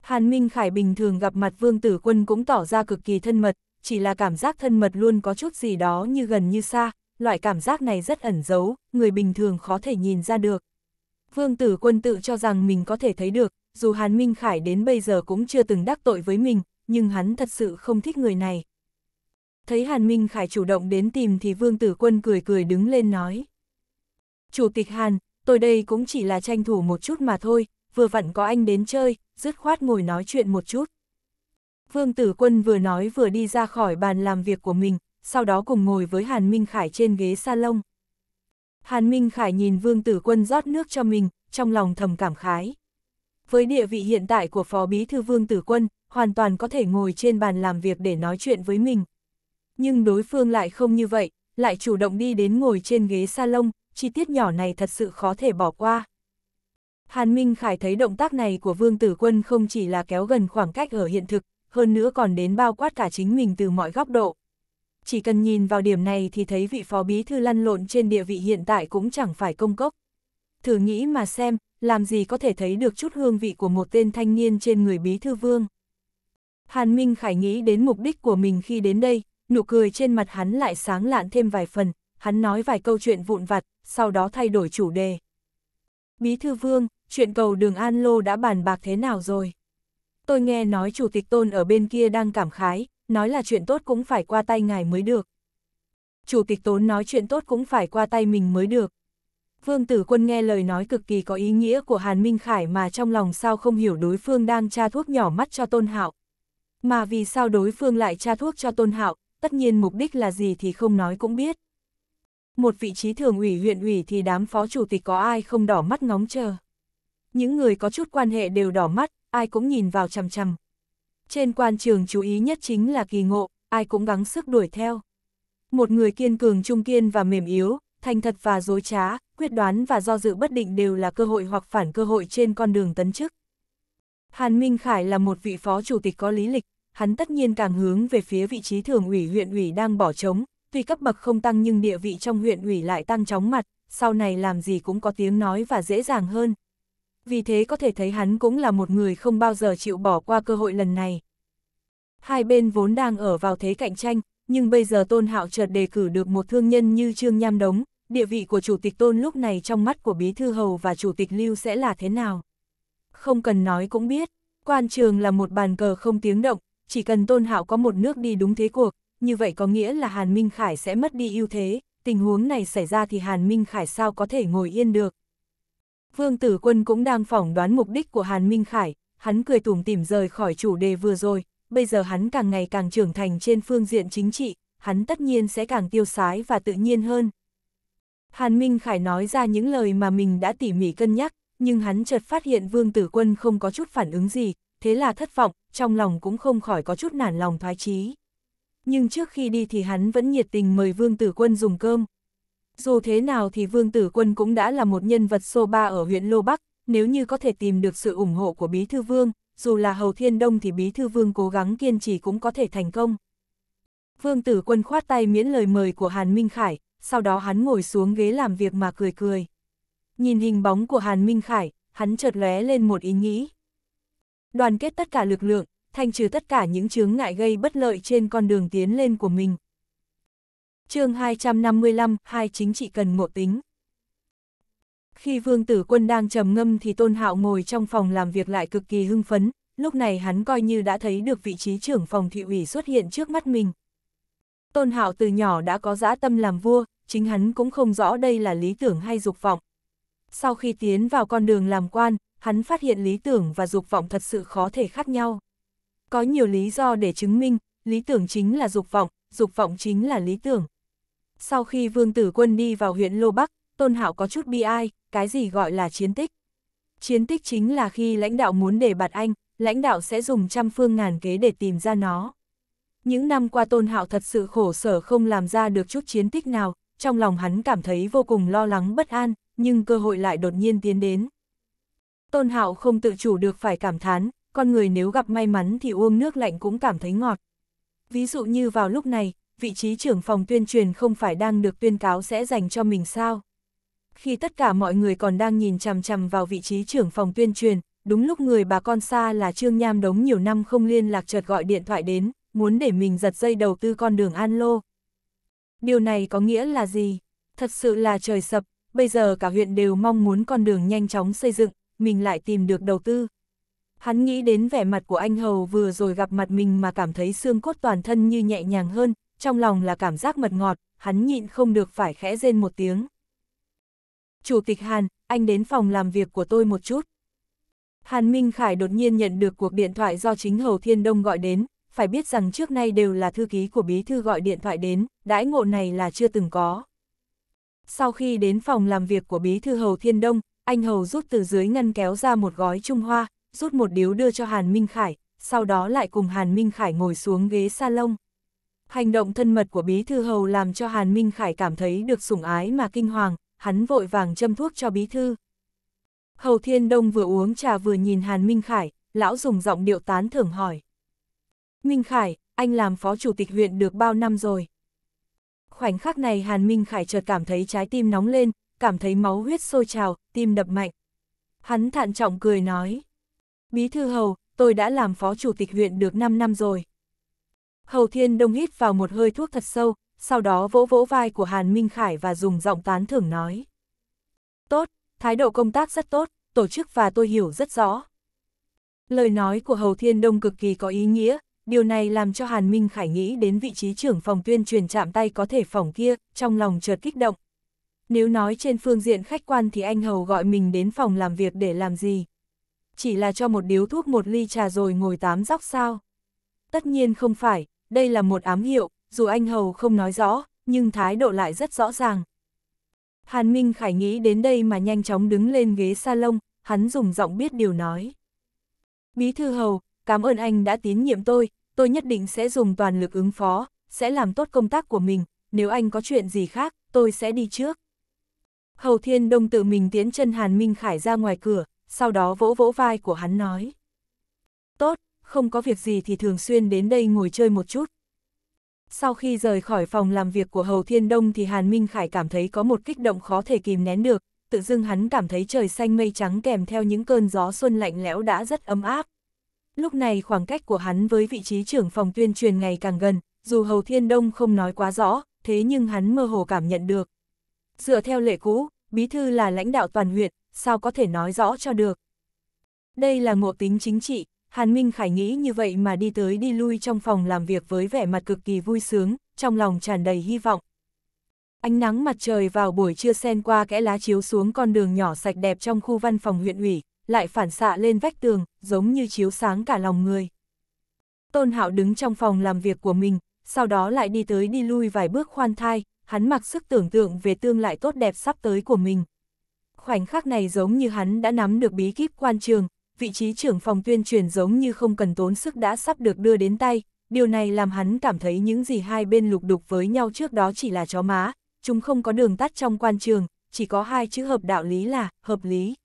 Hàn Minh Khải bình thường gặp mặt Vương Tử Quân cũng tỏ ra cực kỳ thân mật, chỉ là cảm giác thân mật luôn có chút gì đó như gần như xa, loại cảm giác này rất ẩn giấu, người bình thường khó thể nhìn ra được. Vương tử quân tự cho rằng mình có thể thấy được, dù Hàn Minh Khải đến bây giờ cũng chưa từng đắc tội với mình, nhưng hắn thật sự không thích người này. Thấy Hàn Minh Khải chủ động đến tìm thì Vương Tử Quân cười cười đứng lên nói. Chủ tịch Hàn, tôi đây cũng chỉ là tranh thủ một chút mà thôi, vừa vặn có anh đến chơi, dứt khoát ngồi nói chuyện một chút. Vương Tử Quân vừa nói vừa đi ra khỏi bàn làm việc của mình, sau đó cùng ngồi với Hàn Minh Khải trên ghế salon. Hàn Minh Khải nhìn Vương Tử Quân rót nước cho mình, trong lòng thầm cảm khái. Với địa vị hiện tại của Phó Bí Thư Vương Tử Quân, hoàn toàn có thể ngồi trên bàn làm việc để nói chuyện với mình. Nhưng đối phương lại không như vậy, lại chủ động đi đến ngồi trên ghế salon, chi tiết nhỏ này thật sự khó thể bỏ qua. Hàn Minh Khải thấy động tác này của Vương Tử Quân không chỉ là kéo gần khoảng cách ở hiện thực, hơn nữa còn đến bao quát cả chính mình từ mọi góc độ. Chỉ cần nhìn vào điểm này thì thấy vị phó bí thư lăn lộn trên địa vị hiện tại cũng chẳng phải công cốc. Thử nghĩ mà xem, làm gì có thể thấy được chút hương vị của một tên thanh niên trên người bí thư vương. Hàn Minh Khải nghĩ đến mục đích của mình khi đến đây, nụ cười trên mặt hắn lại sáng lạn thêm vài phần, hắn nói vài câu chuyện vụn vặt, sau đó thay đổi chủ đề. Bí thư vương, chuyện cầu đường An Lô đã bàn bạc thế nào rồi? tôi nghe nói chủ tịch tôn ở bên kia đang cảm khái, nói là chuyện tốt cũng phải qua tay ngài mới được. Chủ tịch tốn nói chuyện tốt cũng phải qua tay mình mới được. Vương Tử Quân nghe lời nói cực kỳ có ý nghĩa của Hàn Minh Khải mà trong lòng sao không hiểu đối phương đang tra thuốc nhỏ mắt cho Tôn Hạo. Mà vì sao đối phương lại tra thuốc cho Tôn Hạo, tất nhiên mục đích là gì thì không nói cũng biết. Một vị trí thường ủy huyện ủy thì đám phó chủ tịch có ai không đỏ mắt ngóng chờ. Những người có chút quan hệ đều đỏ mắt, ai cũng nhìn vào chằm chằm. Trên quan trường chú ý nhất chính là kỳ ngộ, ai cũng gắng sức đuổi theo. Một người kiên cường trung kiên và mềm yếu, thành thật và dối trá, quyết đoán và do dự bất định đều là cơ hội hoặc phản cơ hội trên con đường tấn chức. Hàn Minh Khải là một vị phó chủ tịch có lý lịch, hắn tất nhiên càng hướng về phía vị trí thường ủy huyện ủy đang bỏ trống, tuy cấp bậc không tăng nhưng địa vị trong huyện ủy lại tăng chóng mặt, sau này làm gì cũng có tiếng nói và dễ dàng hơn, vì thế có thể thấy hắn cũng là một người không bao giờ chịu bỏ qua cơ hội lần này. Hai bên vốn đang ở vào thế cạnh tranh, nhưng bây giờ Tôn Hạo chợt đề cử được một thương nhân như Trương Nham Đống, địa vị của Chủ tịch Tôn lúc này trong mắt của Bí Thư Hầu và Chủ tịch Lưu sẽ là thế nào? Không cần nói cũng biết, quan trường là một bàn cờ không tiếng động, chỉ cần Tôn Hạo có một nước đi đúng thế cuộc, như vậy có nghĩa là Hàn Minh Khải sẽ mất đi ưu thế, tình huống này xảy ra thì Hàn Minh Khải sao có thể ngồi yên được. Vương Tử Quân cũng đang phỏng đoán mục đích của Hàn Minh Khải, hắn cười tủm tỉm rời khỏi chủ đề vừa rồi, bây giờ hắn càng ngày càng trưởng thành trên phương diện chính trị, hắn tất nhiên sẽ càng tiêu sái và tự nhiên hơn. Hàn Minh Khải nói ra những lời mà mình đã tỉ mỉ cân nhắc, nhưng hắn chợt phát hiện Vương Tử Quân không có chút phản ứng gì, thế là thất vọng, trong lòng cũng không khỏi có chút nản lòng thoái chí. Nhưng trước khi đi thì hắn vẫn nhiệt tình mời Vương Tử Quân dùng cơm. Dù thế nào thì Vương Tử Quân cũng đã là một nhân vật số ba ở huyện Lô Bắc, nếu như có thể tìm được sự ủng hộ của Bí Thư Vương, dù là Hầu Thiên Đông thì Bí Thư Vương cố gắng kiên trì cũng có thể thành công. Vương Tử Quân khoát tay miễn lời mời của Hàn Minh Khải, sau đó hắn ngồi xuống ghế làm việc mà cười cười. Nhìn hình bóng của Hàn Minh Khải, hắn chợt lóe lên một ý nghĩ. Đoàn kết tất cả lực lượng, thanh trừ tất cả những chướng ngại gây bất lợi trên con đường tiến lên của mình, chương 255, hai chính trị cần ngộ tính. Khi vương tử quân đang trầm ngâm thì Tôn Hạo ngồi trong phòng làm việc lại cực kỳ hưng phấn, lúc này hắn coi như đã thấy được vị trí trưởng phòng thị ủy xuất hiện trước mắt mình. Tôn Hạo từ nhỏ đã có dã tâm làm vua, chính hắn cũng không rõ đây là lý tưởng hay dục vọng. Sau khi tiến vào con đường làm quan, hắn phát hiện lý tưởng và dục vọng thật sự khó thể khác nhau. Có nhiều lý do để chứng minh, lý tưởng chính là dục vọng, dục vọng chính là lý tưởng. Sau khi Vương Tử Quân đi vào huyện Lô Bắc, Tôn Hạo có chút bi ai, cái gì gọi là chiến tích. Chiến tích chính là khi lãnh đạo muốn để bạt anh, lãnh đạo sẽ dùng trăm phương ngàn kế để tìm ra nó. Những năm qua Tôn Hạo thật sự khổ sở không làm ra được chút chiến tích nào, trong lòng hắn cảm thấy vô cùng lo lắng bất an, nhưng cơ hội lại đột nhiên tiến đến. Tôn Hạo không tự chủ được phải cảm thán, con người nếu gặp may mắn thì uống nước lạnh cũng cảm thấy ngọt. Ví dụ như vào lúc này, vị trí trưởng phòng tuyên truyền không phải đang được tuyên cáo sẽ dành cho mình sao? Khi tất cả mọi người còn đang nhìn chằm chằm vào vị trí trưởng phòng tuyên truyền, đúng lúc người bà con xa là Trương Nham Đống nhiều năm không liên lạc chợt gọi điện thoại đến, muốn để mình giật dây đầu tư con đường An Lô. Điều này có nghĩa là gì? Thật sự là trời sập, bây giờ cả huyện đều mong muốn con đường nhanh chóng xây dựng, mình lại tìm được đầu tư. Hắn nghĩ đến vẻ mặt của anh Hầu vừa rồi gặp mặt mình mà cảm thấy xương cốt toàn thân như nhẹ nhàng hơn, trong lòng là cảm giác mật ngọt, hắn nhịn không được phải khẽ rên một tiếng. Chủ tịch Hàn, anh đến phòng làm việc của tôi một chút. Hàn Minh Khải đột nhiên nhận được cuộc điện thoại do chính Hầu Thiên Đông gọi đến, phải biết rằng trước nay đều là thư ký của bí thư gọi điện thoại đến, đãi ngộ này là chưa từng có. Sau khi đến phòng làm việc của bí thư Hầu Thiên Đông, anh Hầu rút từ dưới ngăn kéo ra một gói Trung Hoa, rút một điếu đưa cho Hàn Minh Khải, sau đó lại cùng Hàn Minh Khải ngồi xuống ghế salon. Hành động thân mật của Bí Thư Hầu làm cho Hàn Minh Khải cảm thấy được sủng ái mà kinh hoàng, hắn vội vàng châm thuốc cho Bí Thư. Hầu Thiên Đông vừa uống trà vừa nhìn Hàn Minh Khải, lão dùng giọng điệu tán thưởng hỏi. Minh Khải, anh làm phó chủ tịch huyện được bao năm rồi? Khoảnh khắc này Hàn Minh Khải chợt cảm thấy trái tim nóng lên, cảm thấy máu huyết sôi trào, tim đập mạnh. Hắn thận trọng cười nói. Bí thư hầu, tôi đã làm phó chủ tịch huyện được 5 năm rồi. Hầu Thiên Đông hít vào một hơi thuốc thật sâu, sau đó vỗ vỗ vai của Hàn Minh Khải và dùng giọng tán thưởng nói. Tốt, thái độ công tác rất tốt, tổ chức và tôi hiểu rất rõ. Lời nói của Hầu Thiên Đông cực kỳ có ý nghĩa, điều này làm cho Hàn Minh Khải nghĩ đến vị trí trưởng phòng tuyên truyền chạm tay có thể phòng kia, trong lòng chợt kích động. Nếu nói trên phương diện khách quan thì anh Hầu gọi mình đến phòng làm việc để làm gì? Chỉ là cho một điếu thuốc một ly trà rồi ngồi tám dóc sao? Tất nhiên không phải, đây là một ám hiệu, dù anh Hầu không nói rõ, nhưng thái độ lại rất rõ ràng. Hàn Minh Khải nghĩ đến đây mà nhanh chóng đứng lên ghế salon, hắn dùng giọng biết điều nói. Bí thư Hầu, cảm ơn anh đã tín nhiệm tôi, tôi nhất định sẽ dùng toàn lực ứng phó, sẽ làm tốt công tác của mình, nếu anh có chuyện gì khác, tôi sẽ đi trước. Hầu Thiên Đông tự mình tiến chân Hàn Minh Khải ra ngoài cửa, sau đó vỗ vỗ vai của hắn nói. Tốt, không có việc gì thì thường xuyên đến đây ngồi chơi một chút. Sau khi rời khỏi phòng làm việc của Hầu Thiên Đông thì Hàn Minh Khải cảm thấy có một kích động khó thể kìm nén được, tự dưng hắn cảm thấy trời xanh mây trắng kèm theo những cơn gió xuân lạnh lẽo đã rất ấm áp. Lúc này khoảng cách của hắn với vị trí trưởng phòng tuyên truyền ngày càng gần, dù Hầu Thiên Đông không nói quá rõ, thế nhưng hắn mơ hồ cảm nhận được. Dựa theo lệ cũ, bí thư là lãnh đạo toàn huyện, sao có thể nói rõ cho được. Đây là ngộ tính chính trị, Hàn Minh Khải nghĩ như vậy mà đi tới đi lui trong phòng làm việc với vẻ mặt cực kỳ vui sướng, trong lòng tràn đầy hy vọng. Ánh nắng mặt trời vào buổi trưa xen qua kẽ lá chiếu xuống con đường nhỏ sạch đẹp trong khu văn phòng huyện ủy, lại phản xạ lên vách tường, giống như chiếu sáng cả lòng người. Tôn Hạo đứng trong phòng làm việc của mình, sau đó lại đi tới đi lui vài bước khoan thai, hắn mặc sức tưởng tượng về tương lai tốt đẹp sắp tới của mình. Khoảnh khắc này giống như hắn đã nắm được bí kíp quan trường, vị trí trưởng phòng tuyên truyền giống như không cần tốn sức đã sắp được đưa đến tay, điều này làm hắn cảm thấy những gì hai bên lục đục với nhau trước đó chỉ là chó má, chúng không có đường tắt trong quan trường, chỉ có hai chữ hợp đạo lý là hợp lý.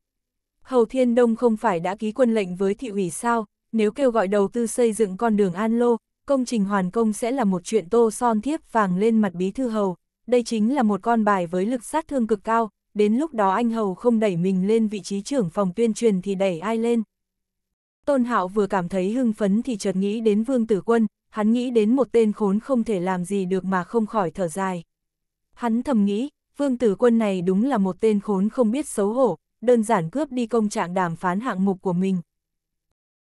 Hầu Thiên Đông không phải đã ký quân lệnh với thị ủy sao, nếu kêu gọi đầu tư xây dựng con đường An Lô, công trình hoàn công sẽ là một chuyện tô son thiếp vàng lên mặt bí thư hầu, đây chính là một con bài với lực sát thương cực cao, đến lúc đó anh hầu không đẩy mình lên vị trí trưởng phòng tuyên truyền thì đẩy ai lên. Tôn Hạo vừa cảm thấy hưng phấn thì chợt nghĩ đến Vương Tử Quân, hắn nghĩ đến một tên khốn không thể làm gì được mà không khỏi thở dài. Hắn thầm nghĩ, Vương Tử Quân này đúng là một tên khốn không biết xấu hổ, đơn giản cướp đi công trạng đàm phán hạng mục của mình.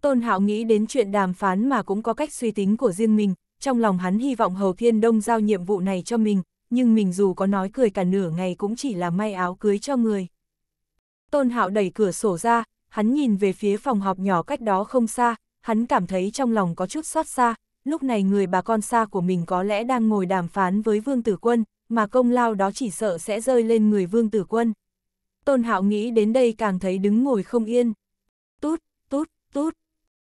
Tôn Hạo nghĩ đến chuyện đàm phán mà cũng có cách suy tính của riêng mình, trong lòng hắn hy vọng Hầu Thiên Đông giao nhiệm vụ này cho mình, nhưng mình dù có nói cười cả nửa ngày cũng chỉ là may áo cưới cho người. Tôn Hạo đẩy cửa sổ ra, hắn nhìn về phía phòng họp nhỏ cách đó không xa, hắn cảm thấy trong lòng có chút xót xa, lúc này người bà con xa của mình có lẽ đang ngồi đàm phán với Vương Tử Quân, mà công lao đó chỉ sợ sẽ rơi lên người Vương Tử Quân. Tôn Hạo nghĩ đến đây càng thấy đứng ngồi không yên. Tút, tút, tút.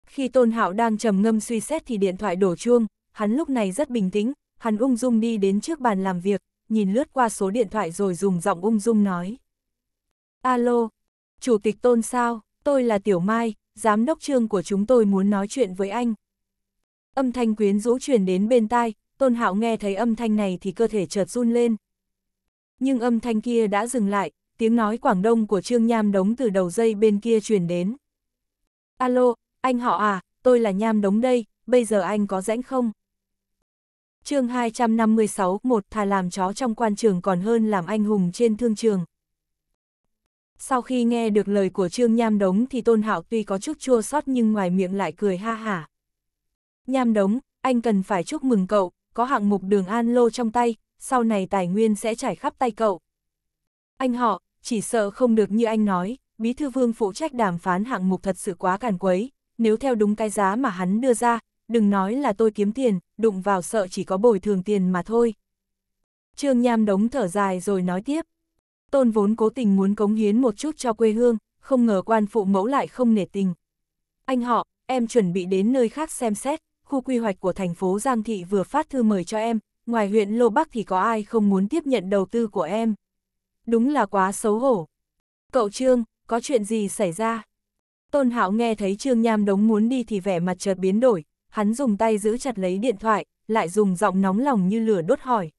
Khi Tôn Hạo đang trầm ngâm suy xét thì điện thoại đổ chuông, hắn lúc này rất bình tĩnh, hắn ung dung đi đến trước bàn làm việc, nhìn lướt qua số điện thoại rồi dùng giọng ung dung nói. Alo, Chủ tịch Tôn sao, tôi là Tiểu Mai, giám đốc trương của chúng tôi muốn nói chuyện với anh. Âm thanh quyến rũ truyền đến bên tai, Tôn Hạo nghe thấy âm thanh này thì cơ thể chợt run lên. Nhưng âm thanh kia đã dừng lại, tiếng nói Quảng Đông của Trương Nham Đống từ đầu dây bên kia truyền đến. Alo, anh họ à, tôi là Nham Đống đây, bây giờ anh có rãnh không? chương 256, một thà làm chó trong quan trường còn hơn làm anh hùng trên thương trường. Sau khi nghe được lời của Trương Nham Đống thì Tôn Hạo tuy có chút chua xót nhưng ngoài miệng lại cười ha hả. Nham Đống, anh cần phải chúc mừng cậu, có hạng mục đường An Lô trong tay, sau này tài nguyên sẽ trải khắp tay cậu. Anh họ, chỉ sợ không được như anh nói, Bí Thư Vương phụ trách đàm phán hạng mục thật sự quá càn quấy, nếu theo đúng cái giá mà hắn đưa ra, đừng nói là tôi kiếm tiền, đụng vào sợ chỉ có bồi thường tiền mà thôi. Trương Nham đống thở dài rồi nói tiếp. Tôn vốn cố tình muốn cống hiến một chút cho quê hương, không ngờ quan phụ mẫu lại không nể tình. Anh họ, em chuẩn bị đến nơi khác xem xét, khu quy hoạch của thành phố Giang Thị vừa phát thư mời cho em, ngoài huyện Lô Bắc thì có ai không muốn tiếp nhận đầu tư của em. Đúng là quá xấu hổ. Cậu Trương, có chuyện gì xảy ra? Tôn Hạo nghe thấy Trương Nham Đống muốn đi thì vẻ mặt chợt biến đổi, hắn dùng tay giữ chặt lấy điện thoại, lại dùng giọng nóng lòng như lửa đốt hỏi.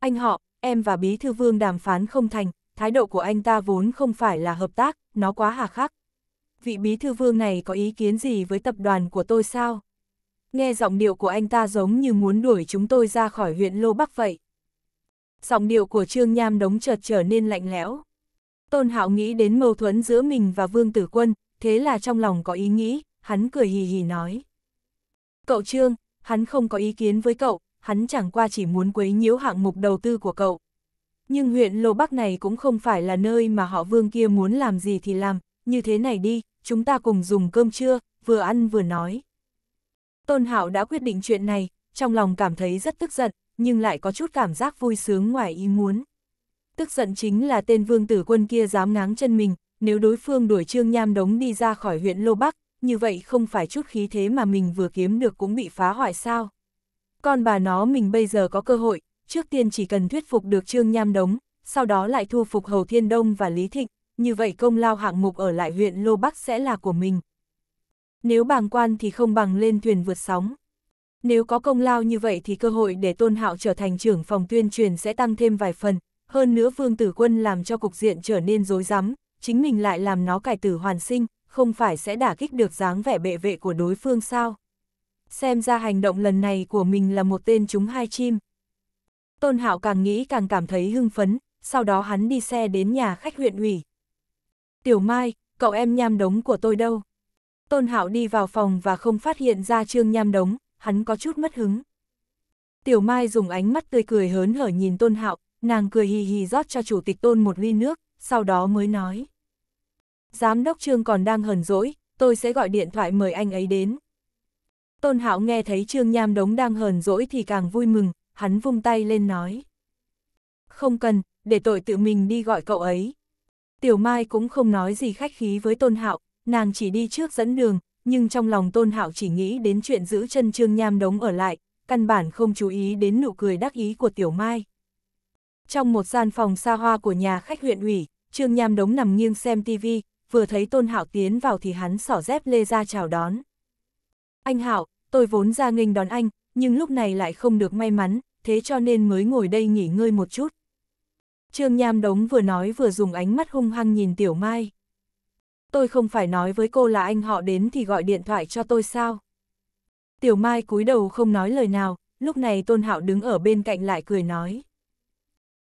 Anh họ, em và Bí Thư Vương đàm phán không thành, thái độ của anh ta vốn không phải là hợp tác, nó quá hà khắc. Vị Bí Thư Vương này có ý kiến gì với tập đoàn của tôi sao? Nghe giọng điệu của anh ta giống như muốn đuổi chúng tôi ra khỏi huyện Lô Bắc vậy. Giọng điệu của Trương Nham đống chợt trở nên lạnh lẽo. Tôn Hạo nghĩ đến mâu thuẫn giữa mình và Vương Tử Quân, thế là trong lòng có ý nghĩ, hắn cười hì hì nói. Cậu Trương, hắn không có ý kiến với cậu, hắn chẳng qua chỉ muốn quấy nhiễu hạng mục đầu tư của cậu. Nhưng huyện Lô Bắc này cũng không phải là nơi mà họ vương kia muốn làm gì thì làm, như thế này đi, chúng ta cùng dùng cơm trưa, vừa ăn vừa nói. Tôn Hạo đã quyết định chuyện này, trong lòng cảm thấy rất tức giận, nhưng lại có chút cảm giác vui sướng ngoài ý muốn. Tức giận chính là tên vương tử quân kia dám ngáng chân mình, nếu đối phương đuổi Trương Nham Đống đi ra khỏi huyện Lô Bắc, như vậy không phải chút khí thế mà mình vừa kiếm được cũng bị phá hoại sao. con bà nó mình bây giờ có cơ hội, trước tiên chỉ cần thuyết phục được Trương Nham Đống, sau đó lại thu phục Hầu Thiên Đông và Lý Thịnh, như vậy công lao hạng mục ở lại huyện Lô Bắc sẽ là của mình. Nếu bàng quan thì không bằng lên thuyền vượt sóng. Nếu có công lao như vậy thì cơ hội để Tôn Hạo trở thành trưởng phòng tuyên truyền sẽ tăng thêm vài phần, hơn nữa Vương Tử Quân làm cho cục diện trở nên rối rắm, chính mình lại làm nó cải tử hoàn sinh, không phải sẽ đả kích được dáng vẻ bệ vệ của đối phương sao. Xem ra hành động lần này của mình là một tên chúng hai chim. Tôn Hạo càng nghĩ càng cảm thấy hưng phấn, sau đó hắn đi xe đến nhà khách huyện ủy. Tiểu Mai, cậu em nham đống của tôi đâu? Tôn Hạo đi vào phòng và không phát hiện ra Trương Nham Đống, hắn có chút mất hứng. Tiểu Mai dùng ánh mắt tươi cười hớn hở nhìn Tôn Hạo, nàng cười hì hì rót cho chủ tịch Tôn một ly nước, sau đó mới nói. Giám đốc Trương còn đang hờn dỗi, tôi sẽ gọi điện thoại mời anh ấy đến. Tôn Hạo nghe thấy Trương Nham Đống đang hờn dỗi thì càng vui mừng, hắn vung tay lên nói. Không cần, để tội tự mình đi gọi cậu ấy. Tiểu Mai cũng không nói gì khách khí với Tôn Hạo, nàng chỉ đi trước dẫn đường, nhưng trong lòng Tôn Hạo chỉ nghĩ đến chuyện giữ chân Trương Nham Đống ở lại, căn bản không chú ý đến nụ cười đắc ý của Tiểu Mai. Trong một gian phòng xa hoa của nhà khách huyện ủy, Trương Nham Đống nằm nghiêng xem TV, vừa thấy Tôn Hạo tiến vào thì hắn xỏ dép lê ra chào đón. Anh Hạo, tôi vốn ra nghênh đón anh, nhưng lúc này lại không được may mắn, thế cho nên mới ngồi đây nghỉ ngơi một chút. Trương Nham Đống vừa nói vừa dùng ánh mắt hung hăng nhìn Tiểu Mai. Tôi không phải nói với cô là anh họ đến thì gọi điện thoại cho tôi sao? Tiểu Mai cúi đầu không nói lời nào, lúc này Tôn Hạo đứng ở bên cạnh lại cười nói.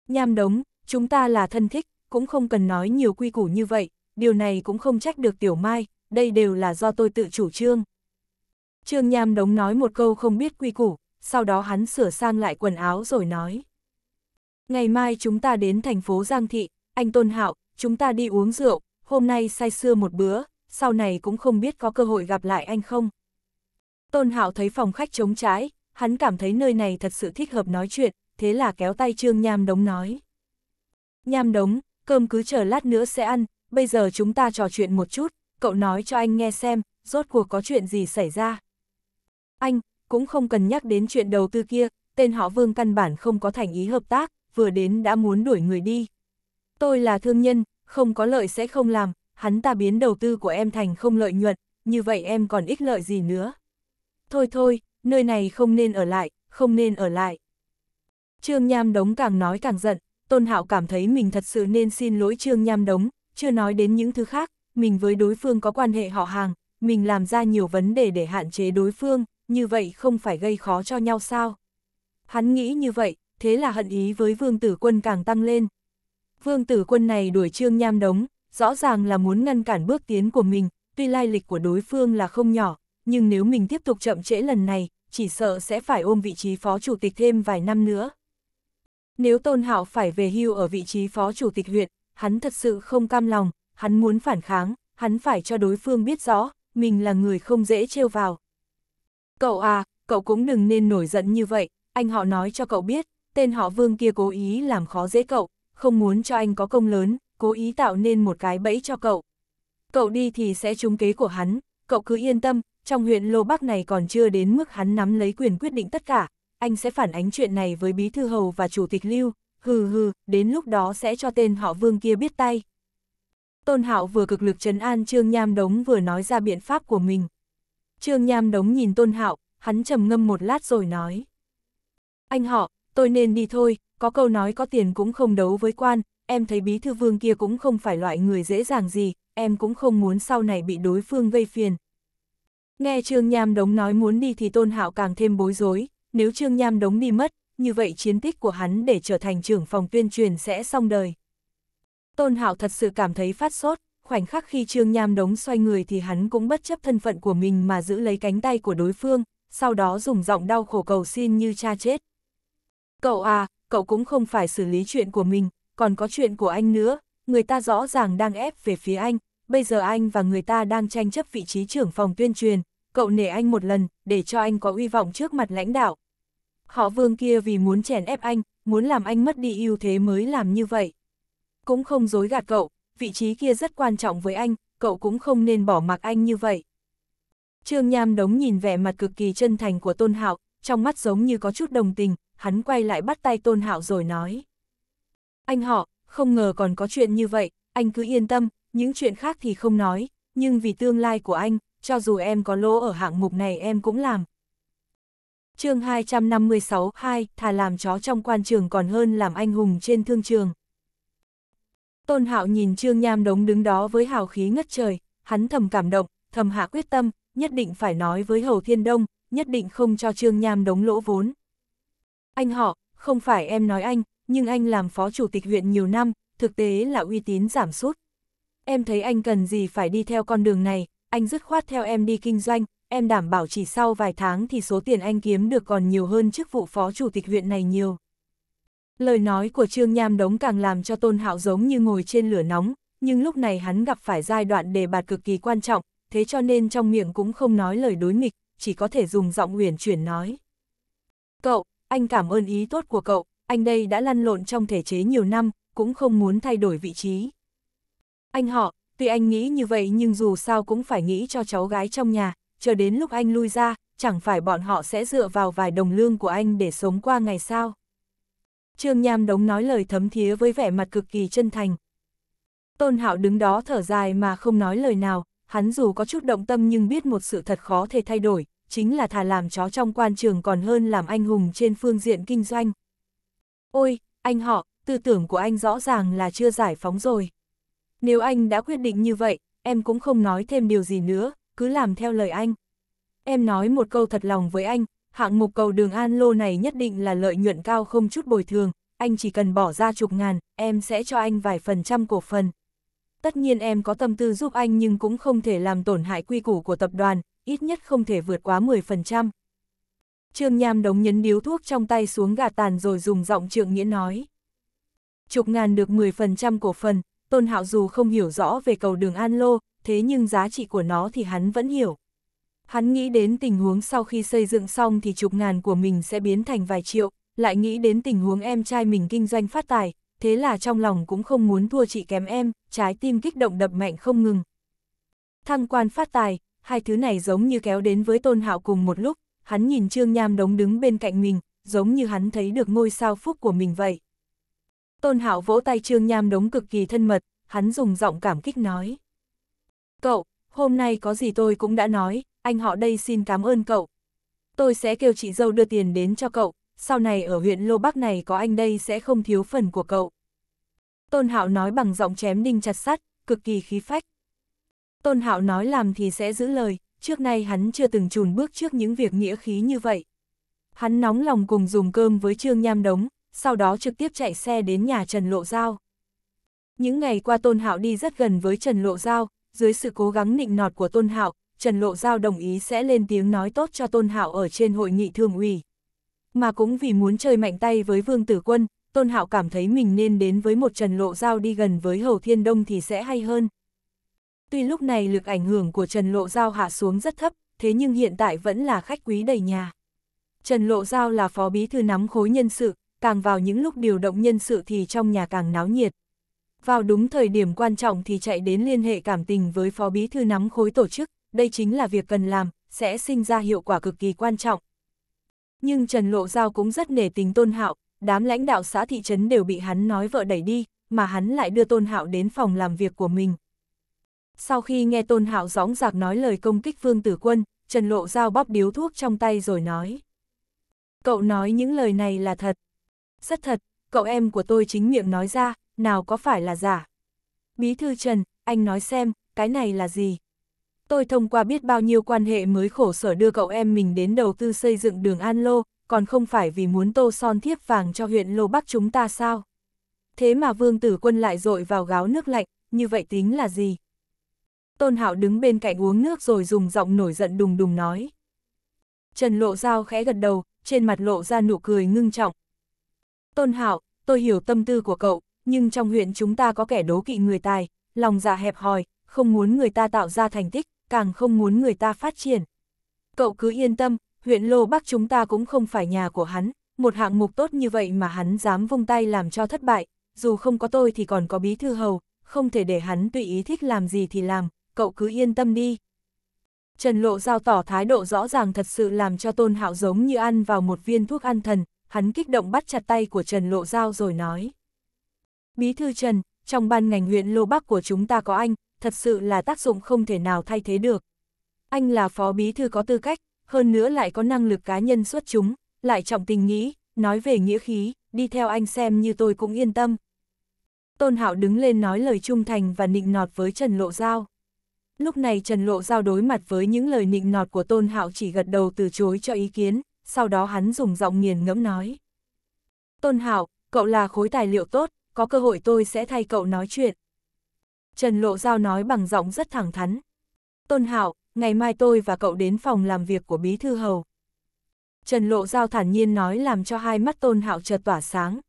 Nham Đống, chúng ta là thân thích, cũng không cần nói nhiều quy củ như vậy, điều này cũng không trách được Tiểu Mai, đây đều là do tôi tự chủ trương. Trương Nham Đống nói một câu không biết quy củ, sau đó hắn sửa sang lại quần áo rồi nói. Ngày mai chúng ta đến thành phố Giang Thị, anh Tôn Hạo, chúng ta đi uống rượu, hôm nay say sưa một bữa, sau này cũng không biết có cơ hội gặp lại anh không. Tôn Hạo thấy phòng khách trống trái, hắn cảm thấy nơi này thật sự thích hợp nói chuyện, thế là kéo tay Trương Nham Đống nói. Nham Đống, cơm cứ chờ lát nữa sẽ ăn, bây giờ chúng ta trò chuyện một chút, cậu nói cho anh nghe xem, rốt cuộc có chuyện gì xảy ra. Anh, cũng không cần nhắc đến chuyện đầu tư kia, tên họ Vương căn bản không có thành ý hợp tác, vừa đến đã muốn đuổi người đi. Tôi là thương nhân, không có lợi sẽ không làm, hắn ta biến đầu tư của em thành không lợi nhuận, như vậy em còn ích lợi gì nữa. Thôi thôi, nơi này không nên ở lại, không nên ở lại. Trương Nham Đống càng nói càng giận, Tôn Hạo cảm thấy mình thật sự nên xin lỗi Trương Nham Đống, chưa nói đến những thứ khác, mình với đối phương có quan hệ họ hàng, mình làm ra nhiều vấn đề để hạn chế đối phương, như vậy không phải gây khó cho nhau sao? Hắn nghĩ như vậy, thế là hận ý với vương tử quân càng tăng lên. Vương tử quân này đuổi trương nham đống, rõ ràng là muốn ngăn cản bước tiến của mình, tuy lai lịch của đối phương là không nhỏ, nhưng nếu mình tiếp tục chậm trễ lần này, chỉ sợ sẽ phải ôm vị trí phó chủ tịch thêm vài năm nữa. Nếu Tôn Hạo phải về hưu ở vị trí phó chủ tịch huyện, hắn thật sự không cam lòng, hắn muốn phản kháng, hắn phải cho đối phương biết rõ, mình là người không dễ trêu vào. Cậu à, cậu cũng đừng nên nổi giận như vậy, anh họ nói cho cậu biết, tên họ Vương kia cố ý làm khó dễ cậu, không muốn cho anh có công lớn, cố ý tạo nên một cái bẫy cho cậu. Cậu đi thì sẽ trúng kế của hắn, cậu cứ yên tâm, trong huyện Lô Bắc này còn chưa đến mức hắn nắm lấy quyền quyết định tất cả, anh sẽ phản ánh chuyện này với Bí Thư Hầu và Chủ tịch Lưu, hừ hừ, đến lúc đó sẽ cho tên họ vương kia biết tay. Tôn Hạo vừa cực lực trấn an Trương Nham Đống vừa nói ra biện pháp của mình. Trương Nham Đống nhìn Tôn Hạo, hắn trầm ngâm một lát rồi nói. Anh họ, tôi nên đi thôi, có câu nói có tiền cũng không đấu với quan, em thấy bí thư vương kia cũng không phải loại người dễ dàng gì, em cũng không muốn sau này bị đối phương gây phiền. Nghe Trương Nham Đống nói muốn đi thì Tôn Hạo càng thêm bối rối, nếu Trương Nham Đống đi mất, như vậy chiến tích của hắn để trở thành trưởng phòng tuyên truyền sẽ xong đời. Tôn Hạo thật sự cảm thấy phát sốt, khoảnh khắc khi Trương Nham Đống xoay người thì hắn cũng bất chấp thân phận của mình mà giữ lấy cánh tay của đối phương, sau đó dùng giọng đau khổ cầu xin như cha chết. Cậu à, cậu cũng không phải xử lý chuyện của mình, còn có chuyện của anh nữa, người ta rõ ràng đang ép về phía anh, bây giờ anh và người ta đang tranh chấp vị trí trưởng phòng tuyên truyền, cậu nể anh một lần, để cho anh có uy vọng trước mặt lãnh đạo, Họ vương kia vì muốn chèn ép anh, muốn làm anh mất đi ưu thế mới làm như vậy. Cũng không dối gạt cậu, vị trí kia rất quan trọng với anh, cậu cũng không nên bỏ mặc anh như vậy. Trương Nham Đống nhìn vẻ mặt cực kỳ chân thành của Tôn Hạo, trong mắt giống như có chút đồng tình, hắn quay lại bắt tay Tôn Hạo rồi nói. Anh họ, không ngờ còn có chuyện như vậy, anh cứ yên tâm, những chuyện khác thì không nói, nhưng vì tương lai của anh, cho dù em có lỗ ở hạng mục này em cũng làm, chương 256 2, thà làm chó trong quan trường còn hơn làm anh hùng trên thương trường. Tôn Hạo nhìn Trương Nham Đống đứng đó với hào khí ngất trời, hắn thầm cảm động, thầm hạ quyết tâm, nhất định phải nói với Hầu Thiên Đông, nhất định không cho Trương Nham Đống lỗ vốn. Anh họ, không phải em nói anh, nhưng anh làm phó chủ tịch huyện nhiều năm, thực tế là uy tín giảm sút. Em thấy anh cần gì phải đi theo con đường này, anh dứt khoát theo em đi kinh doanh, em đảm bảo chỉ sau vài tháng thì số tiền anh kiếm được còn nhiều hơn chức vụ phó chủ tịch huyện này nhiều. Lời nói của Trương Nham Đống càng làm cho Tôn Hạo giống như ngồi trên lửa nóng, nhưng lúc này hắn gặp phải giai đoạn đề bạt cực kỳ quan trọng, thế cho nên trong miệng cũng không nói lời đối nghịch, chỉ có thể dùng giọng huyền chuyển nói. Cậu, anh cảm ơn ý tốt của cậu, anh đây đã lăn lộn trong thể chế nhiều năm, cũng không muốn thay đổi vị trí. Anh họ, tuy anh nghĩ như vậy nhưng dù sao cũng phải nghĩ cho cháu gái trong nhà, chờ đến lúc anh lui ra, chẳng phải bọn họ sẽ dựa vào vài đồng lương của anh để sống qua ngày sao. Trương Nham Đống nói lời thấm thía với vẻ mặt cực kỳ chân thành. Tôn Hạo đứng đó thở dài mà không nói lời nào, hắn dù có chút động tâm nhưng biết một sự thật khó thể thay đổi, chính là thà làm chó trong quan trường còn hơn làm anh hùng trên phương diện kinh doanh. Ôi, anh họ, tư tưởng của anh rõ ràng là chưa giải phóng rồi. Nếu anh đã quyết định như vậy, em cũng không nói thêm điều gì nữa, cứ làm theo lời anh. Em nói một câu thật lòng với anh, hạng mục cầu đường An Lô này nhất định là lợi nhuận cao không chút bồi thường, anh chỉ cần bỏ ra chục ngàn, em sẽ cho anh vài phần trăm cổ phần. Tất nhiên em có tâm tư giúp anh nhưng cũng không thể làm tổn hại quy củ của tập đoàn, ít nhất không thể vượt quá 10%. Trương Nham đống nhấn điếu thuốc trong tay xuống gà tàn rồi dùng giọng trượng nghĩa nói. Chục ngàn được 10% cổ phần, Tôn Hạo dù không hiểu rõ về cầu đường An Lô, thế nhưng giá trị của nó thì hắn vẫn hiểu. Hắn nghĩ đến tình huống sau khi xây dựng xong thì chục ngàn của mình sẽ biến thành vài triệu, lại nghĩ đến tình huống em trai mình kinh doanh phát tài, thế là trong lòng cũng không muốn thua chị kém em, trái tim kích động đập mạnh không ngừng. Thăng quan phát tài, hai thứ này giống như kéo đến với Tôn Hạo cùng một lúc, hắn nhìn Trương Nham đống đứng bên cạnh mình, giống như hắn thấy được ngôi sao phúc của mình vậy. Tôn Hạo vỗ tay Trương Nham đống cực kỳ thân mật, hắn dùng giọng cảm kích nói. Cậu, hôm nay có gì tôi cũng đã nói, anh họ đây xin cảm ơn cậu. Tôi sẽ kêu chị dâu đưa tiền đến cho cậu, sau này ở huyện Lô Bắc này có anh đây sẽ không thiếu phần của cậu. Tôn Hạo nói bằng giọng chém đinh chặt sắt, cực kỳ khí phách. Tôn Hạo nói làm thì sẽ giữ lời, trước nay hắn chưa từng chùn bước trước những việc nghĩa khí như vậy. Hắn nóng lòng cùng dùng cơm với Trương Nham Đống, sau đó trực tiếp chạy xe đến nhà Trần Lộ Giao. Những ngày qua Tôn Hạo đi rất gần với Trần Lộ Giao, dưới sự cố gắng nịnh nọt của Tôn Hạo, Trần Lộ Giao đồng ý sẽ lên tiếng nói tốt cho Tôn Hạo ở trên hội nghị thường ủy. Mà cũng vì muốn chơi mạnh tay với Vương Tử Quân, Tôn Hạo cảm thấy mình nên đến với một Trần Lộ Giao đi gần với Hầu Thiên Đông thì sẽ hay hơn. Tuy lúc này lực ảnh hưởng của Trần Lộ Giao hạ xuống rất thấp, thế nhưng hiện tại vẫn là khách quý đầy nhà. Trần Lộ Giao là phó bí thư nắm khối nhân sự, càng vào những lúc điều động nhân sự thì trong nhà càng náo nhiệt vào đúng thời điểm quan trọng thì chạy đến liên hệ cảm tình với phó bí thư nắm khối tổ chức, đây chính là việc cần làm, sẽ sinh ra hiệu quả cực kỳ quan trọng. Nhưng Trần Lộ Giao cũng rất nể tình Tôn Hạo, đám lãnh đạo xã thị trấn đều bị hắn nói vợ đẩy đi, mà hắn lại đưa Tôn Hạo đến phòng làm việc của mình. Sau khi nghe Tôn Hạo gióng giạc nói lời công kích Vương Tử Quân, Trần Lộ Giao bóp điếu thuốc trong tay rồi nói. Cậu nói những lời này là thật. Rất thật, cậu em của tôi chính miệng nói ra, nào có phải là giả. Bí thư Trần, anh nói xem, cái này là gì? Tôi thông qua biết bao nhiêu quan hệ mới khổ sở đưa cậu em mình đến đầu tư xây dựng đường An Lô, còn không phải vì muốn tô son thiếp vàng cho huyện Lô Bắc chúng ta sao? Thế mà vương tử quân lại dội vào gáo nước lạnh, như vậy tính là gì? Tôn Hạo đứng bên cạnh uống nước rồi dùng giọng nổi giận đùng đùng nói. Trần Lộ Giao khẽ gật đầu, trên mặt lộ ra nụ cười ngưng trọng. Tôn Hạo, tôi hiểu tâm tư của cậu, nhưng trong huyện chúng ta có kẻ đố kỵ người tài, lòng dạ hẹp hòi, không muốn người ta tạo ra thành tích, càng không muốn người ta phát triển. Cậu cứ yên tâm, huyện Lô Bắc chúng ta cũng không phải nhà của hắn, một hạng mục tốt như vậy mà hắn dám vung tay làm cho thất bại, dù không có tôi thì còn có bí thư hầu, không thể để hắn tùy ý thích làm gì thì làm, cậu cứ yên tâm đi. Trần Lộ Giao tỏ thái độ rõ ràng thật sự làm cho Tôn Hạo giống như ăn vào một viên thuốc an thần, hắn kích động bắt chặt tay của Trần Lộ Giao rồi nói. Bí thư Trần, trong ban ngành huyện Lô Bắc của chúng ta có anh, thật sự là tác dụng không thể nào thay thế được. Anh là phó bí thư có tư cách, hơn nữa lại có năng lực cá nhân xuất chúng, lại trọng tình nghĩ, nói về nghĩa khí, đi theo anh xem như tôi cũng yên tâm. Tôn Hạo đứng lên nói lời trung thành và nịnh nọt với Trần Lộ Giao. Lúc này Trần Lộ Giao đối mặt với những lời nịnh nọt của Tôn Hạo chỉ gật đầu từ chối cho ý kiến, sau đó hắn dùng giọng nghiền ngẫm nói. Tôn Hạo, cậu là khối tài liệu tốt, có cơ hội tôi sẽ thay cậu nói chuyện. Trần Lộ Giao nói bằng giọng rất thẳng thắn. Tôn Hạo, ngày mai tôi và cậu đến phòng làm việc của Bí Thư Hầu. Trần Lộ Giao thản nhiên nói làm cho hai mắt Tôn Hạo chợt tỏa sáng.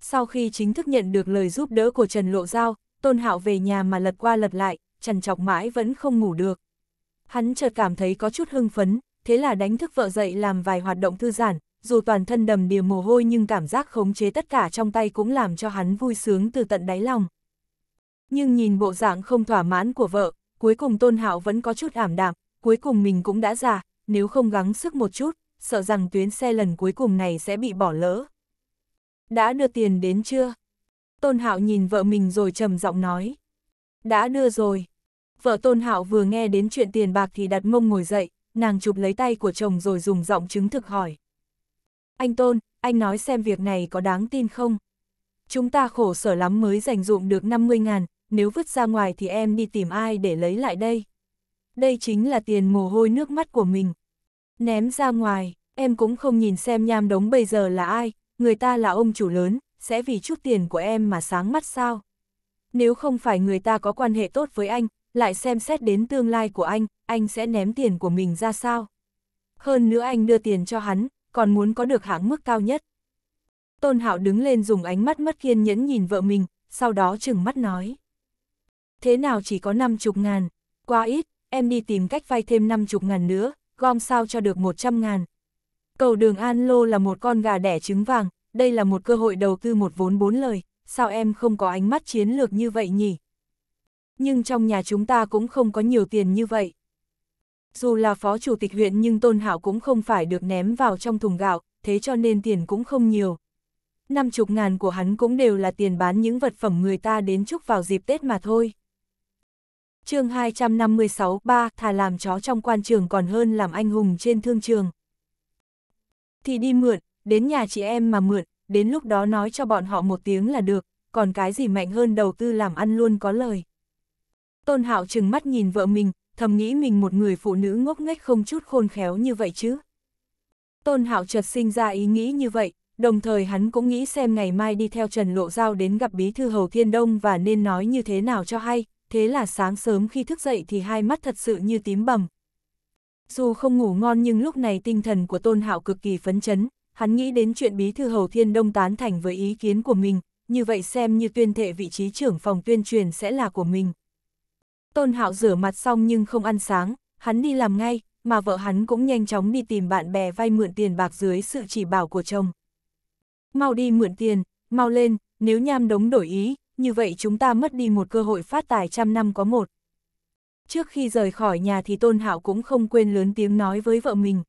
Sau khi chính thức nhận được lời giúp đỡ của Trần Lộ Giao, Tôn Hạo về nhà mà lật qua lật lại, trần chọc mãi vẫn không ngủ được. Hắn chợt cảm thấy có chút hưng phấn, thế là đánh thức vợ dậy làm vài hoạt động thư giãn, dù toàn thân đầm đìa mồ hôi nhưng cảm giác khống chế tất cả trong tay cũng làm cho hắn vui sướng từ tận đáy lòng. Nhưng nhìn bộ dạng không thỏa mãn của vợ, cuối cùng Tôn Hạo vẫn có chút ảm đạm, cuối cùng mình cũng đã già, nếu không gắng sức một chút, sợ rằng tuyến xe lần cuối cùng này sẽ bị bỏ lỡ. Đã đưa tiền đến chưa? Tôn Hạo nhìn vợ mình rồi trầm giọng nói. Đã đưa rồi. Vợ Tôn Hạo vừa nghe đến chuyện tiền bạc thì đặt mông ngồi dậy, nàng chụp lấy tay của chồng rồi dùng giọng chứng thực hỏi. Anh Tôn, anh nói xem việc này có đáng tin không? Chúng ta khổ sở lắm mới giành dụng được 50 ngàn, nếu vứt ra ngoài thì em đi tìm ai để lấy lại đây? Đây chính là tiền mồ hôi nước mắt của mình. Ném ra ngoài, em cũng không nhìn xem nham đống bây giờ là ai, người ta là ông chủ lớn, sẽ vì chút tiền của em mà sáng mắt sao? Nếu không phải người ta có quan hệ tốt với anh, lại xem xét đến tương lai của anh, anh sẽ ném tiền của mình ra sao? Hơn nữa anh đưa tiền cho hắn, còn muốn có được hạng mức cao nhất. Tôn Hạo đứng lên dùng ánh mắt mất kiên nhẫn nhìn vợ mình, sau đó chừng mắt nói. Thế nào chỉ có 50 ngàn, quá ít, em đi tìm cách vay thêm 50 ngàn nữa, gom sao cho được 100 ngàn. Cầu đường An Lô là một con gà đẻ trứng vàng, đây là một cơ hội đầu tư một vốn bốn lời, sao em không có ánh mắt chiến lược như vậy nhỉ? Nhưng trong nhà chúng ta cũng không có nhiều tiền như vậy dù là phó chủ tịch huyện nhưng Tôn Hạo cũng không phải được ném vào trong thùng gạo, thế cho nên tiền cũng không nhiều. Năm chục ngàn của hắn cũng đều là tiền bán những vật phẩm người ta đến chúc vào dịp Tết mà thôi. chương 256 3. Thà làm chó trong quan trường còn hơn làm anh hùng trên thương trường. Thì đi mượn, đến nhà chị em mà mượn, đến lúc đó nói cho bọn họ một tiếng là được, còn cái gì mạnh hơn đầu tư làm ăn luôn có lời. Tôn Hạo chừng mắt nhìn vợ mình, thầm nghĩ mình một người phụ nữ ngốc nghếch không chút khôn khéo như vậy chứ. Tôn Hạo chợt sinh ra ý nghĩ như vậy, đồng thời hắn cũng nghĩ xem ngày mai đi theo Trần Lộ Giao đến gặp Bí Thư Hầu Thiên Đông và nên nói như thế nào cho hay, thế là sáng sớm khi thức dậy thì hai mắt thật sự như tím bầm. Dù không ngủ ngon nhưng lúc này tinh thần của Tôn Hạo cực kỳ phấn chấn, hắn nghĩ đến chuyện Bí Thư Hầu Thiên Đông tán thành với ý kiến của mình, như vậy xem như tuyên thệ vị trí trưởng phòng tuyên truyền sẽ là của mình. Tôn Hạo rửa mặt xong nhưng không ăn sáng, hắn đi làm ngay, mà vợ hắn cũng nhanh chóng đi tìm bạn bè vay mượn tiền bạc dưới sự chỉ bảo của chồng. Mau đi mượn tiền, mau lên, nếu nham đống đổi ý, như vậy chúng ta mất đi một cơ hội phát tài trăm năm có một. Trước khi rời khỏi nhà thì Tôn Hạo cũng không quên lớn tiếng nói với vợ mình.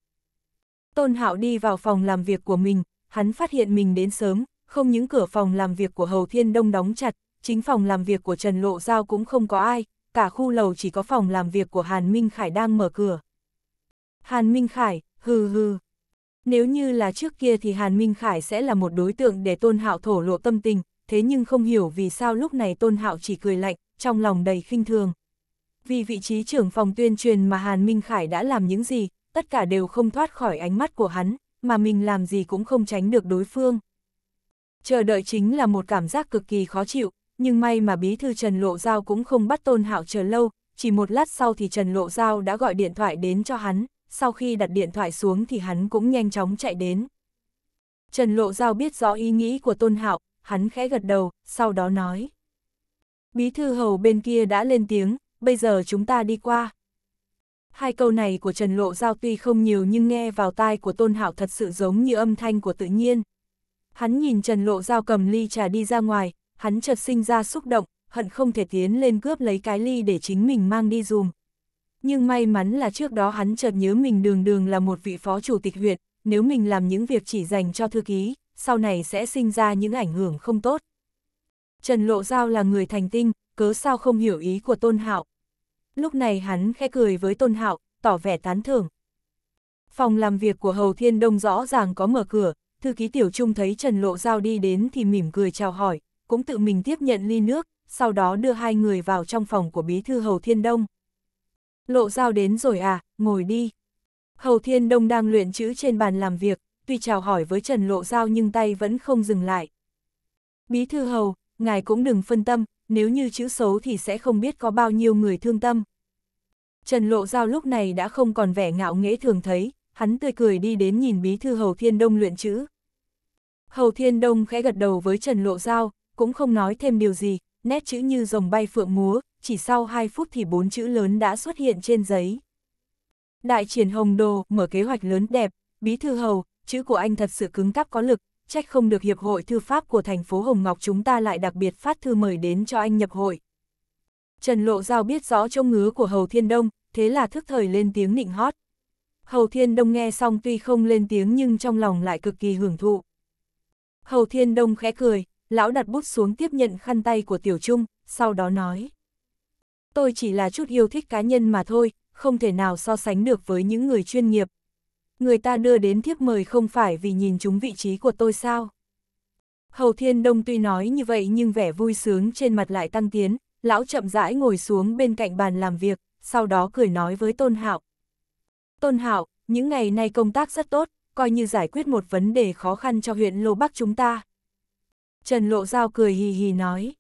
Tôn Hạo đi vào phòng làm việc của mình, hắn phát hiện mình đến sớm, không những cửa phòng làm việc của Hầu Thiên Đông đóng chặt, chính phòng làm việc của Trần Lộ Giao cũng không có ai, cả khu lầu chỉ có phòng làm việc của Hàn Minh Khải đang mở cửa. Hàn Minh Khải, hừ hừ. Nếu như là trước kia thì Hàn Minh Khải sẽ là một đối tượng để Tôn Hạo thổ lộ tâm tình, thế nhưng không hiểu vì sao lúc này Tôn Hạo chỉ cười lạnh, trong lòng đầy khinh thường. Vì vị trí trưởng phòng tuyên truyền mà Hàn Minh Khải đã làm những gì, tất cả đều không thoát khỏi ánh mắt của hắn, mà mình làm gì cũng không tránh được đối phương. Chờ đợi chính là một cảm giác cực kỳ khó chịu, nhưng may mà bí thư Trần Lộ Giao cũng không bắt Tôn Hạo chờ lâu, chỉ một lát sau thì Trần Lộ Giao đã gọi điện thoại đến cho hắn, sau khi đặt điện thoại xuống thì hắn cũng nhanh chóng chạy đến. Trần Lộ Giao biết rõ ý nghĩ của Tôn Hạo, hắn khẽ gật đầu, sau đó nói. Bí thư hầu bên kia đã lên tiếng, bây giờ chúng ta đi qua. Hai câu này của Trần Lộ Giao tuy không nhiều nhưng nghe vào tai của Tôn Hạo thật sự giống như âm thanh của tự nhiên. Hắn nhìn Trần Lộ Giao cầm ly trà đi ra ngoài, hắn chợt sinh ra xúc động, hận không thể tiến lên cướp lấy cái ly để chính mình mang đi dùm. Nhưng may mắn là trước đó hắn chợt nhớ mình đường đường là một vị phó chủ tịch huyện, nếu mình làm những việc chỉ dành cho thư ký, sau này sẽ sinh ra những ảnh hưởng không tốt. Trần Lộ Giao là người thành tinh, cớ sao không hiểu ý của Tôn Hạo. Lúc này hắn khẽ cười với Tôn Hạo, tỏ vẻ tán thưởng. Phòng làm việc của Hầu Thiên Đông rõ ràng có mở cửa, thư ký Tiểu Trung thấy Trần Lộ Giao đi đến thì mỉm cười chào hỏi cũng tự mình tiếp nhận ly nước, sau đó đưa hai người vào trong phòng của bí thư Hầu Thiên Đông. Lộ giao đến rồi à, ngồi đi. Hầu Thiên Đông đang luyện chữ trên bàn làm việc, tuy chào hỏi với Trần Lộ Giao nhưng tay vẫn không dừng lại. Bí thư Hầu, ngài cũng đừng phân tâm, nếu như chữ xấu thì sẽ không biết có bao nhiêu người thương tâm. Trần Lộ Giao lúc này đã không còn vẻ ngạo nghễ thường thấy, hắn tươi cười đi đến nhìn bí thư Hầu Thiên Đông luyện chữ. Hầu Thiên Đông khẽ gật đầu với Trần Lộ Giao, cũng không nói thêm điều gì, nét chữ như rồng bay phượng múa, chỉ sau 2 phút thì bốn chữ lớn đã xuất hiện trên giấy. Đại triển Hồng Đồ mở kế hoạch lớn đẹp, bí thư hầu, chữ của anh thật sự cứng cáp có lực, trách không được Hiệp hội Thư pháp của thành phố Hồng Ngọc chúng ta lại đặc biệt phát thư mời đến cho anh nhập hội. Trần Lộ Giao biết rõ trông ngứa của Hầu Thiên Đông, thế là thức thời lên tiếng nịnh hót. Hầu Thiên Đông nghe xong tuy không lên tiếng nhưng trong lòng lại cực kỳ hưởng thụ. Hầu Thiên Đông khẽ cười, lão đặt bút xuống tiếp nhận khăn tay của Tiểu Trung, sau đó nói. Tôi chỉ là chút yêu thích cá nhân mà thôi, không thể nào so sánh được với những người chuyên nghiệp. Người ta đưa đến thiếp mời không phải vì nhìn chúng vị trí của tôi sao? Hầu Thiên Đông tuy nói như vậy nhưng vẻ vui sướng trên mặt lại tăng tiến, lão chậm rãi ngồi xuống bên cạnh bàn làm việc, sau đó cười nói với Tôn Hạo. Tôn Hạo, những ngày nay công tác rất tốt, coi như giải quyết một vấn đề khó khăn cho huyện Lô Bắc chúng ta. Trần Lộ Giao cười hì hì nói.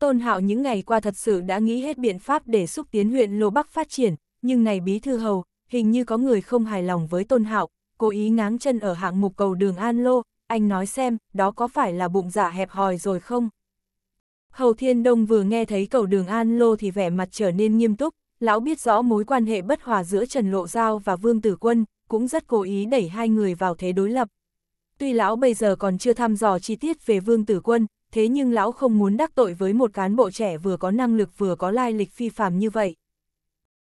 Tôn Hạo những ngày qua thật sự đã nghĩ hết biện pháp để xúc tiến huyện Lô Bắc phát triển, nhưng này bí thư hầu, hình như có người không hài lòng với Tôn Hạo, cố ý ngáng chân ở hạng mục cầu đường An Lô, anh nói xem, đó có phải là bụng dạ hẹp hòi rồi không? Hầu Thiên Đông vừa nghe thấy cầu đường An Lô thì vẻ mặt trở nên nghiêm túc, lão biết rõ mối quan hệ bất hòa giữa Trần Lộ Giao và Vương Tử Quân, cũng rất cố ý đẩy hai người vào thế đối lập. Tuy lão bây giờ còn chưa thăm dò chi tiết về Vương Tử Quân, thế nhưng lão không muốn đắc tội với một cán bộ trẻ vừa có năng lực vừa có lai lịch phi phàm như vậy.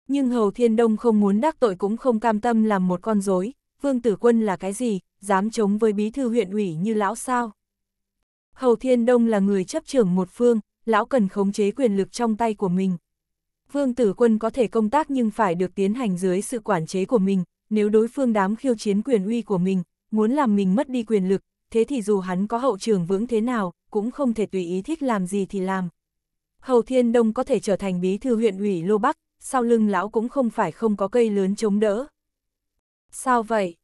Nhưng Hầu Thiên Đông không muốn đắc tội cũng không cam tâm làm một con rối. Vương Tử Quân là cái gì, dám chống với bí thư huyện ủy như lão sao? Hầu Thiên Đông là người chấp trưởng một phương, lão cần khống chế quyền lực trong tay của mình. Vương Tử Quân có thể công tác nhưng phải được tiến hành dưới sự quản chế của mình, nếu đối phương đám khiêu chiến quyền uy của mình, muốn làm mình mất đi quyền lực, thế thì dù hắn có hậu trường vững thế nào, cũng không thể tùy ý thích làm gì thì làm. Hầu Thiên Đông có thể trở thành bí thư huyện ủy Lô Bắc, sau lưng lão cũng không phải không có cây lớn chống đỡ. Sao vậy?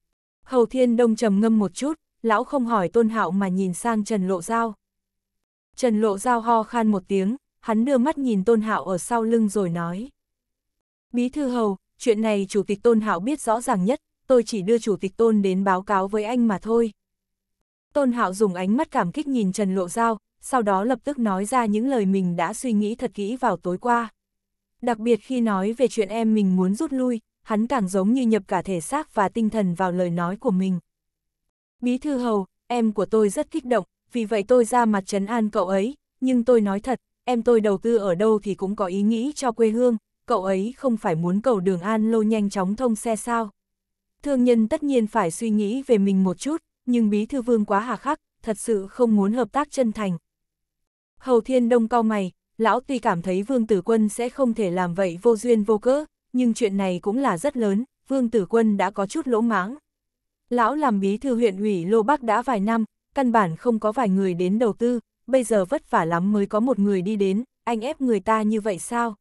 Hầu Thiên Đông trầm ngâm một chút, lão không hỏi Tôn Hạo mà nhìn sang Trần Lộ Giao. Trần Lộ Giao ho khan một tiếng, hắn đưa mắt nhìn Tôn Hạo ở sau lưng rồi nói. Bí thư hầu, chuyện này chủ tịch Tôn Hạo biết rõ ràng nhất, tôi chỉ đưa chủ tịch tôn đến báo cáo với anh mà thôi. Tôn Hạo dùng ánh mắt cảm kích nhìn Trần Lộ Giao, sau đó lập tức nói ra những lời mình đã suy nghĩ thật kỹ vào tối qua. Đặc biệt khi nói về chuyện em mình muốn rút lui, hắn càng giống như nhập cả thể xác và tinh thần vào lời nói của mình. Bí thư hầu, em của tôi rất kích động, vì vậy tôi ra mặt trấn an cậu ấy, nhưng tôi nói thật, em tôi đầu tư ở đâu thì cũng có ý nghĩ cho quê hương, cậu ấy không phải muốn cầu đường an lô nhanh chóng thông xe sao. Thương nhân tất nhiên phải suy nghĩ về mình một chút, nhưng Bí Thư Vương quá hà khắc, thật sự không muốn hợp tác chân thành. Hầu Thiên Đông cao mày, lão tuy cảm thấy Vương Tử Quân sẽ không thể làm vậy vô duyên vô cớ, nhưng chuyện này cũng là rất lớn, Vương Tử Quân đã có chút lỗ máng Lão làm bí thư huyện ủy Lô Bắc đã vài năm, căn bản không có vài người đến đầu tư, bây giờ vất vả lắm mới có một người đi đến, anh ép người ta như vậy sao?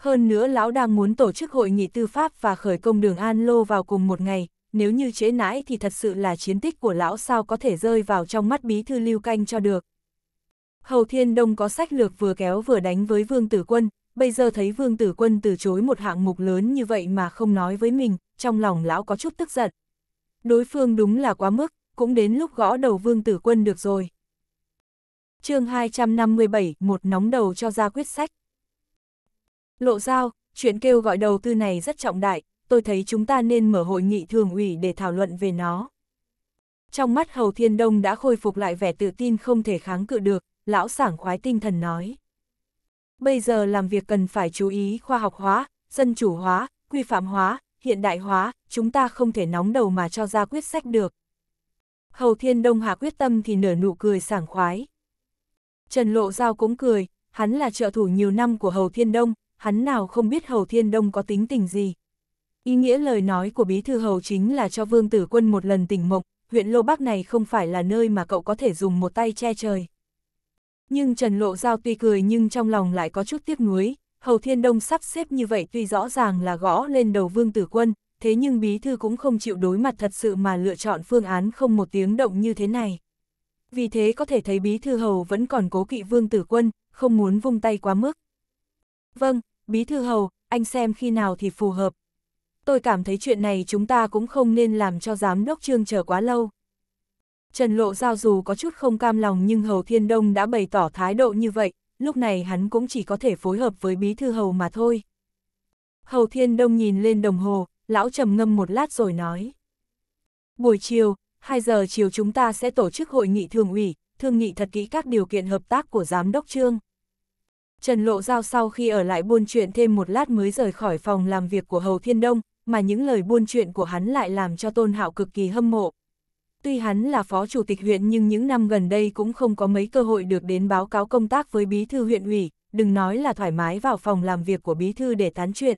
Hơn nữa lão đang muốn tổ chức hội nghị tư pháp và khởi công đường An Lô vào cùng một ngày, nếu như chế nãi thì thật sự là chiến tích của lão sao có thể rơi vào trong mắt bí thư lưu canh cho được. Hầu Thiên Đông có sách lược vừa kéo vừa đánh với Vương Tử Quân, bây giờ thấy Vương Tử Quân từ chối một hạng mục lớn như vậy mà không nói với mình, trong lòng lão có chút tức giận. Đối phương đúng là quá mức, cũng đến lúc gõ đầu Vương Tử Quân được rồi. chương 257, một nóng đầu cho ra quyết sách. Lộ Giao, chuyện kêu gọi đầu tư này rất trọng đại, tôi thấy chúng ta nên mở hội nghị thường ủy để thảo luận về nó. Trong mắt Hầu Thiên Đông đã khôi phục lại vẻ tự tin không thể kháng cự được, lão sảng khoái tinh thần nói. Bây giờ làm việc cần phải chú ý khoa học hóa, dân chủ hóa, quy phạm hóa, hiện đại hóa, chúng ta không thể nóng đầu mà cho ra quyết sách được. Hầu Thiên Đông hạ quyết tâm thì nở nụ cười sảng khoái. Trần Lộ Giao cũng cười, hắn là trợ thủ nhiều năm của Hầu Thiên Đông, hắn nào không biết Hầu Thiên Đông có tính tình gì. Ý nghĩa lời nói của bí thư Hầu chính là cho Vương Tử Quân một lần tỉnh mộng, huyện Lô Bắc này không phải là nơi mà cậu có thể dùng một tay che trời. Nhưng Trần Lộ Giao tuy cười nhưng trong lòng lại có chút tiếc nuối, Hầu Thiên Đông sắp xếp như vậy tuy rõ ràng là gõ lên đầu Vương Tử Quân, thế nhưng bí thư cũng không chịu đối mặt thật sự mà lựa chọn phương án không một tiếng động như thế này. Vì thế có thể thấy bí thư hầu vẫn còn cố kỵ vương tử quân, không muốn vung tay quá mức. Vâng, bí thư hầu, anh xem khi nào thì phù hợp. Tôi cảm thấy chuyện này chúng ta cũng không nên làm cho giám đốc trương chờ quá lâu. Trần Lộ Giao dù có chút không cam lòng nhưng Hầu Thiên Đông đã bày tỏ thái độ như vậy, lúc này hắn cũng chỉ có thể phối hợp với Bí Thư Hầu mà thôi. Hầu Thiên Đông nhìn lên đồng hồ, lão trầm ngâm một lát rồi nói. Buổi chiều, 2 giờ chiều chúng ta sẽ tổ chức hội nghị thường ủy, thương nghị thật kỹ các điều kiện hợp tác của Giám đốc Trương. Trần Lộ Giao sau khi ở lại buôn chuyện thêm một lát mới rời khỏi phòng làm việc của Hầu Thiên Đông, mà những lời buôn chuyện của hắn lại làm cho Tôn Hạo cực kỳ hâm mộ. Tuy hắn là phó chủ tịch huyện nhưng những năm gần đây cũng không có mấy cơ hội được đến báo cáo công tác với bí thư huyện ủy, đừng nói là thoải mái vào phòng làm việc của bí thư để tán chuyện.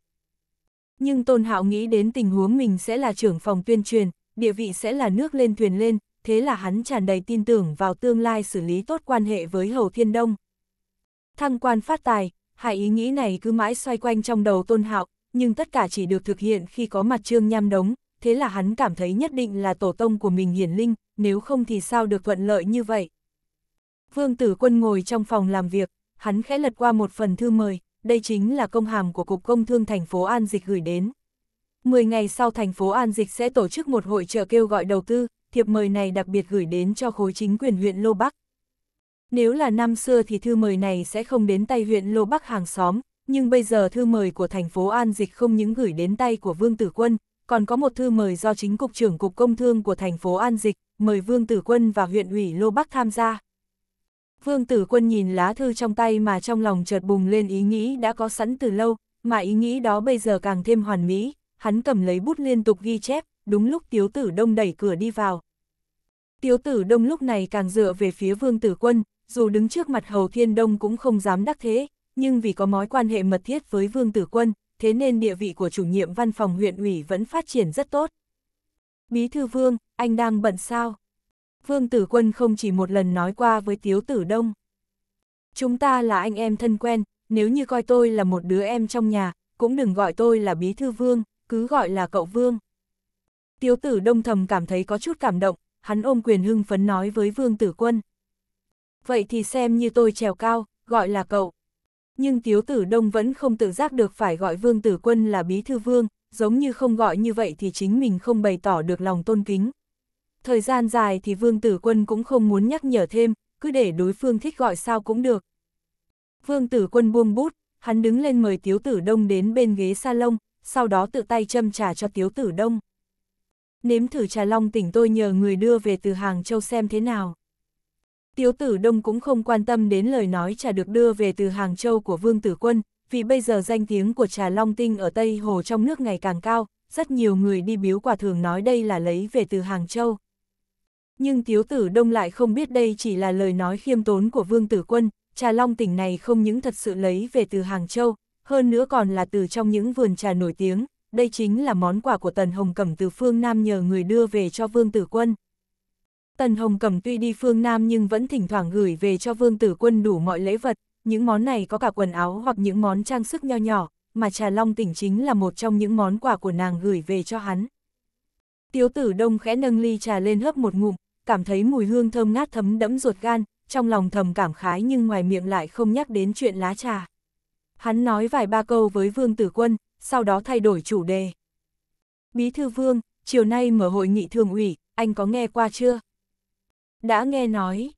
Nhưng Tôn Hạo nghĩ đến tình huống mình sẽ là trưởng phòng tuyên truyền, địa vị sẽ là nước lên thuyền lên, thế là hắn tràn đầy tin tưởng vào tương lai xử lý tốt quan hệ với Hầu Thiên Đông. Thăng quan phát tài, hai ý nghĩ này cứ mãi xoay quanh trong đầu tôn hạo, nhưng tất cả chỉ được thực hiện khi có mặt trương nham đống, thế là hắn cảm thấy nhất định là tổ tông của mình hiển linh, nếu không thì sao được thuận lợi như vậy. Vương tử quân ngồi trong phòng làm việc, hắn khẽ lật qua một phần thư mời, đây chính là công hàm của Cục Công Thương thành phố An Dịch gửi đến. 10 ngày sau thành phố An Dịch sẽ tổ chức một hội trợ kêu gọi đầu tư, thiệp mời này đặc biệt gửi đến cho khối chính quyền huyện Lô Bắc, nếu là năm xưa thì thư mời này sẽ không đến tay huyện Lô Bắc hàng xóm, nhưng bây giờ thư mời của thành phố An Dịch không những gửi đến tay của Vương Tử Quân, còn có một thư mời do chính Cục trưởng Cục Công Thương của thành phố An Dịch mời Vương Tử Quân và huyện ủy Lô Bắc tham gia. Vương Tử Quân nhìn lá thư trong tay mà trong lòng chợt bùng lên ý nghĩ đã có sẵn từ lâu, mà ý nghĩ đó bây giờ càng thêm hoàn mỹ, hắn cầm lấy bút liên tục ghi chép, đúng lúc Tiếu Tử Đông đẩy cửa đi vào. Tiếu Tử Đông lúc này càng dựa về phía Vương Tử Quân, dù đứng trước mặt Hầu Thiên Đông cũng không dám đắc thế, nhưng vì có mối quan hệ mật thiết với Vương Tử Quân, thế nên địa vị của chủ nhiệm văn phòng huyện ủy vẫn phát triển rất tốt. Bí thư Vương, anh đang bận sao? Vương Tử Quân không chỉ một lần nói qua với Tiếu Tử Đông. Chúng ta là anh em thân quen, nếu như coi tôi là một đứa em trong nhà, cũng đừng gọi tôi là Bí thư Vương, cứ gọi là cậu Vương. Tiếu Tử Đông thầm cảm thấy có chút cảm động, hắn ôm quyền hưng phấn nói với Vương Tử Quân vậy thì xem như tôi trèo cao, gọi là cậu. Nhưng Tiếu Tử Đông vẫn không tự giác được phải gọi Vương Tử Quân là Bí Thư Vương, giống như không gọi như vậy thì chính mình không bày tỏ được lòng tôn kính. Thời gian dài thì Vương Tử Quân cũng không muốn nhắc nhở thêm, cứ để đối phương thích gọi sao cũng được. Vương Tử Quân buông bút, hắn đứng lên mời Tiếu Tử Đông đến bên ghế salon, sau đó tự tay châm trà cho Tiếu Tử Đông. Nếm thử trà long tỉnh tôi nhờ người đưa về từ Hàng Châu xem thế nào. Tiếu tử đông cũng không quan tâm đến lời nói trà được đưa về từ Hàng Châu của Vương Tử Quân, vì bây giờ danh tiếng của trà Long Tinh ở Tây Hồ trong nước ngày càng cao, rất nhiều người đi biếu quả thường nói đây là lấy về từ Hàng Châu. Nhưng tiếu tử đông lại không biết đây chỉ là lời nói khiêm tốn của Vương Tử Quân, trà Long Tỉnh này không những thật sự lấy về từ Hàng Châu, hơn nữa còn là từ trong những vườn trà nổi tiếng, đây chính là món quà của Tần Hồng Cẩm từ phương Nam nhờ người đưa về cho Vương Tử Quân. Tần Hồng Cẩm tuy đi phương Nam nhưng vẫn thỉnh thoảng gửi về cho vương tử quân đủ mọi lễ vật, những món này có cả quần áo hoặc những món trang sức nho nhỏ, mà trà long tỉnh chính là một trong những món quà của nàng gửi về cho hắn. Tiếu tử đông khẽ nâng ly trà lên hớp một ngụm, cảm thấy mùi hương thơm ngát thấm đẫm ruột gan, trong lòng thầm cảm khái nhưng ngoài miệng lại không nhắc đến chuyện lá trà. Hắn nói vài ba câu với vương tử quân, sau đó thay đổi chủ đề. Bí thư vương, chiều nay mở hội nghị thường ủy, anh có nghe qua chưa? đã nghe nói.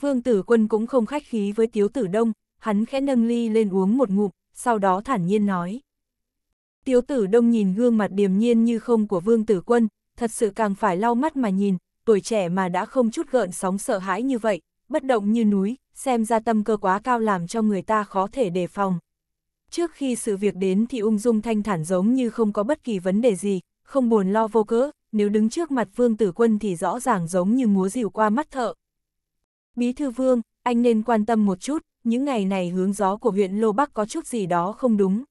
Vương tử quân cũng không khách khí với tiếu tử đông, hắn khẽ nâng ly lên uống một ngụm, sau đó thản nhiên nói. Tiếu tử đông nhìn gương mặt điềm nhiên như không của vương tử quân, thật sự càng phải lau mắt mà nhìn, tuổi trẻ mà đã không chút gợn sóng sợ hãi như vậy, bất động như núi, xem ra tâm cơ quá cao làm cho người ta khó thể đề phòng. Trước khi sự việc đến thì ung dung thanh thản giống như không có bất kỳ vấn đề gì, không buồn lo vô cớ, nếu đứng trước mặt vương tử quân thì rõ ràng giống như múa rìu qua mắt thợ. Bí thư vương, anh nên quan tâm một chút, những ngày này hướng gió của huyện Lô Bắc có chút gì đó không đúng.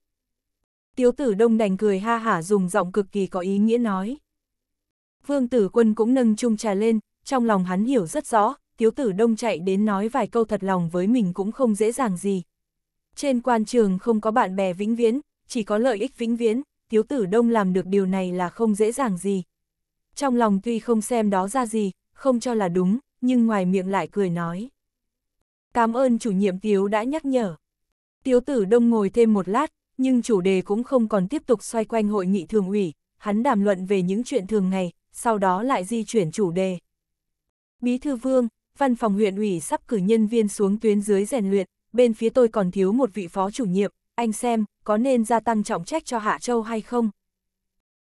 Tiếu tử đông đành cười ha hả dùng giọng cực kỳ có ý nghĩa nói. Vương tử quân cũng nâng chung trà lên, trong lòng hắn hiểu rất rõ, tiếu tử đông chạy đến nói vài câu thật lòng với mình cũng không dễ dàng gì. Trên quan trường không có bạn bè vĩnh viễn, chỉ có lợi ích vĩnh viễn, tiếu tử đông làm được điều này là không dễ dàng gì trong lòng tuy không xem đó ra gì, không cho là đúng, nhưng ngoài miệng lại cười nói. Cảm ơn chủ nhiệm Tiếu đã nhắc nhở. Tiếu tử đông ngồi thêm một lát, nhưng chủ đề cũng không còn tiếp tục xoay quanh hội nghị thường ủy, hắn đàm luận về những chuyện thường ngày, sau đó lại di chuyển chủ đề. Bí thư vương, văn phòng huyện ủy sắp cử nhân viên xuống tuyến dưới rèn luyện, bên phía tôi còn thiếu một vị phó chủ nhiệm, anh xem, có nên gia tăng trọng trách cho Hạ Châu hay không?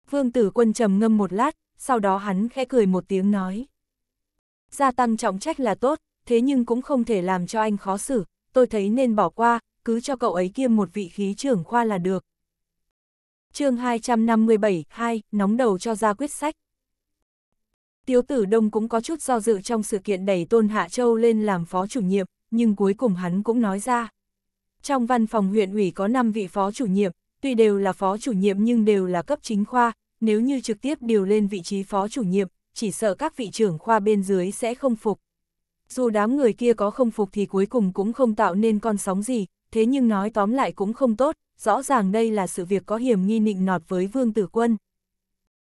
Vương tử quân trầm ngâm một lát, sau đó hắn khẽ cười một tiếng nói. Gia tăng trọng trách là tốt, thế nhưng cũng không thể làm cho anh khó xử, tôi thấy nên bỏ qua, cứ cho cậu ấy kiêm một vị khí trưởng khoa là được. chương 257, 2, nóng đầu cho ra quyết sách. Tiếu tử Đông cũng có chút do dự trong sự kiện đẩy Tôn Hạ Châu lên làm phó chủ nhiệm, nhưng cuối cùng hắn cũng nói ra. Trong văn phòng huyện ủy có 5 vị phó chủ nhiệm, tuy đều là phó chủ nhiệm nhưng đều là cấp chính khoa, nếu như trực tiếp điều lên vị trí phó chủ nhiệm, chỉ sợ các vị trưởng khoa bên dưới sẽ không phục. Dù đám người kia có không phục thì cuối cùng cũng không tạo nên con sóng gì, thế nhưng nói tóm lại cũng không tốt, rõ ràng đây là sự việc có hiểm nghi nịnh nọt với Vương Tử Quân.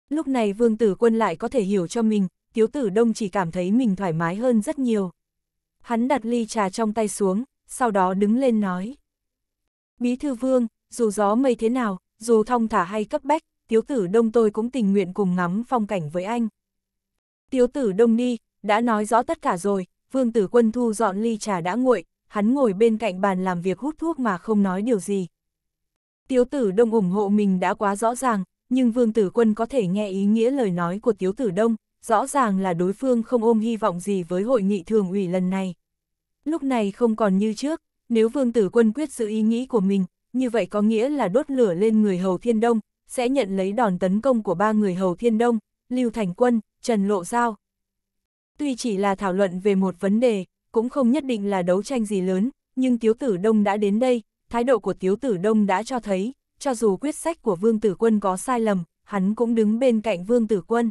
Lúc này Vương Tử Quân lại có thể hiểu cho mình, Tiếu Tử Đông chỉ cảm thấy mình thoải mái hơn rất nhiều. Hắn đặt ly trà trong tay xuống, sau đó đứng lên nói. Bí thư Vương, dù gió mây thế nào, dù thong thả hay cấp bách, tiếu tử đông tôi cũng tình nguyện cùng ngắm phong cảnh với anh. Tiếu tử đông đi, đã nói rõ tất cả rồi, vương tử quân thu dọn ly trà đã nguội, hắn ngồi bên cạnh bàn làm việc hút thuốc mà không nói điều gì. Tiếu tử đông ủng hộ mình đã quá rõ ràng, nhưng vương tử quân có thể nghe ý nghĩa lời nói của tiếu tử đông, rõ ràng là đối phương không ôm hy vọng gì với hội nghị thường ủy lần này. Lúc này không còn như trước, nếu vương tử quân quyết giữ ý nghĩ của mình, như vậy có nghĩa là đốt lửa lên người hầu thiên đông, sẽ nhận lấy đòn tấn công của ba người Hầu Thiên Đông, Lưu Thành Quân, Trần Lộ Giao. Tuy chỉ là thảo luận về một vấn đề, cũng không nhất định là đấu tranh gì lớn, nhưng Tiếu Tử Đông đã đến đây, thái độ của Tiếu Tử Đông đã cho thấy, cho dù quyết sách của Vương Tử Quân có sai lầm, hắn cũng đứng bên cạnh Vương Tử Quân.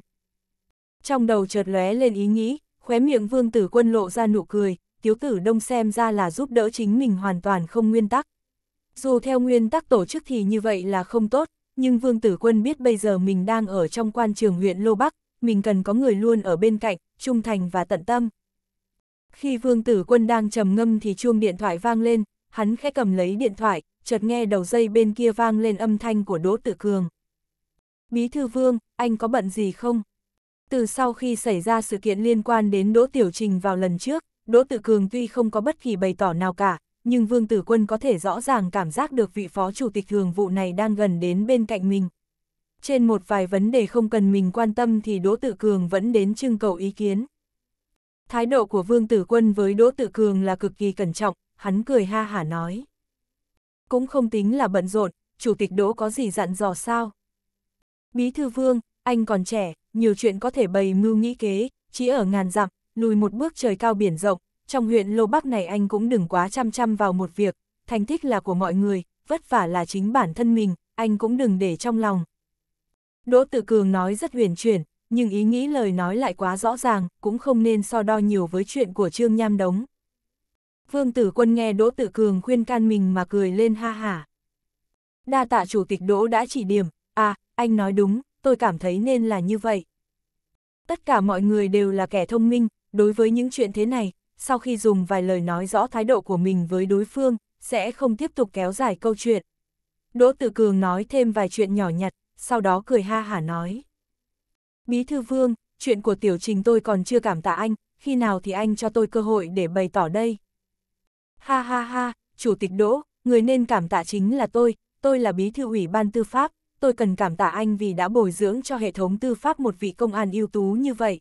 Trong đầu chợt lóe lên ý nghĩ, khóe miệng Vương Tử Quân lộ ra nụ cười, Tiếu Tử Đông xem ra là giúp đỡ chính mình hoàn toàn không nguyên tắc. Dù theo nguyên tắc tổ chức thì như vậy là không tốt, nhưng Vương Tử Quân biết bây giờ mình đang ở trong quan trường huyện Lô Bắc, mình cần có người luôn ở bên cạnh, trung thành và tận tâm. Khi Vương Tử Quân đang trầm ngâm thì chuông điện thoại vang lên, hắn khẽ cầm lấy điện thoại, chợt nghe đầu dây bên kia vang lên âm thanh của Đỗ Tử Cường. Bí thư Vương, anh có bận gì không? Từ sau khi xảy ra sự kiện liên quan đến Đỗ Tiểu Trình vào lần trước, Đỗ Tử Cường tuy không có bất kỳ bày tỏ nào cả, nhưng Vương Tử Quân có thể rõ ràng cảm giác được vị phó chủ tịch thường vụ này đang gần đến bên cạnh mình. Trên một vài vấn đề không cần mình quan tâm thì Đỗ Tự Cường vẫn đến trưng cầu ý kiến. Thái độ của Vương Tử Quân với Đỗ Tự Cường là cực kỳ cẩn trọng, hắn cười ha hả nói. Cũng không tính là bận rộn, Chủ tịch Đỗ có gì dặn dò sao? Bí thư Vương, anh còn trẻ, nhiều chuyện có thể bày mưu nghĩ kế, chỉ ở ngàn dặm, lùi một bước trời cao biển rộng, trong huyện Lô Bắc này anh cũng đừng quá chăm chăm vào một việc, thành tích là của mọi người, vất vả là chính bản thân mình, anh cũng đừng để trong lòng. Đỗ Tự Cường nói rất huyền chuyển, nhưng ý nghĩ lời nói lại quá rõ ràng, cũng không nên so đo nhiều với chuyện của Trương Nham Đống. Vương Tử Quân nghe Đỗ Tự Cường khuyên can mình mà cười lên ha hả. Đa tạ chủ tịch Đỗ đã chỉ điểm, à, anh nói đúng, tôi cảm thấy nên là như vậy. Tất cả mọi người đều là kẻ thông minh, đối với những chuyện thế này, sau khi dùng vài lời nói rõ thái độ của mình với đối phương, sẽ không tiếp tục kéo dài câu chuyện. Đỗ Tử Cường nói thêm vài chuyện nhỏ nhặt, sau đó cười ha hả nói. Bí thư vương, chuyện của tiểu trình tôi còn chưa cảm tạ anh, khi nào thì anh cho tôi cơ hội để bày tỏ đây. Ha ha ha, chủ tịch Đỗ, người nên cảm tạ chính là tôi, tôi là bí thư ủy ban tư pháp, tôi cần cảm tạ anh vì đã bồi dưỡng cho hệ thống tư pháp một vị công an ưu tú như vậy.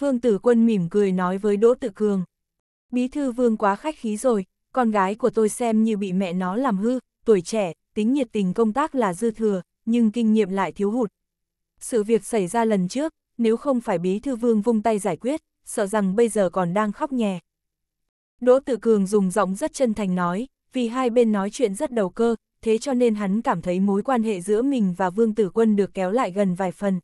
Vương Tử Quân mỉm cười nói với Đỗ Tự Cường. Bí thư Vương quá khách khí rồi, con gái của tôi xem như bị mẹ nó làm hư, tuổi trẻ, tính nhiệt tình công tác là dư thừa, nhưng kinh nghiệm lại thiếu hụt. Sự việc xảy ra lần trước, nếu không phải bí thư Vương vung tay giải quyết, sợ rằng bây giờ còn đang khóc nhè. Đỗ Tự Cường dùng giọng rất chân thành nói, vì hai bên nói chuyện rất đầu cơ, thế cho nên hắn cảm thấy mối quan hệ giữa mình và Vương Tử Quân được kéo lại gần vài phần.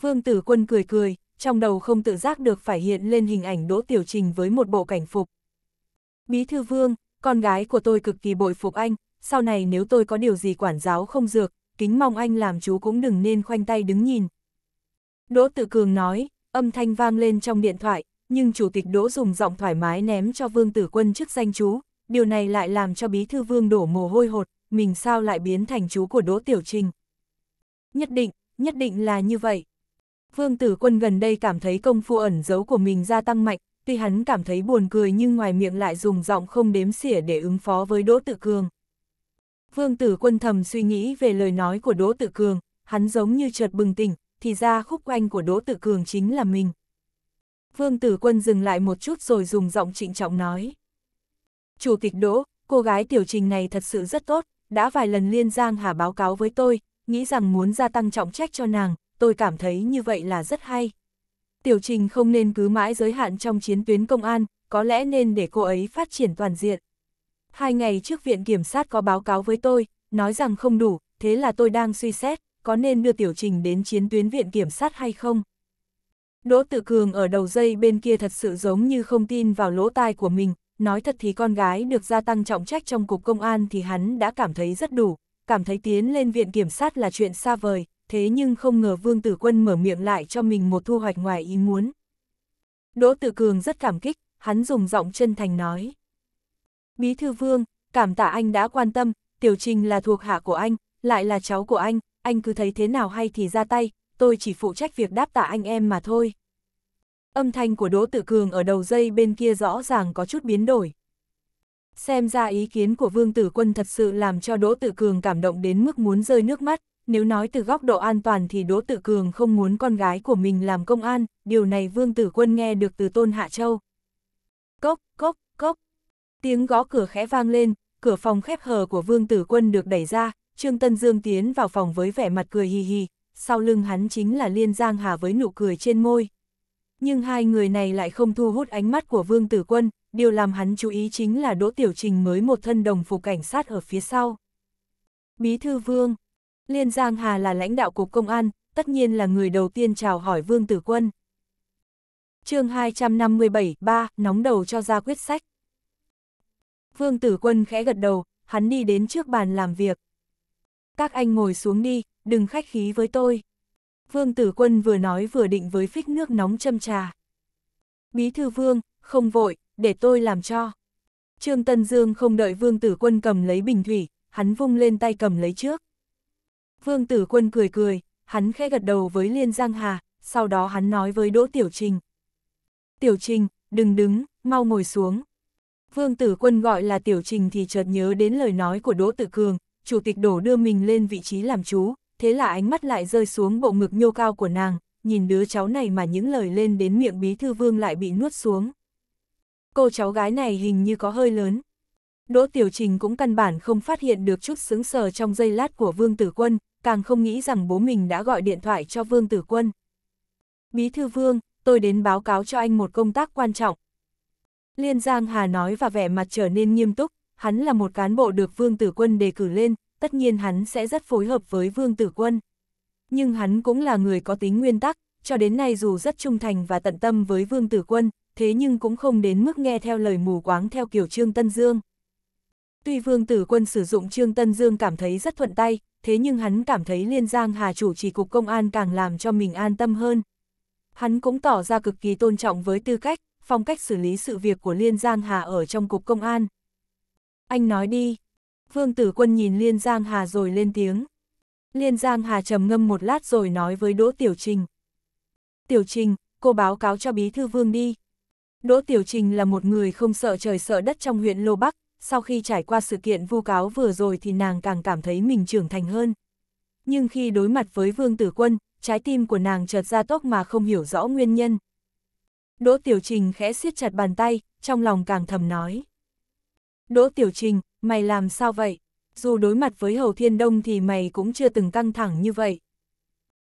Vương Tử Quân cười cười, trong đầu không tự giác được phải hiện lên hình ảnh Đỗ Tiểu Trình với một bộ cảnh phục. Bí thư vương, con gái của tôi cực kỳ bội phục anh, sau này nếu tôi có điều gì quản giáo không dược, kính mong anh làm chú cũng đừng nên khoanh tay đứng nhìn. Đỗ Tự Cường nói, âm thanh vang lên trong điện thoại, nhưng Chủ tịch Đỗ dùng giọng thoải mái ném cho Vương Tử Quân chức danh chú, điều này lại làm cho Bí Thư Vương đổ mồ hôi hột, mình sao lại biến thành chú của Đỗ Tiểu Trình. Nhất định, nhất định là như vậy. Vương tử quân gần đây cảm thấy công phu ẩn giấu của mình gia tăng mạnh, tuy hắn cảm thấy buồn cười nhưng ngoài miệng lại dùng giọng không đếm xỉa để ứng phó với Đỗ Tự Cường. Vương tử quân thầm suy nghĩ về lời nói của Đỗ Tự Cường, hắn giống như chợt bừng tỉnh, thì ra khúc quanh của Đỗ Tự Cường chính là mình. Vương tử quân dừng lại một chút rồi dùng giọng trịnh trọng nói. Chủ tịch Đỗ, cô gái tiểu trình này thật sự rất tốt, đã vài lần liên giang hà báo cáo với tôi, nghĩ rằng muốn gia tăng trọng trách cho nàng, tôi cảm thấy như vậy là rất hay. Tiểu trình không nên cứ mãi giới hạn trong chiến tuyến công an, có lẽ nên để cô ấy phát triển toàn diện. Hai ngày trước viện kiểm sát có báo cáo với tôi, nói rằng không đủ, thế là tôi đang suy xét, có nên đưa tiểu trình đến chiến tuyến viện kiểm sát hay không. Đỗ Tự Cường ở đầu dây bên kia thật sự giống như không tin vào lỗ tai của mình, nói thật thì con gái được gia tăng trọng trách trong cục công an thì hắn đã cảm thấy rất đủ, cảm thấy tiến lên viện kiểm sát là chuyện xa vời, thế nhưng không ngờ Vương Tử Quân mở miệng lại cho mình một thu hoạch ngoài ý muốn. Đỗ Tử Cường rất cảm kích, hắn dùng giọng chân thành nói. Bí thư Vương, cảm tạ anh đã quan tâm, Tiểu Trình là thuộc hạ của anh, lại là cháu của anh, anh cứ thấy thế nào hay thì ra tay, tôi chỉ phụ trách việc đáp tạ anh em mà thôi. Âm thanh của Đỗ Tử Cường ở đầu dây bên kia rõ ràng có chút biến đổi. Xem ra ý kiến của Vương Tử Quân thật sự làm cho Đỗ Tử Cường cảm động đến mức muốn rơi nước mắt, nếu nói từ góc độ an toàn thì Đỗ tử Cường không muốn con gái của mình làm công an, điều này Vương Tử Quân nghe được từ Tôn Hạ Châu. Cốc, cốc, cốc. Tiếng gõ cửa khẽ vang lên, cửa phòng khép hờ của Vương Tử Quân được đẩy ra, Trương Tân Dương tiến vào phòng với vẻ mặt cười hì hì, sau lưng hắn chính là Liên Giang Hà với nụ cười trên môi. Nhưng hai người này lại không thu hút ánh mắt của Vương Tử Quân, điều làm hắn chú ý chính là Đỗ Tiểu Trình mới một thân đồng phục cảnh sát ở phía sau. Bí thư Vương Liên Giang Hà là lãnh đạo Cục Công an, tất nhiên là người đầu tiên chào hỏi Vương Tử Quân. chương 257, 3, nóng đầu cho ra quyết sách. Vương Tử Quân khẽ gật đầu, hắn đi đến trước bàn làm việc. Các anh ngồi xuống đi, đừng khách khí với tôi. Vương Tử Quân vừa nói vừa định với phích nước nóng châm trà. Bí thư Vương, không vội, để tôi làm cho. Trương Tân Dương không đợi Vương Tử Quân cầm lấy bình thủy, hắn vung lên tay cầm lấy trước. Vương Tử Quân cười cười, hắn khẽ gật đầu với Liên Giang Hà, sau đó hắn nói với Đỗ Tiểu Trình. Tiểu Trình, đừng đứng, mau ngồi xuống. Vương Tử Quân gọi là Tiểu Trình thì chợt nhớ đến lời nói của Đỗ Tự Cường, Chủ tịch Đỗ đưa mình lên vị trí làm chú, thế là ánh mắt lại rơi xuống bộ ngực nhô cao của nàng, nhìn đứa cháu này mà những lời lên đến miệng bí thư vương lại bị nuốt xuống. Cô cháu gái này hình như có hơi lớn. Đỗ Tiểu Trình cũng căn bản không phát hiện được chút xứng sờ trong giây lát của Vương Tử Quân, càng không nghĩ rằng bố mình đã gọi điện thoại cho Vương Tử Quân. Bí thư Vương, tôi đến báo cáo cho anh một công tác quan trọng. Liên Giang Hà nói và vẻ mặt trở nên nghiêm túc, hắn là một cán bộ được Vương Tử Quân đề cử lên, tất nhiên hắn sẽ rất phối hợp với Vương Tử Quân. Nhưng hắn cũng là người có tính nguyên tắc, cho đến nay dù rất trung thành và tận tâm với Vương Tử Quân, thế nhưng cũng không đến mức nghe theo lời mù quáng theo kiểu Trương Tân Dương. Tuy Vương Tử Quân sử dụng Trương Tân Dương cảm thấy rất thuận tay, thế nhưng hắn cảm thấy Liên Giang Hà chủ trì cục công an càng làm cho mình an tâm hơn. Hắn cũng tỏ ra cực kỳ tôn trọng với tư cách, phong cách xử lý sự việc của Liên Giang Hà ở trong cục công an. Anh nói đi. Vương Tử Quân nhìn Liên Giang Hà rồi lên tiếng. Liên Giang Hà trầm ngâm một lát rồi nói với Đỗ Tiểu Trình. Tiểu Trình, cô báo cáo cho Bí Thư Vương đi. Đỗ Tiểu Trình là một người không sợ trời sợ đất trong huyện Lô Bắc, sau khi trải qua sự kiện vu cáo vừa rồi thì nàng càng cảm thấy mình trưởng thành hơn. Nhưng khi đối mặt với Vương Tử Quân, trái tim của nàng chợt ra tốc mà không hiểu rõ nguyên nhân. Đỗ Tiểu Trình khẽ siết chặt bàn tay, trong lòng càng thầm nói. Đỗ Tiểu Trình, mày làm sao vậy? Dù đối mặt với Hầu Thiên Đông thì mày cũng chưa từng căng thẳng như vậy.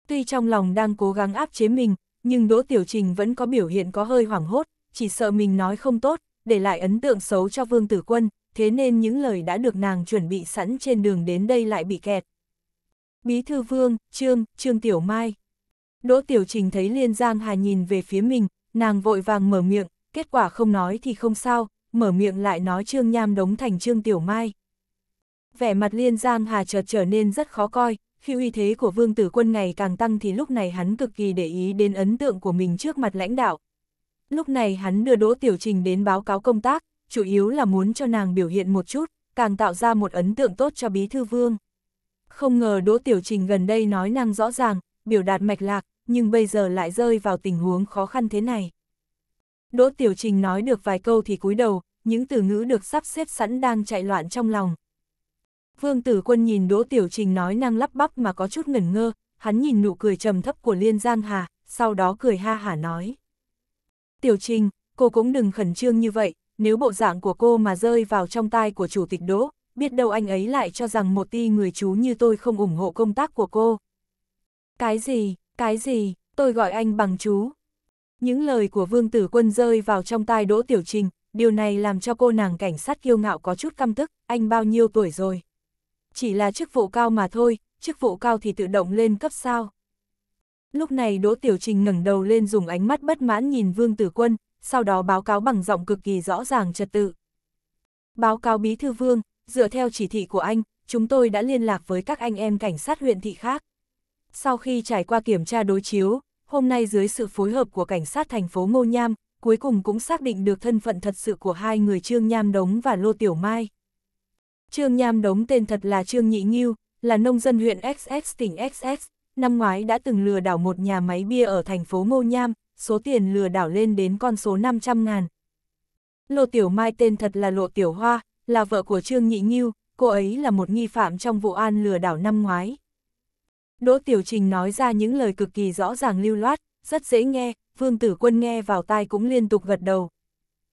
Tuy trong lòng đang cố gắng áp chế mình, nhưng Đỗ Tiểu Trình vẫn có biểu hiện có hơi hoảng hốt, chỉ sợ mình nói không tốt, để lại ấn tượng xấu cho Vương Tử Quân, thế nên những lời đã được nàng chuẩn bị sẵn trên đường đến đây lại bị kẹt. Bí thư vương, trương, trương tiểu mai. Đỗ tiểu trình thấy Liên Giang Hà nhìn về phía mình, nàng vội vàng mở miệng, kết quả không nói thì không sao, mở miệng lại nói trương nham đống thành trương tiểu mai. Vẻ mặt Liên Giang Hà chợt trở nên rất khó coi, khi uy thế của vương tử quân ngày càng tăng thì lúc này hắn cực kỳ để ý đến ấn tượng của mình trước mặt lãnh đạo. Lúc này hắn đưa Đỗ Tiểu Trình đến báo cáo công tác, chủ yếu là muốn cho nàng biểu hiện một chút, càng tạo ra một ấn tượng tốt cho bí thư vương. Không ngờ Đỗ Tiểu Trình gần đây nói năng rõ ràng, biểu đạt mạch lạc, nhưng bây giờ lại rơi vào tình huống khó khăn thế này. Đỗ Tiểu Trình nói được vài câu thì cúi đầu, những từ ngữ được sắp xếp sẵn đang chạy loạn trong lòng. Vương Tử Quân nhìn Đỗ Tiểu Trình nói năng lắp bắp mà có chút ngẩn ngơ, hắn nhìn nụ cười trầm thấp của Liên Giang Hà, sau đó cười ha hả nói. Tiểu Trình, cô cũng đừng khẩn trương như vậy, nếu bộ dạng của cô mà rơi vào trong tay của chủ tịch Đỗ, biết đâu anh ấy lại cho rằng một ti người chú như tôi không ủng hộ công tác của cô. Cái gì, cái gì, tôi gọi anh bằng chú. Những lời của Vương Tử Quân rơi vào trong tai Đỗ Tiểu Trình, điều này làm cho cô nàng cảnh sát kiêu ngạo có chút căm tức, anh bao nhiêu tuổi rồi. Chỉ là chức vụ cao mà thôi, chức vụ cao thì tự động lên cấp sao. Lúc này Đỗ Tiểu Trình ngẩng đầu lên dùng ánh mắt bất mãn nhìn Vương Tử Quân, sau đó báo cáo bằng giọng cực kỳ rõ ràng trật tự. Báo cáo Bí Thư Vương, dựa theo chỉ thị của anh, chúng tôi đã liên lạc với các anh em cảnh sát huyện thị khác. Sau khi trải qua kiểm tra đối chiếu, hôm nay dưới sự phối hợp của cảnh sát thành phố Ngô Nham, cuối cùng cũng xác định được thân phận thật sự của hai người Trương Nham Đống và Lô Tiểu Mai. Trương Nham Đống tên thật là Trương Nhị Nghiêu, là nông dân huyện XX tỉnh XX, năm ngoái đã từng lừa đảo một nhà máy bia ở thành phố Ngô Nham, số tiền lừa đảo lên đến con số 500 ngàn. Lộ Tiểu Mai tên thật là Lộ Tiểu Hoa, là vợ của Trương Nhị Nghiêu, cô ấy là một nghi phạm trong vụ an lừa đảo năm ngoái. Đỗ Tiểu Trình nói ra những lời cực kỳ rõ ràng lưu loát, rất dễ nghe, Vương Tử Quân nghe vào tai cũng liên tục gật đầu.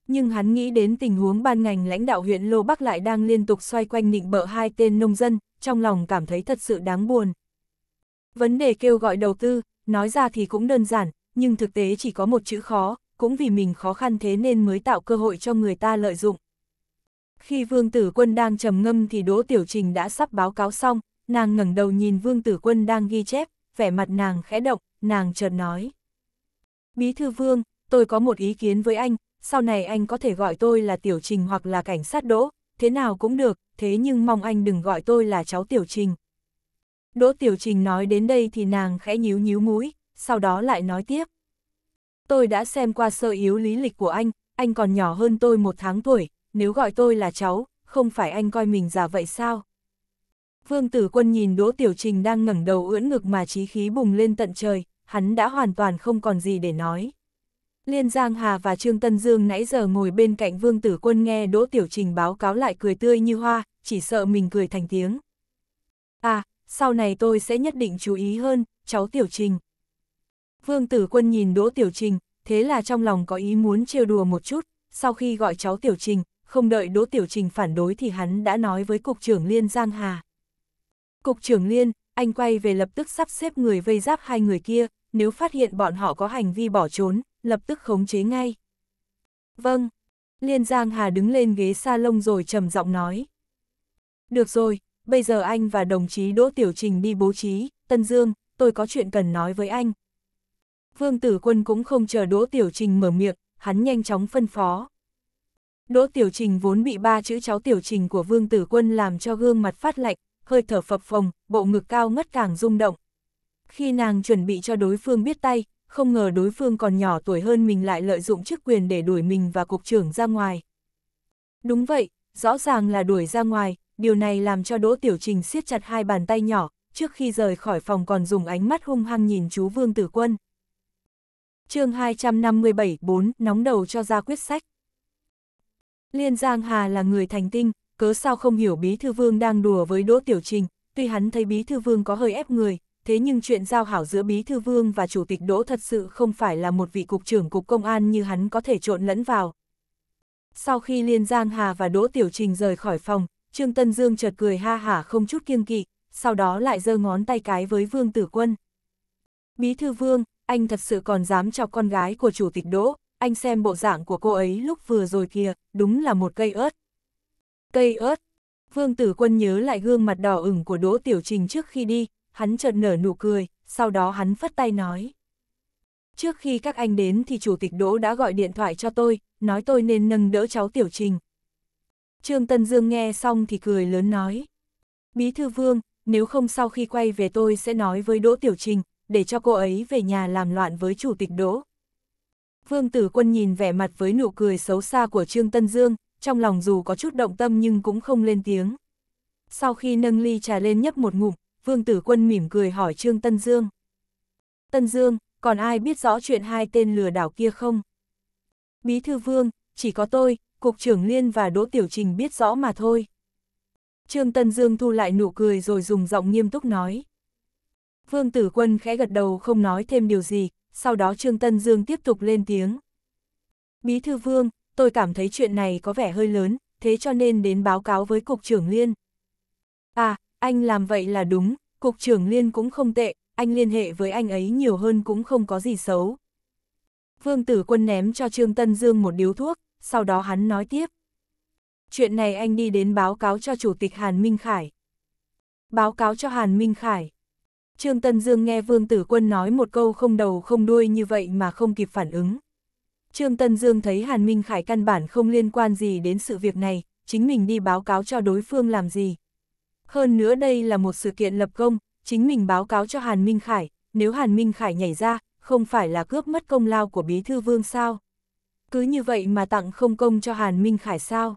Nhưng hắn nghĩ đến tình huống ban ngành lãnh đạo huyện Lô Bắc lại đang liên tục xoay quanh nịnh bợ hai tên nông dân, trong lòng cảm thấy thật sự đáng buồn. Vấn đề kêu gọi đầu tư, nói ra thì cũng đơn giản, nhưng thực tế chỉ có một chữ khó, cũng vì mình khó khăn thế nên mới tạo cơ hội cho người ta lợi dụng. Khi Vương Tử Quân đang trầm ngâm thì Đỗ Tiểu Trình đã sắp báo cáo xong, nàng ngẩng đầu nhìn Vương Tử Quân đang ghi chép, vẻ mặt nàng khẽ động, nàng chợt nói. Bí thư Vương, tôi có một ý kiến với anh, sau này anh có thể gọi tôi là Tiểu Trình hoặc là cảnh sát Đỗ, thế nào cũng được, thế nhưng mong anh đừng gọi tôi là cháu Tiểu Trình. Đỗ Tiểu Trình nói đến đây thì nàng khẽ nhíu nhíu mũi, sau đó lại nói tiếp. Tôi đã xem qua sơ yếu lý lịch của anh, anh còn nhỏ hơn tôi một tháng tuổi, nếu gọi tôi là cháu, không phải anh coi mình già vậy sao? Vương Tử Quân nhìn Đỗ Tiểu Trình đang ngẩng đầu ưỡn ngực mà trí khí bùng lên tận trời, hắn đã hoàn toàn không còn gì để nói. Liên Giang Hà và Trương Tân Dương nãy giờ ngồi bên cạnh Vương Tử Quân nghe Đỗ Tiểu Trình báo cáo lại cười tươi như hoa, chỉ sợ mình cười thành tiếng. À, sau này tôi sẽ nhất định chú ý hơn, cháu Tiểu Trình. Vương Tử Quân nhìn Đỗ Tiểu Trình, thế là trong lòng có ý muốn trêu đùa một chút, sau khi gọi cháu Tiểu Trình, không đợi Đỗ Tiểu Trình phản đối thì hắn đã nói với Cục trưởng Liên Giang Hà. Cục trưởng Liên, anh quay về lập tức sắp xếp người vây giáp hai người kia, nếu phát hiện bọn họ có hành vi bỏ trốn, lập tức khống chế ngay. Vâng. Liên Giang Hà đứng lên ghế sa lông rồi trầm giọng nói. Được rồi, bây giờ anh và đồng chí Đỗ Tiểu Trình đi bố trí, Tân Dương, tôi có chuyện cần nói với anh, Vương Tử Quân cũng không chờ Đỗ Tiểu Trình mở miệng, hắn nhanh chóng phân phó. Đỗ Tiểu Trình vốn bị ba chữ cháu Tiểu Trình của Vương Tử Quân làm cho gương mặt phát lạnh, hơi thở phập phồng, bộ ngực cao ngất càng rung động. Khi nàng chuẩn bị cho đối phương biết tay, không ngờ đối phương còn nhỏ tuổi hơn mình lại lợi dụng chức quyền để đuổi mình và cục trưởng ra ngoài. Đúng vậy, rõ ràng là đuổi ra ngoài, điều này làm cho Đỗ Tiểu Trình siết chặt hai bàn tay nhỏ, trước khi rời khỏi phòng còn dùng ánh mắt hung hăng nhìn chú Vương Tử Quân chương 257-4 nóng đầu cho ra quyết sách. Liên Giang Hà là người thành tinh, cớ sao không hiểu Bí Thư Vương đang đùa với Đỗ Tiểu Trình, tuy hắn thấy Bí Thư Vương có hơi ép người, thế nhưng chuyện giao hảo giữa Bí Thư Vương và Chủ tịch Đỗ thật sự không phải là một vị cục trưởng cục công an như hắn có thể trộn lẫn vào. Sau khi Liên Giang Hà và Đỗ Tiểu Trình rời khỏi phòng, Trương Tân Dương chợt cười ha hả không chút kiêng kỵ, sau đó lại giơ ngón tay cái với Vương Tử Quân. Bí Thư Vương, anh thật sự còn dám cho con gái của chủ tịch đỗ, anh xem bộ dạng của cô ấy lúc vừa rồi kìa, đúng là một cây ớt. Cây ớt. Vương Tử Quân nhớ lại gương mặt đỏ ửng của Đỗ Tiểu Trình trước khi đi, hắn chợt nở nụ cười, sau đó hắn phất tay nói. Trước khi các anh đến thì Chủ tịch Đỗ đã gọi điện thoại cho tôi, nói tôi nên nâng đỡ cháu Tiểu Trình. Trương Tân Dương nghe xong thì cười lớn nói. Bí thư Vương, nếu không sau khi quay về tôi sẽ nói với Đỗ Tiểu Trình, để cho cô ấy về nhà làm loạn với chủ tịch đỗ. Vương Tử Quân nhìn vẻ mặt với nụ cười xấu xa của Trương Tân Dương, trong lòng dù có chút động tâm nhưng cũng không lên tiếng. Sau khi nâng ly trà lên nhấp một ngụm, Vương Tử Quân mỉm cười hỏi Trương Tân Dương. Tân Dương, còn ai biết rõ chuyện hai tên lừa đảo kia không? Bí thư Vương, chỉ có tôi, Cục trưởng Liên và Đỗ Tiểu Trình biết rõ mà thôi. Trương Tân Dương thu lại nụ cười rồi dùng giọng nghiêm túc nói. Vương Tử Quân khẽ gật đầu không nói thêm điều gì, sau đó Trương Tân Dương tiếp tục lên tiếng. Bí thư Vương, tôi cảm thấy chuyện này có vẻ hơi lớn, thế cho nên đến báo cáo với Cục trưởng Liên. À, anh làm vậy là đúng, Cục trưởng Liên cũng không tệ, anh liên hệ với anh ấy nhiều hơn cũng không có gì xấu. Vương Tử Quân ném cho Trương Tân Dương một điếu thuốc, sau đó hắn nói tiếp. Chuyện này anh đi đến báo cáo cho Chủ tịch Hàn Minh Khải. Báo cáo cho Hàn Minh Khải. Trương Tân Dương nghe Vương Tử Quân nói một câu không đầu không đuôi như vậy mà không kịp phản ứng. Trương Tân Dương thấy Hàn Minh Khải căn bản không liên quan gì đến sự việc này, chính mình đi báo cáo cho đối phương làm gì. Hơn nữa đây là một sự kiện lập công, chính mình báo cáo cho Hàn Minh Khải, nếu Hàn Minh Khải nhảy ra, không phải là cướp mất công lao của Bí Thư Vương sao? Cứ như vậy mà tặng không công cho Hàn Minh Khải sao?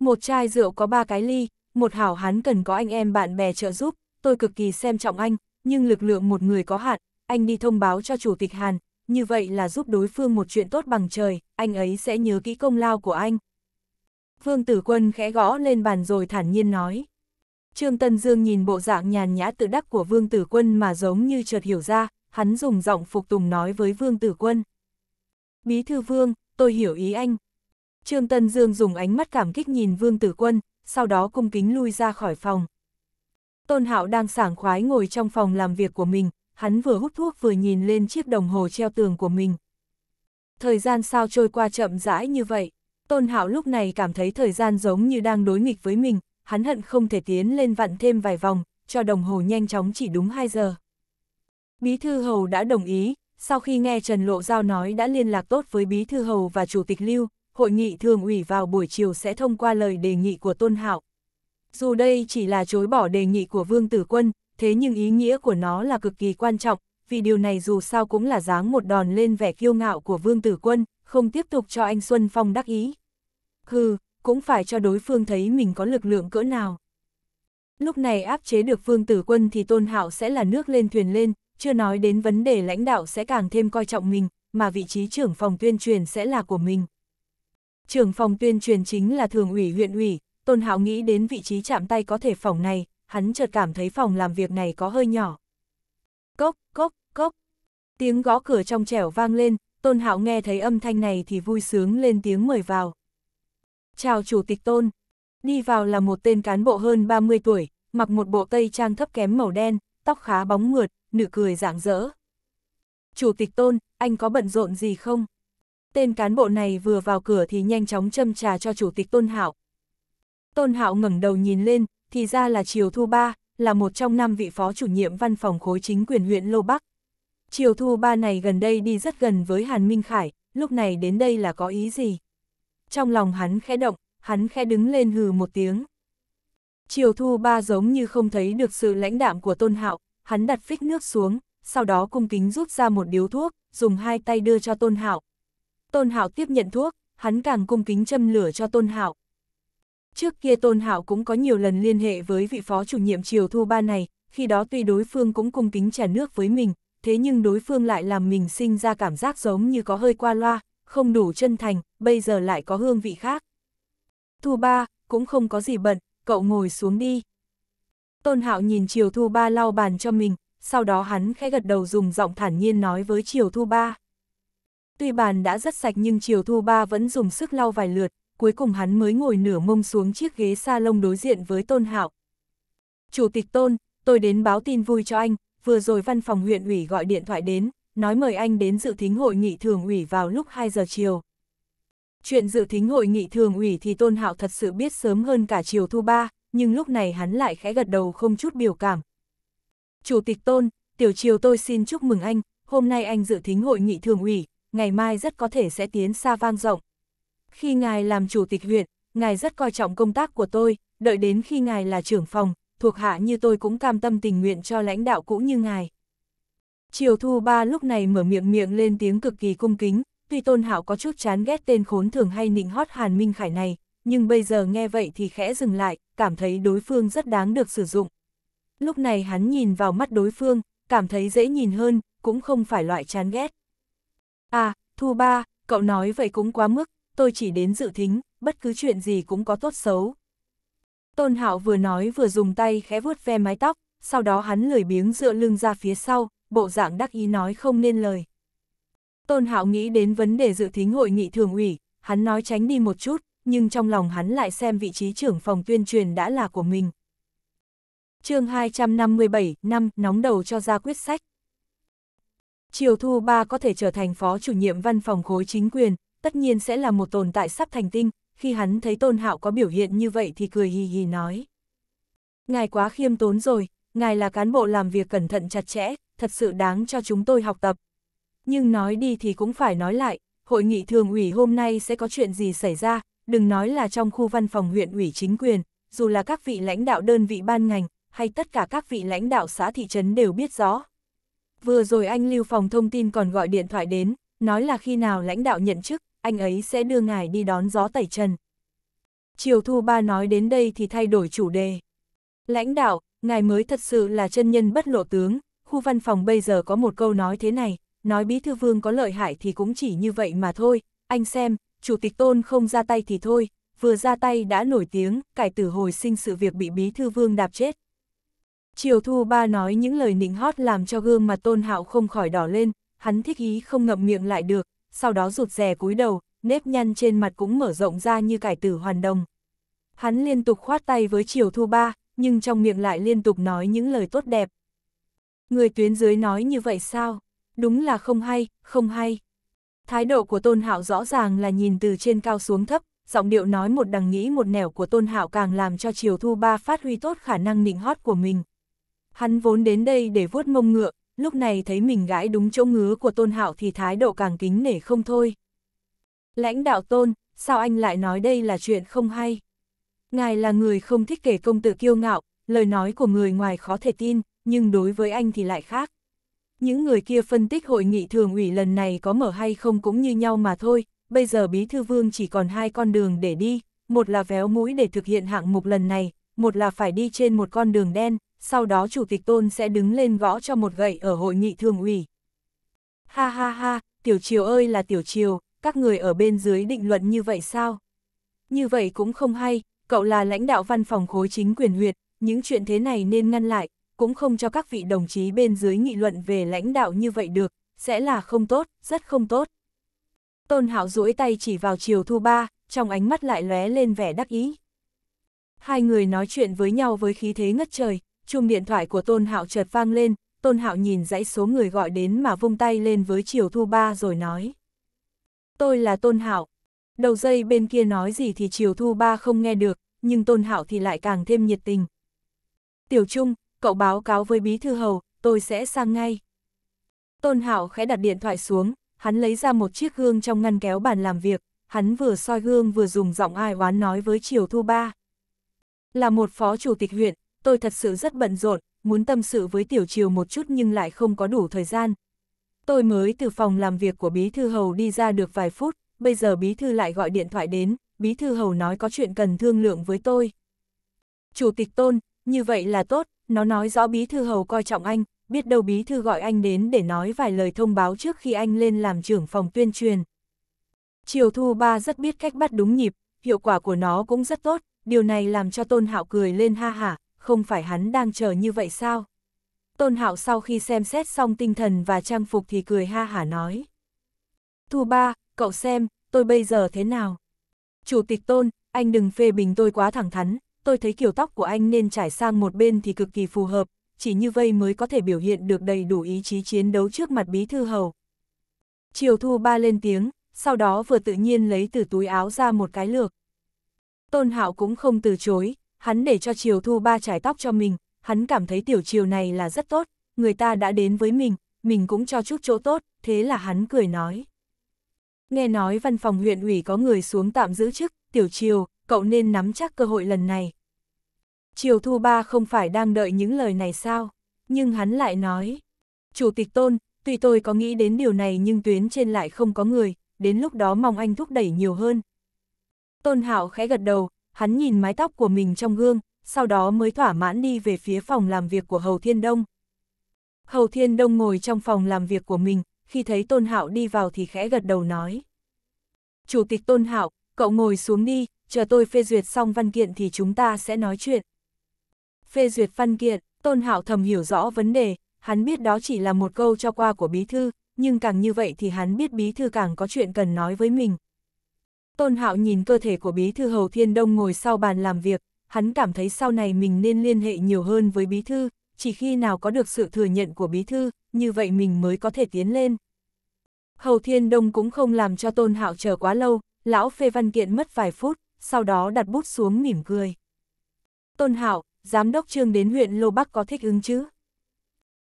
Một chai rượu có ba cái ly, một hảo hán cần có anh em bạn bè trợ giúp, tôi cực kỳ xem trọng anh, nhưng lực lượng một người có hạn, anh đi thông báo cho Chủ tịch Hàn, như vậy là giúp đối phương một chuyện tốt bằng trời, anh ấy sẽ nhớ kỹ công lao của anh. Vương Tử Quân khẽ gõ lên bàn rồi thản nhiên nói. Trương Tân Dương nhìn bộ dạng nhàn nhã tự đắc của Vương Tử Quân mà giống như chợt hiểu ra, hắn dùng giọng phục tùng nói với Vương Tử Quân. Bí thư Vương, tôi hiểu ý anh. Trương Tân Dương dùng ánh mắt cảm kích nhìn Vương Tử Quân, sau đó cung kính lui ra khỏi phòng. Tôn Hạo đang sảng khoái ngồi trong phòng làm việc của mình, hắn vừa hút thuốc vừa nhìn lên chiếc đồng hồ treo tường của mình. Thời gian sao trôi qua chậm rãi như vậy, Tôn Hạo lúc này cảm thấy thời gian giống như đang đối nghịch với mình, hắn hận không thể tiến lên vặn thêm vài vòng, cho đồng hồ nhanh chóng chỉ đúng 2 giờ. Bí thư hầu đã đồng ý, sau khi nghe Trần Lộ Giao nói đã liên lạc tốt với Bí thư hầu và Chủ tịch Lưu, hội nghị thường ủy vào buổi chiều sẽ thông qua lời đề nghị của Tôn Hạo, dù đây chỉ là chối bỏ đề nghị của Vương Tử Quân, thế nhưng ý nghĩa của nó là cực kỳ quan trọng, vì điều này dù sao cũng là dáng một đòn lên vẻ kiêu ngạo của Vương Tử Quân, không tiếp tục cho anh Xuân Phong đắc ý. Hừ, cũng phải cho đối phương thấy mình có lực lượng cỡ nào. Lúc này áp chế được Vương Tử Quân thì Tôn Hạo sẽ là nước lên thuyền lên, chưa nói đến vấn đề lãnh đạo sẽ càng thêm coi trọng mình, mà vị trí trưởng phòng tuyên truyền sẽ là của mình. Trưởng phòng tuyên truyền chính là thường ủy huyện ủy, Tôn Hạo nghĩ đến vị trí chạm tay có thể phòng này, hắn chợt cảm thấy phòng làm việc này có hơi nhỏ. Cốc, cốc, cốc. Tiếng gõ cửa trong trẻo vang lên, Tôn Hạo nghe thấy âm thanh này thì vui sướng lên tiếng mời vào. Chào Chủ tịch Tôn. Đi vào là một tên cán bộ hơn 30 tuổi, mặc một bộ tây trang thấp kém màu đen, tóc khá bóng mượt, nụ cười rạng rỡ. Chủ tịch Tôn, anh có bận rộn gì không? Tên cán bộ này vừa vào cửa thì nhanh chóng châm trà cho Chủ tịch Tôn Hạo, Tôn Hạo ngẩng đầu nhìn lên, thì ra là Triều Thu Ba, là một trong năm vị phó chủ nhiệm văn phòng khối chính quyền huyện Lô Bắc. Triều Thu Ba này gần đây đi rất gần với Hàn Minh Khải, lúc này đến đây là có ý gì? Trong lòng hắn khẽ động, hắn khẽ đứng lên hừ một tiếng. Triều Thu Ba giống như không thấy được sự lãnh đạm của Tôn Hạo, hắn đặt phích nước xuống, sau đó cung kính rút ra một điếu thuốc, dùng hai tay đưa cho Tôn Hạo. Tôn Hạo tiếp nhận thuốc, hắn càng cung kính châm lửa cho Tôn Hạo. Trước kia Tôn Hạo cũng có nhiều lần liên hệ với vị phó chủ nhiệm triều thu ba này, khi đó tuy đối phương cũng cùng kính trả nước với mình, thế nhưng đối phương lại làm mình sinh ra cảm giác giống như có hơi qua loa, không đủ chân thành, bây giờ lại có hương vị khác. Thu ba, cũng không có gì bận, cậu ngồi xuống đi. Tôn Hạo nhìn Triều Thu Ba lau bàn cho mình, sau đó hắn khẽ gật đầu dùng giọng thản nhiên nói với Triều Thu Ba. Tuy bàn đã rất sạch nhưng Triều Thu Ba vẫn dùng sức lau vài lượt, cuối cùng hắn mới ngồi nửa mông xuống chiếc ghế sa lông đối diện với Tôn Hạo. Chủ tịch Tôn, tôi đến báo tin vui cho anh, vừa rồi văn phòng huyện ủy gọi điện thoại đến, nói mời anh đến dự thính hội nghị thường ủy vào lúc 2 giờ chiều. Chuyện dự thính hội nghị thường ủy thì Tôn Hạo thật sự biết sớm hơn cả chiều thu ba, nhưng lúc này hắn lại khẽ gật đầu không chút biểu cảm. Chủ tịch Tôn, tiểu chiều tôi xin chúc mừng anh, hôm nay anh dự thính hội nghị thường ủy, ngày mai rất có thể sẽ tiến xa vang rộng, khi ngài làm chủ tịch huyện, ngài rất coi trọng công tác của tôi, đợi đến khi ngài là trưởng phòng, thuộc hạ như tôi cũng cam tâm tình nguyện cho lãnh đạo cũ như ngài. Triều Thu Ba lúc này mở miệng miệng lên tiếng cực kỳ cung kính, tuy Tôn Hạo có chút chán ghét tên khốn thường hay nịnh hót Hàn Minh Khải này, nhưng bây giờ nghe vậy thì khẽ dừng lại, cảm thấy đối phương rất đáng được sử dụng. Lúc này hắn nhìn vào mắt đối phương, cảm thấy dễ nhìn hơn, cũng không phải loại chán ghét. À, Thu Ba, cậu nói vậy cũng quá mức, tôi chỉ đến dự thính, bất cứ chuyện gì cũng có tốt xấu. Tôn Hạo vừa nói vừa dùng tay khẽ vuốt ve mái tóc, sau đó hắn lười biếng dựa lưng ra phía sau, bộ dạng đắc ý nói không nên lời. Tôn Hạo nghĩ đến vấn đề dự thính hội nghị thường ủy, hắn nói tránh đi một chút, nhưng trong lòng hắn lại xem vị trí trưởng phòng tuyên truyền đã là của mình. chương 257, năm nóng đầu cho ra quyết sách. Triều Thu Ba có thể trở thành phó chủ nhiệm văn phòng khối chính quyền, tất nhiên sẽ là một tồn tại sắp thành tinh, khi hắn thấy Tôn Hạo có biểu hiện như vậy thì cười hì hì nói. Ngài quá khiêm tốn rồi, ngài là cán bộ làm việc cẩn thận chặt chẽ, thật sự đáng cho chúng tôi học tập. Nhưng nói đi thì cũng phải nói lại, hội nghị thường ủy hôm nay sẽ có chuyện gì xảy ra, đừng nói là trong khu văn phòng huyện ủy chính quyền, dù là các vị lãnh đạo đơn vị ban ngành, hay tất cả các vị lãnh đạo xã thị trấn đều biết rõ. Vừa rồi anh Lưu Phòng Thông tin còn gọi điện thoại đến, nói là khi nào lãnh đạo nhận chức, anh ấy sẽ đưa ngài đi đón gió tẩy trần. Chiều thu ba nói đến đây thì thay đổi chủ đề. Lãnh đạo, ngài mới thật sự là chân nhân bất lộ tướng, khu văn phòng bây giờ có một câu nói thế này, nói bí thư vương có lợi hại thì cũng chỉ như vậy mà thôi, anh xem, chủ tịch tôn không ra tay thì thôi, vừa ra tay đã nổi tiếng, cải tử hồi sinh sự việc bị bí thư vương đạp chết. Triều Thu Ba nói những lời nịnh hót làm cho gương mặt Tôn Hạo không khỏi đỏ lên, hắn thích ý không ngậm miệng lại được, sau đó rụt rè cúi đầu, nếp nhăn trên mặt cũng mở rộng ra như cải tử hoàn đồng. Hắn liên tục khoát tay với Triều Thu Ba, nhưng trong miệng lại liên tục nói những lời tốt đẹp. Người tuyến dưới nói như vậy sao? Đúng là không hay, không hay. Thái độ của Tôn Hạo rõ ràng là nhìn từ trên cao xuống thấp, giọng điệu nói một đằng nghĩ một nẻo của Tôn Hạo càng làm cho Triều Thu Ba phát huy tốt khả năng nịnh hót của mình. Hắn vốn đến đây để vuốt mông ngựa, lúc này thấy mình gãi đúng chỗ ngứa của Tôn Hạo thì thái độ càng kính nể không thôi. Lãnh đạo Tôn, sao anh lại nói đây là chuyện không hay? Ngài là người không thích kể công tử kiêu ngạo, lời nói của người ngoài khó thể tin, nhưng đối với anh thì lại khác. Những người kia phân tích hội nghị thường ủy lần này có mở hay không cũng như nhau mà thôi, bây giờ Bí Thư Vương chỉ còn hai con đường để đi, một là véo mũi để thực hiện hạng mục lần này, một là phải đi trên một con đường đen, sau đó Chủ tịch Tôn sẽ đứng lên gõ cho một gậy ở hội nghị thường ủy. Ha ha ha, Tiểu Triều ơi là Tiểu Triều, các người ở bên dưới định luận như vậy sao? Như vậy cũng không hay, cậu là lãnh đạo văn phòng khối chính quyền huyệt, những chuyện thế này nên ngăn lại, cũng không cho các vị đồng chí bên dưới nghị luận về lãnh đạo như vậy được, sẽ là không tốt, rất không tốt. Tôn hảo duỗi tay chỉ vào chiều thu ba, trong ánh mắt lại lóe lên vẻ đắc ý. Hai người nói chuyện với nhau với khí thế ngất trời, chuông điện thoại của Tôn Hạo chợt vang lên, Tôn Hạo nhìn dãy số người gọi đến mà vung tay lên với Triều Thu Ba rồi nói. Tôi là Tôn Hạo. Đầu dây bên kia nói gì thì Triều Thu Ba không nghe được, nhưng Tôn Hạo thì lại càng thêm nhiệt tình. Tiểu Trung, cậu báo cáo với Bí Thư Hầu, tôi sẽ sang ngay. Tôn Hạo khẽ đặt điện thoại xuống, hắn lấy ra một chiếc gương trong ngăn kéo bàn làm việc, hắn vừa soi gương vừa dùng giọng ai oán nói với Triều Thu Ba. Là một phó chủ tịch huyện, tôi thật sự rất bận rộn, muốn tâm sự với Tiểu Triều một chút nhưng lại không có đủ thời gian. Tôi mới từ phòng làm việc của Bí Thư Hầu đi ra được vài phút, bây giờ Bí Thư lại gọi điện thoại đến, Bí Thư Hầu nói có chuyện cần thương lượng với tôi. Chủ tịch Tôn, như vậy là tốt, nó nói rõ Bí Thư Hầu coi trọng anh, biết đâu Bí Thư gọi anh đến để nói vài lời thông báo trước khi anh lên làm trưởng phòng tuyên truyền. Triều Thu Ba rất biết cách bắt đúng nhịp, hiệu quả của nó cũng rất tốt, điều này làm cho Tôn Hạo cười lên ha hả, không phải hắn đang chờ như vậy sao? Tôn Hạo sau khi xem xét xong tinh thần và trang phục thì cười ha hả nói. Thu ba, cậu xem, tôi bây giờ thế nào? Chủ tịch Tôn, anh đừng phê bình tôi quá thẳng thắn, tôi thấy kiểu tóc của anh nên trải sang một bên thì cực kỳ phù hợp, chỉ như vậy mới có thể biểu hiện được đầy đủ ý chí chiến đấu trước mặt bí thư hầu. chiều Thu ba lên tiếng, sau đó vừa tự nhiên lấy từ túi áo ra một cái lược. Tôn Hạo cũng không từ chối, hắn để cho Triều Thu Ba trải tóc cho mình, hắn cảm thấy tiểu Triều này là rất tốt, người ta đã đến với mình, mình cũng cho chút chỗ tốt, thế là hắn cười nói. Nghe nói văn phòng huyện ủy có người xuống tạm giữ chức, tiểu Triều, cậu nên nắm chắc cơ hội lần này. Triều Thu Ba không phải đang đợi những lời này sao, nhưng hắn lại nói. Chủ tịch Tôn, tuy tôi có nghĩ đến điều này nhưng tuyến trên lại không có người, đến lúc đó mong anh thúc đẩy nhiều hơn. Tôn Hạo khẽ gật đầu, hắn nhìn mái tóc của mình trong gương, sau đó mới thỏa mãn đi về phía phòng làm việc của Hầu Thiên Đông. Hầu Thiên Đông ngồi trong phòng làm việc của mình, khi thấy Tôn Hạo đi vào thì khẽ gật đầu nói. Chủ tịch Tôn Hạo, cậu ngồi xuống đi, chờ tôi phê duyệt xong văn kiện thì chúng ta sẽ nói chuyện. Phê duyệt văn kiện, Tôn Hạo thầm hiểu rõ vấn đề, hắn biết đó chỉ là một câu cho qua của bí thư, nhưng càng như vậy thì hắn biết bí thư càng có chuyện cần nói với mình. Tôn Hạo nhìn cơ thể của Bí Thư Hầu Thiên Đông ngồi sau bàn làm việc, hắn cảm thấy sau này mình nên liên hệ nhiều hơn với Bí Thư, chỉ khi nào có được sự thừa nhận của Bí Thư, như vậy mình mới có thể tiến lên. Hầu Thiên Đông cũng không làm cho Tôn Hạo chờ quá lâu, lão phê văn kiện mất vài phút, sau đó đặt bút xuống mỉm cười. Tôn Hạo, Giám đốc Trương đến huyện Lô Bắc có thích ứng chứ?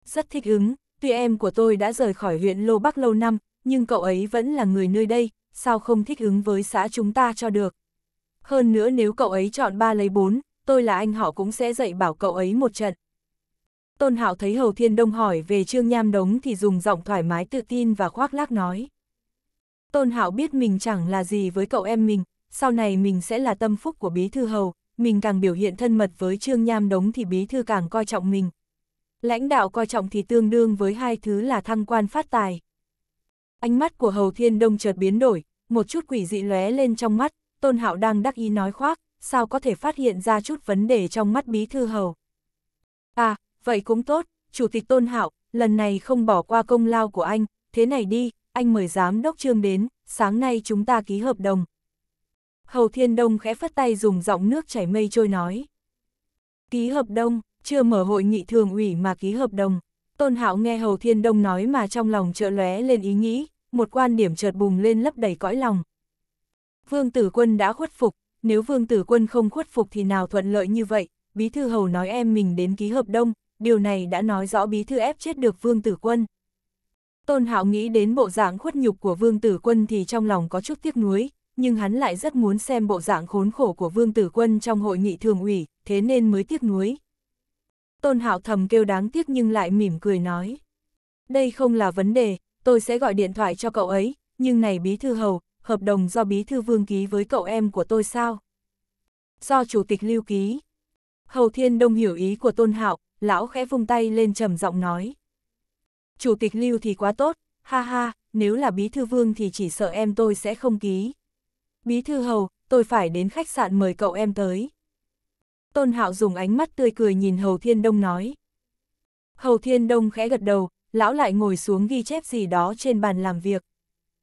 Rất thích ứng, tuy em của tôi đã rời khỏi huyện Lô Bắc lâu năm, nhưng cậu ấy vẫn là người nơi đây, sao không thích ứng với xã chúng ta cho được. Hơn nữa nếu cậu ấy chọn ba lấy bốn, tôi là anh họ cũng sẽ dạy bảo cậu ấy một trận. Tôn Hạo thấy Hầu Thiên Đông hỏi về Trương Nham Đống thì dùng giọng thoải mái tự tin và khoác lác nói. Tôn Hạo biết mình chẳng là gì với cậu em mình, sau này mình sẽ là tâm phúc của Bí Thư Hầu, mình càng biểu hiện thân mật với Trương Nham Đống thì Bí Thư càng coi trọng mình. Lãnh đạo coi trọng thì tương đương với hai thứ là thăng quan phát tài. Ánh mắt của Hầu Thiên Đông chợt biến đổi, một chút quỷ dị lóe lên trong mắt, Tôn Hạo đang đắc ý nói khoác, sao có thể phát hiện ra chút vấn đề trong mắt bí thư hầu. À, vậy cũng tốt, Chủ tịch Tôn Hạo, lần này không bỏ qua công lao của anh, thế này đi, anh mời giám đốc trương đến, sáng nay chúng ta ký hợp đồng. Hầu Thiên Đông khẽ phất tay dùng giọng nước chảy mây trôi nói. Ký hợp đồng, chưa mở hội nghị thường ủy mà ký hợp đồng. Tôn Hạo nghe Hầu Thiên Đông nói mà trong lòng chợt lóe lên ý nghĩ, một quan điểm chợt bùng lên lấp đầy cõi lòng. Vương Tử Quân đã khuất phục, nếu Vương Tử Quân không khuất phục thì nào thuận lợi như vậy, Bí Thư Hầu nói em mình đến ký hợp đông, điều này đã nói rõ Bí Thư ép chết được Vương Tử Quân. Tôn Hạo nghĩ đến bộ dạng khuất nhục của Vương Tử Quân thì trong lòng có chút tiếc nuối, nhưng hắn lại rất muốn xem bộ dạng khốn khổ của Vương Tử Quân trong hội nghị thường ủy, thế nên mới tiếc nuối. Tôn Hạo thầm kêu đáng tiếc nhưng lại mỉm cười nói. Đây không là vấn đề, tôi sẽ gọi điện thoại cho cậu ấy, nhưng này bí thư hầu, hợp đồng do bí thư vương ký với cậu em của tôi sao? Do chủ tịch lưu ký. Hầu Thiên Đông hiểu ý của Tôn Hạo, lão khẽ vung tay lên trầm giọng nói. Chủ tịch lưu thì quá tốt, ha ha, nếu là bí thư vương thì chỉ sợ em tôi sẽ không ký. Bí thư hầu, tôi phải đến khách sạn mời cậu em tới. Tôn Hạo dùng ánh mắt tươi cười nhìn Hầu Thiên Đông nói. Hầu Thiên Đông khẽ gật đầu, lão lại ngồi xuống ghi chép gì đó trên bàn làm việc.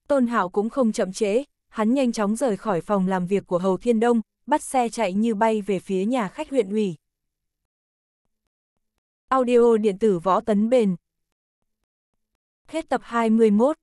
Tôn Hạo cũng không chậm trễ, hắn nhanh chóng rời khỏi phòng làm việc của Hầu Thiên Đông, bắt xe chạy như bay về phía nhà khách huyện ủy. Audio điện tử võ tấn bền. Hết tập 21